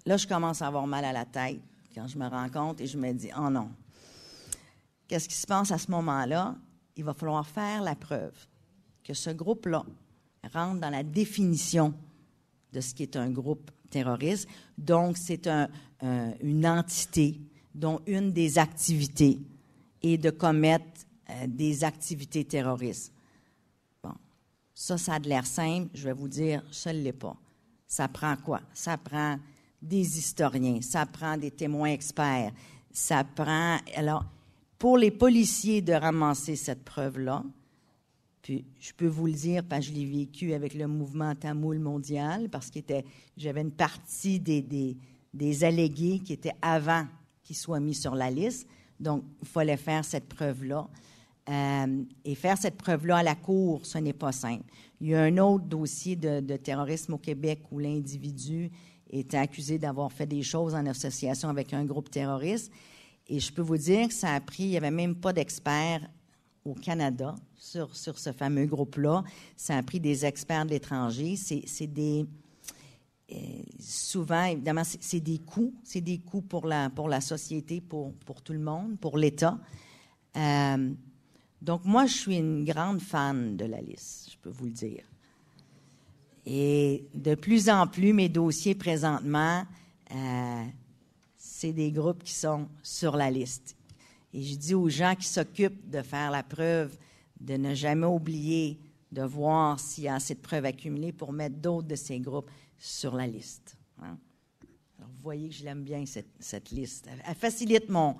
là, je commence à avoir mal à la tête quand je me rends compte et je me dis, oh non, qu'est-ce qui se passe à ce moment-là? Il va falloir faire la preuve que ce groupe-là rentre dans la définition de ce qui est un groupe terroriste. Donc, c'est un, euh, une entité dont une des activités est de commettre euh, des activités terroristes. Bon, ça, ça a de l'air simple. Je vais vous dire, ça ne l'est pas. Ça prend quoi? Ça prend des historiens, ça prend des témoins experts, ça prend... Alors, pour les policiers de ramasser cette preuve-là, je peux vous le dire, parce que je l'ai vécu avec le mouvement tamoul mondial, parce que j'avais une partie des, des, allégués qui étaient avant qu'ils soient mis sur la liste. Donc, il fallait faire cette preuve-là. Euh, et faire cette preuve-là à la cour, ce n'est pas simple. Il y a un autre dossier de, de terrorisme au Québec où l'individu était accusé d'avoir fait des choses en association avec un groupe terroriste. Et je peux vous dire que ça a pris, il n'y avait même pas d'experts au Canada sur, sur ce fameux groupe-là. Ça a pris des experts de l'étranger. C'est des. Euh, souvent, évidemment, c'est des coûts. C'est des coûts pour la, pour la société, pour, pour tout le monde, pour l'État. Euh, donc, moi, je suis une grande fan de la liste, je peux vous le dire. Et de plus en plus, mes dossiers présentement, euh, c'est des groupes qui sont sur la liste. Et je dis aux gens qui s'occupent de faire la preuve de ne jamais oublier de voir s'il y a assez de preuves accumulées pour mettre d'autres de ces groupes sur la liste. Hein. Alors, vous voyez que je l'aime bien, cette, liste. Elle facilite mon,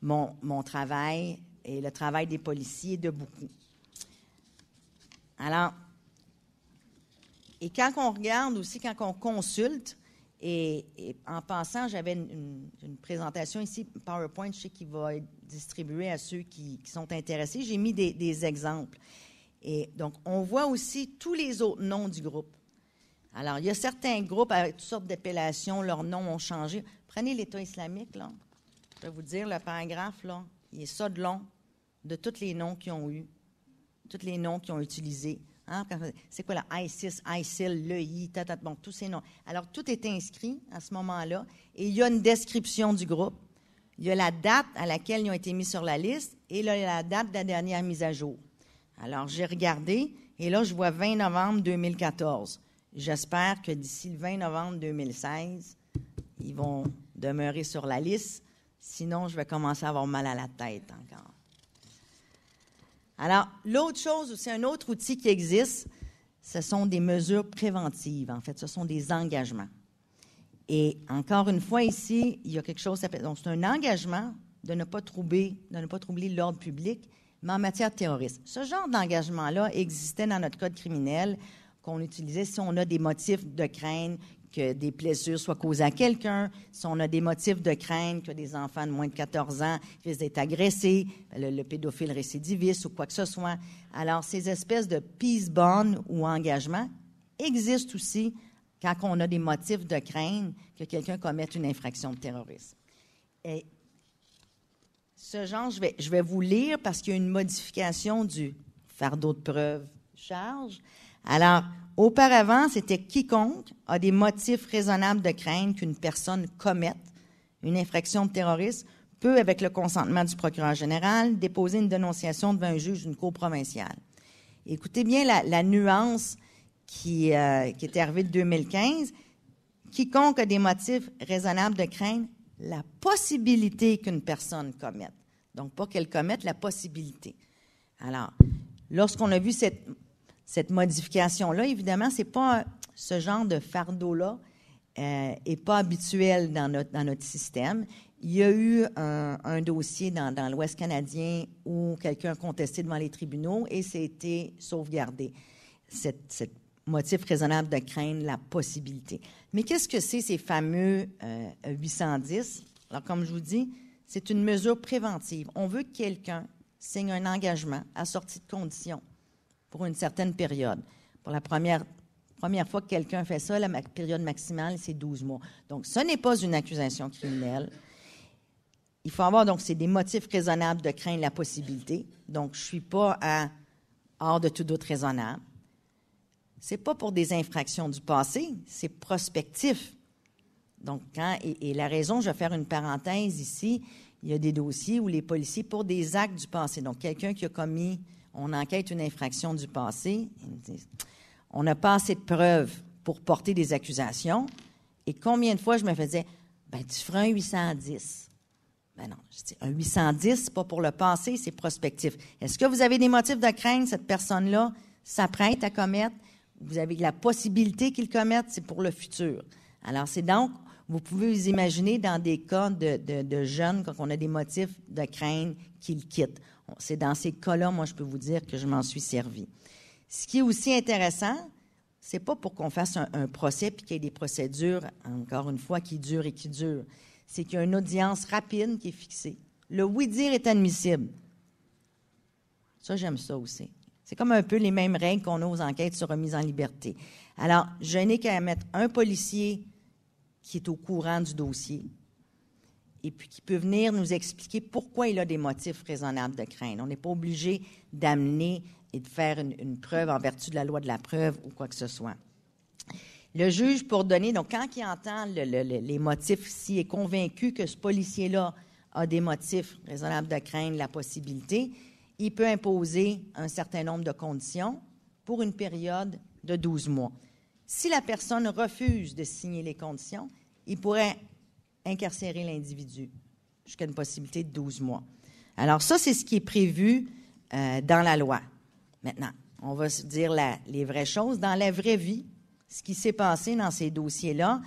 mon, mon travail et le travail des policiers de beaucoup. Alors, et quand on regarde aussi, quand on consulte, et, en pensant, j'avais une, présentation ici, PowerPoint, je sais qu'il va être distribué à ceux qui, sont intéressés. J'ai mis des, exemples. Et donc, on voit aussi tous les autres noms du groupe. Alors, il y a certains groupes avec toutes sortes d'appellations, leurs noms ont changé. Prenez l'État islamique, là. Je vais vous dire, le paragraphe, là, il est ça de long de tous les noms qu'ils ont eu, tous les noms qu'ils ont utilisés. Hein, c'est quoi la ISIS, ISIL, l'EI, tatat, bon, tous ces noms. Alors, tout est inscrit à ce moment-là et il y a une description du groupe. Il y a la date à laquelle ils ont été mis sur la liste et la date de la dernière mise à jour. Alors, j'ai regardé et là, je vois 20 novembre 2014. J'espère que d'ici le 20 novembre 2016, ils vont demeurer sur la liste. Sinon, je vais commencer à avoir mal à la tête encore. Alors, l'autre chose, c'est un autre outil qui existe, ce sont des mesures préventives, en fait, ce sont des engagements. Et encore une fois, ici, il y a quelque chose, donc c'est un engagement de ne pas troubler, de ne pas troubler l'ordre public, mais en matière de terrorisme. Ce genre d'engagement-là existait dans notre code criminel qu'on utilisait si on a des motifs de crainte, que des blessures soient causées à quelqu'un, si on a des motifs de crainte que des enfants de moins de 14 ans risquent d'être agressés, ben, le, pédophile récidiviste ou quoi que ce soit. Alors, ces espèces de peace bond ou engagement existent aussi quand on a des motifs de crainte que quelqu'un commette une infraction de terrorisme. Et ce genre, je vais, je vais vous lire parce qu'il y a une modification du fardeau de preuve charge. Alors, Auparavant, c'était quiconque a des motifs raisonnables de craindre qu'une personne commette une infraction de terrorisme peut, avec le consentement du procureur général, déposer une dénonciation devant un juge d'une cour provinciale. Écoutez bien la, nuance qui, euh, qui, est arrivée de 2015. Quiconque a des motifs raisonnables de crainte, la possibilité qu'une personne commette. Donc, pas qu'elle commette, la possibilité. Alors, lorsqu'on a vu cette cette modification-là. Évidemment, c'est pas ce genre de fardeau-là n'est euh, pas habituel dans notre, dans notre système. Il y a eu un, dossier dans, l'Ouest canadien où quelqu'un contesté devant les tribunaux et c'était sauvegardé. un motif raisonnable de craindre la possibilité. Mais qu'est-ce que c'est ces fameux 810? Euh, Alors, comme je vous dis, c'est une mesure préventive. On veut que quelqu'un signe un engagement à sortie de conditions pour une certaine période. Pour la première, première fois que quelqu'un fait ça, la période maximale, c'est 12 mois. Donc, ce n'est pas une accusation criminelle. Il faut avoir, donc, c'est des motifs raisonnables de craindre la possibilité. Donc, je ne suis pas hors de tout doute raisonnable. Ce n'est pas pour des infractions du passé, c'est prospectif. Donc, quand, et, la raison, je vais faire une parenthèse ici, il y a des dossiers où les policiers, pour des actes du passé, donc quelqu'un qui a commis on enquête une infraction du passé. on n'a pas assez de preuves pour porter des accusations. Et combien de fois je me faisais, ben tu feras un 810. Ben non, je dis, un 810, n'est pas pour le passé, c'est prospectif. Est-ce que vous avez des motifs de crainte, cette personne-là s'apprête à commettre? Vous avez la possibilité qu'il commette, c'est pour le futur. Alors, c'est donc, vous pouvez vous imaginer dans des cas de, de jeunes, quand on a des motifs de crainte qu'ils quittent. C'est dans ces cas-là, moi, je peux vous dire que je m'en suis servi. Ce qui est aussi intéressant, c'est pas pour qu'on fasse un, procès puis qu'il y ait des procédures, encore une fois, qui durent et qui durent. C'est qu'il y a une audience rapide qui est fixée. Le oui-dire est admissible. Ça, j'aime ça aussi. C'est comme un peu les mêmes règles qu'on a aux enquêtes sur remise en liberté. Alors, je n'ai qu'à mettre un policier qui est au courant du dossier, et puis qui peut venir nous expliquer pourquoi il a des motifs raisonnables de crainte. On n'est pas obligé d'amener et de faire une, preuve en vertu de la loi de la preuve ou quoi que ce soit. Le juge, pour donner, donc quand il entend les motifs, s'il est convaincu que ce policier-là a des motifs raisonnables de craindre la possibilité, il peut imposer un certain nombre de conditions pour une période de 12 mois. Si la personne refuse de signer les conditions, il pourrait incarcérer l'individu jusqu'à une possibilité de 12 mois. Alors ça, c'est ce qui est prévu euh, dans la loi. Maintenant, on va se dire les vraies choses. Dans la vraie vie, ce qui s'est passé dans ces dossiers-là,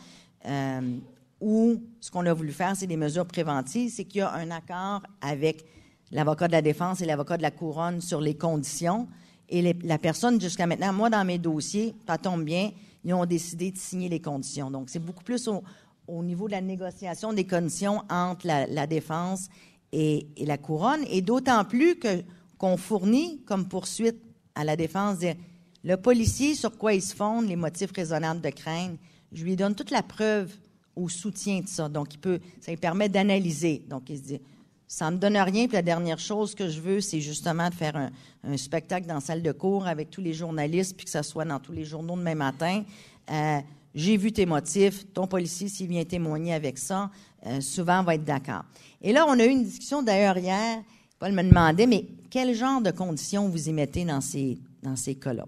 euh, où ce qu'on a voulu faire, c'est des mesures préventives, c'est qu'il y a un accord avec l'avocat de la défense et l'avocat de la couronne sur les conditions. Et la personne, jusqu'à maintenant, moi, dans mes dossiers, pas tombe bien, ils ont décidé de signer les conditions. Donc, c'est beaucoup plus au, au niveau de la négociation des conditions entre la, défense et, la couronne, et d'autant plus que qu'on fournit comme poursuite à la défense le policier sur quoi il se fonde, les motifs raisonnables de crainte. Je lui donne toute la preuve au soutien de ça. Donc, il peut, ça lui permet d'analyser. Donc, il se dit, ça me donne rien. Puis la dernière chose que je veux, c'est justement de faire un, spectacle dans la salle de cours avec tous les journalistes, puis que ça soit dans tous les journaux demain matin. Euh, j'ai vu tes motifs, ton policier, s'il vient témoigner avec ça, euh, souvent va être d'accord. Et là, on a eu une discussion d'ailleurs hier, Paul me demandait, mais quel genre de conditions vous y mettez dans ces, dans ces cas-là?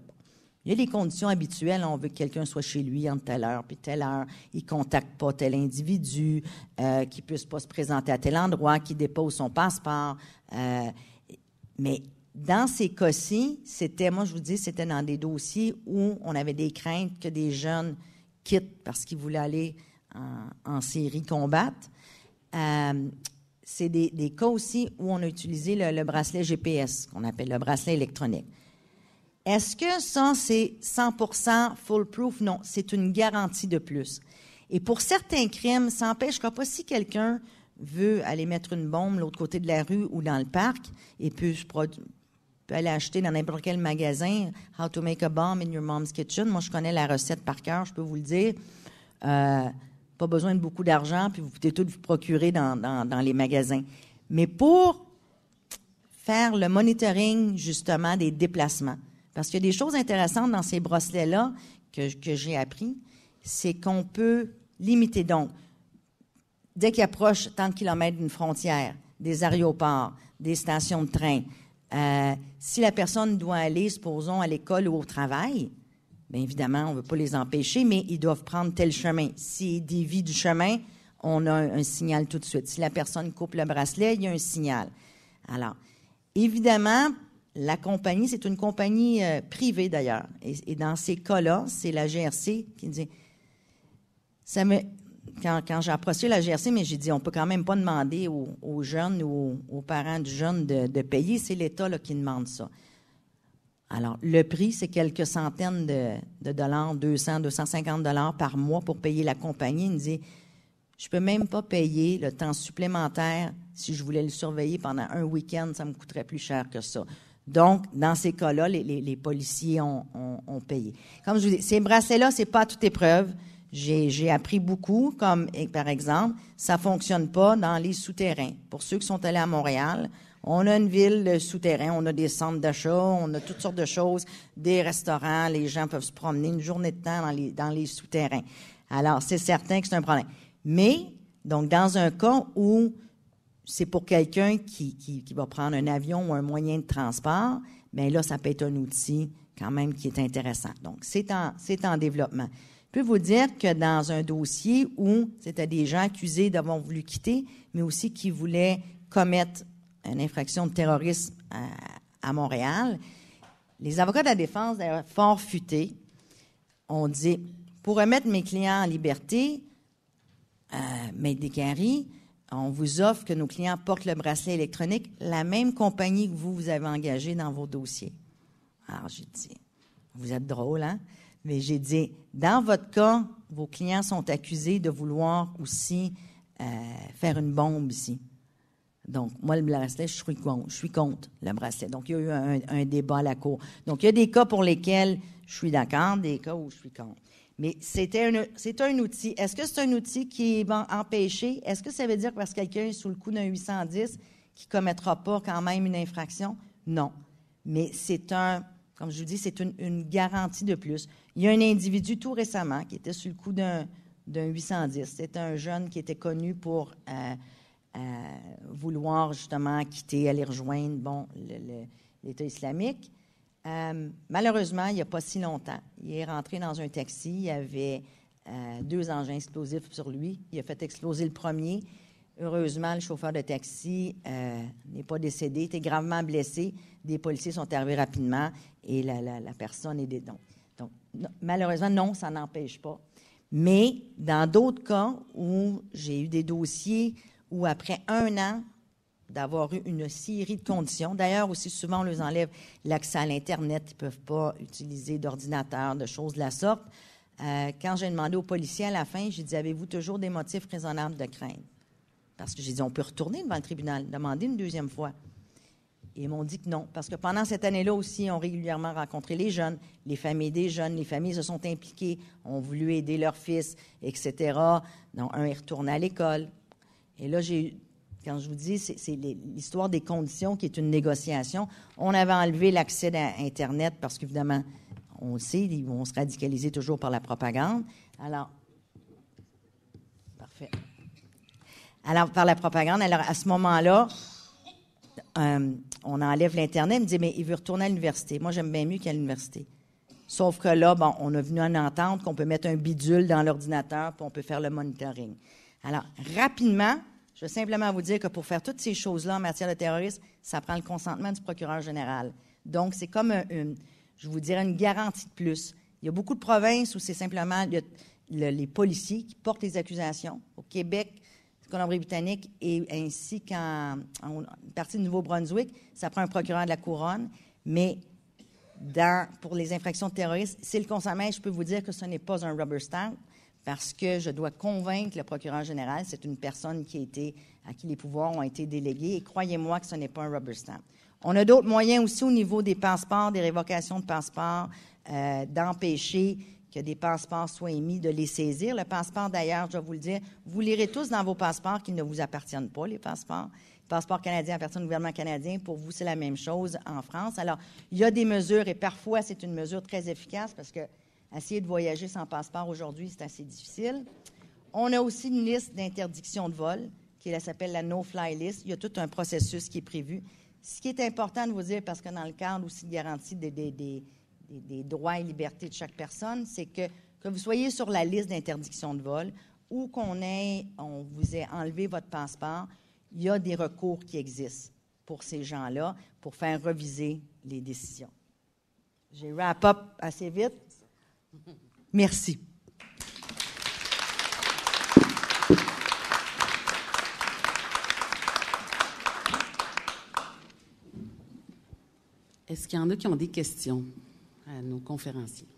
Il y a des conditions habituelles. On veut que quelqu'un soit chez lui entre telle heure puis telle heure. Il ne contacte pas tel individu, euh, qu'il ne puisse pas se présenter à tel endroit, qu'il dépose son passeport. Euh, mais dans ces cas-ci, c'était, moi je vous dis, c'était dans des dossiers où on avait des craintes que des jeunes quitte parce qu'il voulait aller en, série combattre. Euh, c'est des, cas aussi où on a utilisé le, bracelet GPS, qu'on appelle le bracelet électronique. Est-ce que ça, c'est 100 foolproof? Non, c'est une garantie de plus. Et pour certains crimes, ça quoi pas si quelqu'un veut aller mettre une bombe l'autre côté de la rue ou dans le parc et peut se, peut aller acheter dans n'importe quel magasin How to make a bomb in your mom's kitchen. Moi, je connais la recette par cœur, je peux vous le dire. Euh, pas besoin de beaucoup d'argent, puis vous pouvez tout vous procurer dans, les magasins. Mais pour faire le monitoring, justement, des déplacements. Parce qu'il y a des choses intéressantes dans ces bracelets-là que, que j'ai appris, c'est qu'on peut limiter. Donc, dès qu'il approche tant de kilomètres d'une frontière, des aéroports, des stations de train, euh, si la personne doit aller, supposons, à l'école ou au travail, bien évidemment, on ne veut pas les empêcher, mais ils doivent prendre tel chemin. S'ils dévient du chemin, on a un, signal tout de suite. Si la personne coupe le bracelet, il y a un signal. Alors, évidemment, la compagnie, c'est une compagnie euh, privée d'ailleurs. et, dans ces cas-là, c'est la GRC qui dit ça me, quand, j'ai approché la GRC, mais j'ai dit, on peut quand même pas demander aux, jeunes ou aux, parents du jeune de, payer. C'est l'État qui demande ça. Alors, le prix, c'est quelques centaines de, dollars, 200, 250 dollars par mois pour payer la compagnie. Il me dit, je peux même pas payer le temps supplémentaire si je voulais le surveiller pendant un week-end, ça me coûterait plus cher que ça. Donc, dans ces cas-là, les, policiers ont, payé. Comme je vous dis, ces bracelets-là, ce n'est pas à toute épreuve. J'ai appris beaucoup, comme par exemple, ça fonctionne pas dans les souterrains. Pour ceux qui sont allés à Montréal, on a une ville souterraine, on a des centres d'achat, on a toutes sortes de choses, des restaurants, les gens peuvent se promener une journée de temps dans les, dans les souterrains. Alors, c'est certain que c'est un problème. Mais, donc, dans un cas où c'est pour quelqu'un qui, va prendre un avion ou un moyen de transport, bien là, ça peut être un outil quand même qui est intéressant. Donc, c'est en développement peux vous dire que dans un dossier où c'était des gens accusés d'avoir voulu quitter, mais aussi qui voulaient commettre une infraction de terrorisme à, Montréal, les avocats de la défense, d'ailleurs fort futés, ont dit pour remettre mes clients en liberté, euh, Maître Descaries, on vous offre que nos clients portent le bracelet électronique, la même compagnie que vous, vous avez engagée dans vos dossiers. Alors, j'ai dit, vous êtes drôle, hein? Mais j'ai dit, dans votre cas, vos clients sont accusés de vouloir aussi euh, faire une bombe ici. Donc, moi, le bracelet, je suis contre, je le bracelet. Donc, il y a eu un, débat à la cour. Donc, il y a des cas pour lesquels je suis d'accord, des cas où je suis contre. Mais c'était c'est un outil. Est-ce que c'est un outil qui est empêché? Est-ce que ça veut dire que parce que quelqu'un est sous le coup d'un 810 qui ne commettra pas quand même une infraction? Non. Mais c'est un, comme je vous dis, c'est une garantie de plus. Il y a un individu tout récemment qui était sur le coup d'un 810. C'était un jeune qui était connu pour euh, euh, vouloir justement quitter, aller rejoindre bon, l'État islamique. Euh, malheureusement, il n'y a pas si longtemps, il est rentré dans un taxi. Il y avait deux engins explosifs sur lui. Il a fait exploser le premier. Heureusement, le chauffeur de taxi n'est pas décédé, Il était gravement blessé. Des policiers sont arrivés rapidement et la, personne est détenue. Donc, malheureusement, non, ça n'empêche pas. Mais dans d'autres cas où j'ai eu des dossiers où après un an d'avoir eu une série de conditions, d'ailleurs aussi souvent on les enlève l'accès à l'Internet, ils ne peuvent pas utiliser d'ordinateur, de choses de la sorte. Euh, quand j'ai demandé aux policiers à la fin, j'ai dit, avez-vous toujours des motifs raisonnables de crainte? Parce que j'ai dit, on peut retourner devant le tribunal, demander une deuxième fois. Et ils m'ont dit que non, parce que pendant cette année-là aussi, on régulièrement rencontré les jeunes, les familles des jeunes, les familles se sont impliquées, ont voulu aider leurs fils, etc. Donc, un est retourné à l'école. Et là, j'ai quand je vous dis, c'est l'histoire des conditions qui est une négociation. On avait enlevé l'accès à Internet parce qu'évidemment, on le sait, ils vont se radicaliser toujours par la propagande. Alors, parfait. Alors, par la propagande, alors à ce moment-là, euh, on enlève l'Internet. Il me dit, mais il veut retourner à l'université. Moi, j'aime bien mieux qu'à l'université. Sauf que là, bon, on a venu en entente qu'on peut mettre un bidule dans l'ordinateur, pour on peut faire le monitoring. Alors, rapidement, je veux simplement vous dire que pour faire toutes ces choses-là en matière de terrorisme, ça prend le consentement du procureur général. Donc, c'est comme, une, je vous dirais, une garantie de plus. Il y a beaucoup de provinces où c'est simplement les policiers qui portent les accusations. Au Québec, Colombie-Britannique et ainsi qu'en partie du Nouveau-Brunswick, ça prend un procureur de la couronne, mais pour les infractions terroristes, c'est le consommé, je peux vous dire que ce n'est pas un rubber stamp parce que je dois convaincre le procureur général, c'est une personne qui été, à qui les pouvoirs ont été délégués, et croyez-moi que ce n'est pas un rubber stamp. On a d'autres moyens aussi au niveau des passeports, des révocations de passeports, euh, d'empêcher que des passeports soient émis, de les saisir. Le passeport, d'ailleurs, je vais vous le dire, vous lirez tous dans vos passeports qu'ils ne vous appartiennent pas, les passeports. Le passeport canadien appartient au gouvernement canadien. Pour vous, c'est la même chose en France. Alors, il y a des mesures et parfois, c'est une mesure très efficace parce que essayer de voyager sans passeport aujourd'hui, c'est assez difficile. On a aussi une liste d'interdiction de vol qui s'appelle la no-fly list. Il y a tout un processus qui est prévu. Ce qui est important de vous dire, parce que dans le cadre aussi de garantie des, des des, droits et libertés de chaque personne, c'est que, que vous soyez sur la liste d'interdiction de vol ou qu'on ait, on vous ait enlevé votre passeport, il y a des recours qui existent pour ces gens-là pour faire reviser les décisions. J'ai wrap-up assez vite. Merci. Est-ce qu'il y en a qui ont des questions? à nos conférenciers.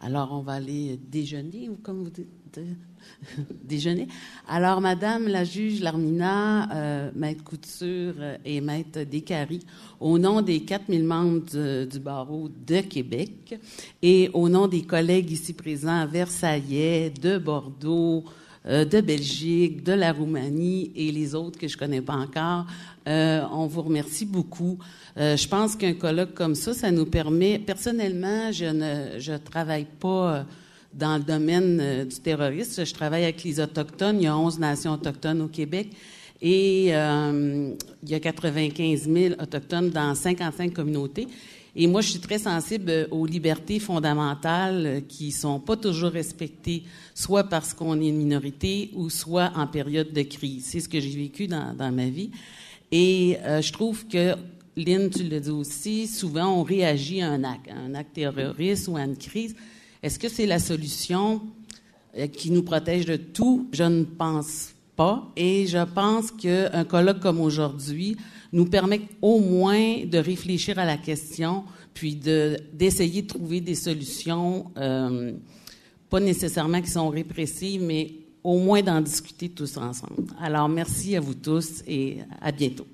Alors, on va aller déjeuner, ou comme vous dites, déjeuner. Alors, Madame la juge Larmina, euh, Maître Couture et Maître Descaries, au nom des 4000 membres du, barreau de Québec et au nom des collègues ici présents à Versailles, de Bordeaux, euh, de Belgique, de la Roumanie et les autres que je connais pas encore, euh, on vous remercie beaucoup. Euh, je pense qu'un colloque comme ça, ça nous permet. Personnellement, je ne je travaille pas euh, dans le domaine euh, du terrorisme. Je travaille avec les Autochtones. Il y a 11 nations autochtones au Québec. Et euh, il y a 95 000 Autochtones dans 55 communautés. Et moi, je suis très sensible euh, aux libertés fondamentales qui sont pas toujours respectées, soit parce qu'on est une minorité ou soit en période de crise. C'est ce que j'ai vécu dans, dans ma vie. Et euh, je trouve que, Lynn, tu le dis aussi, souvent on réagit à un acte, à un acte terroriste ou à une crise. Est-ce que c'est la solution euh, qui nous protège de tout? Je ne pense pas. Et je pense qu'un colloque comme aujourd'hui nous permet au moins de réfléchir à la question, puis d'essayer de, trouver des solutions, euh, pas nécessairement qui sont répressives, mais au moins d'en discuter tous ensemble. Alors, merci à vous tous et à bientôt.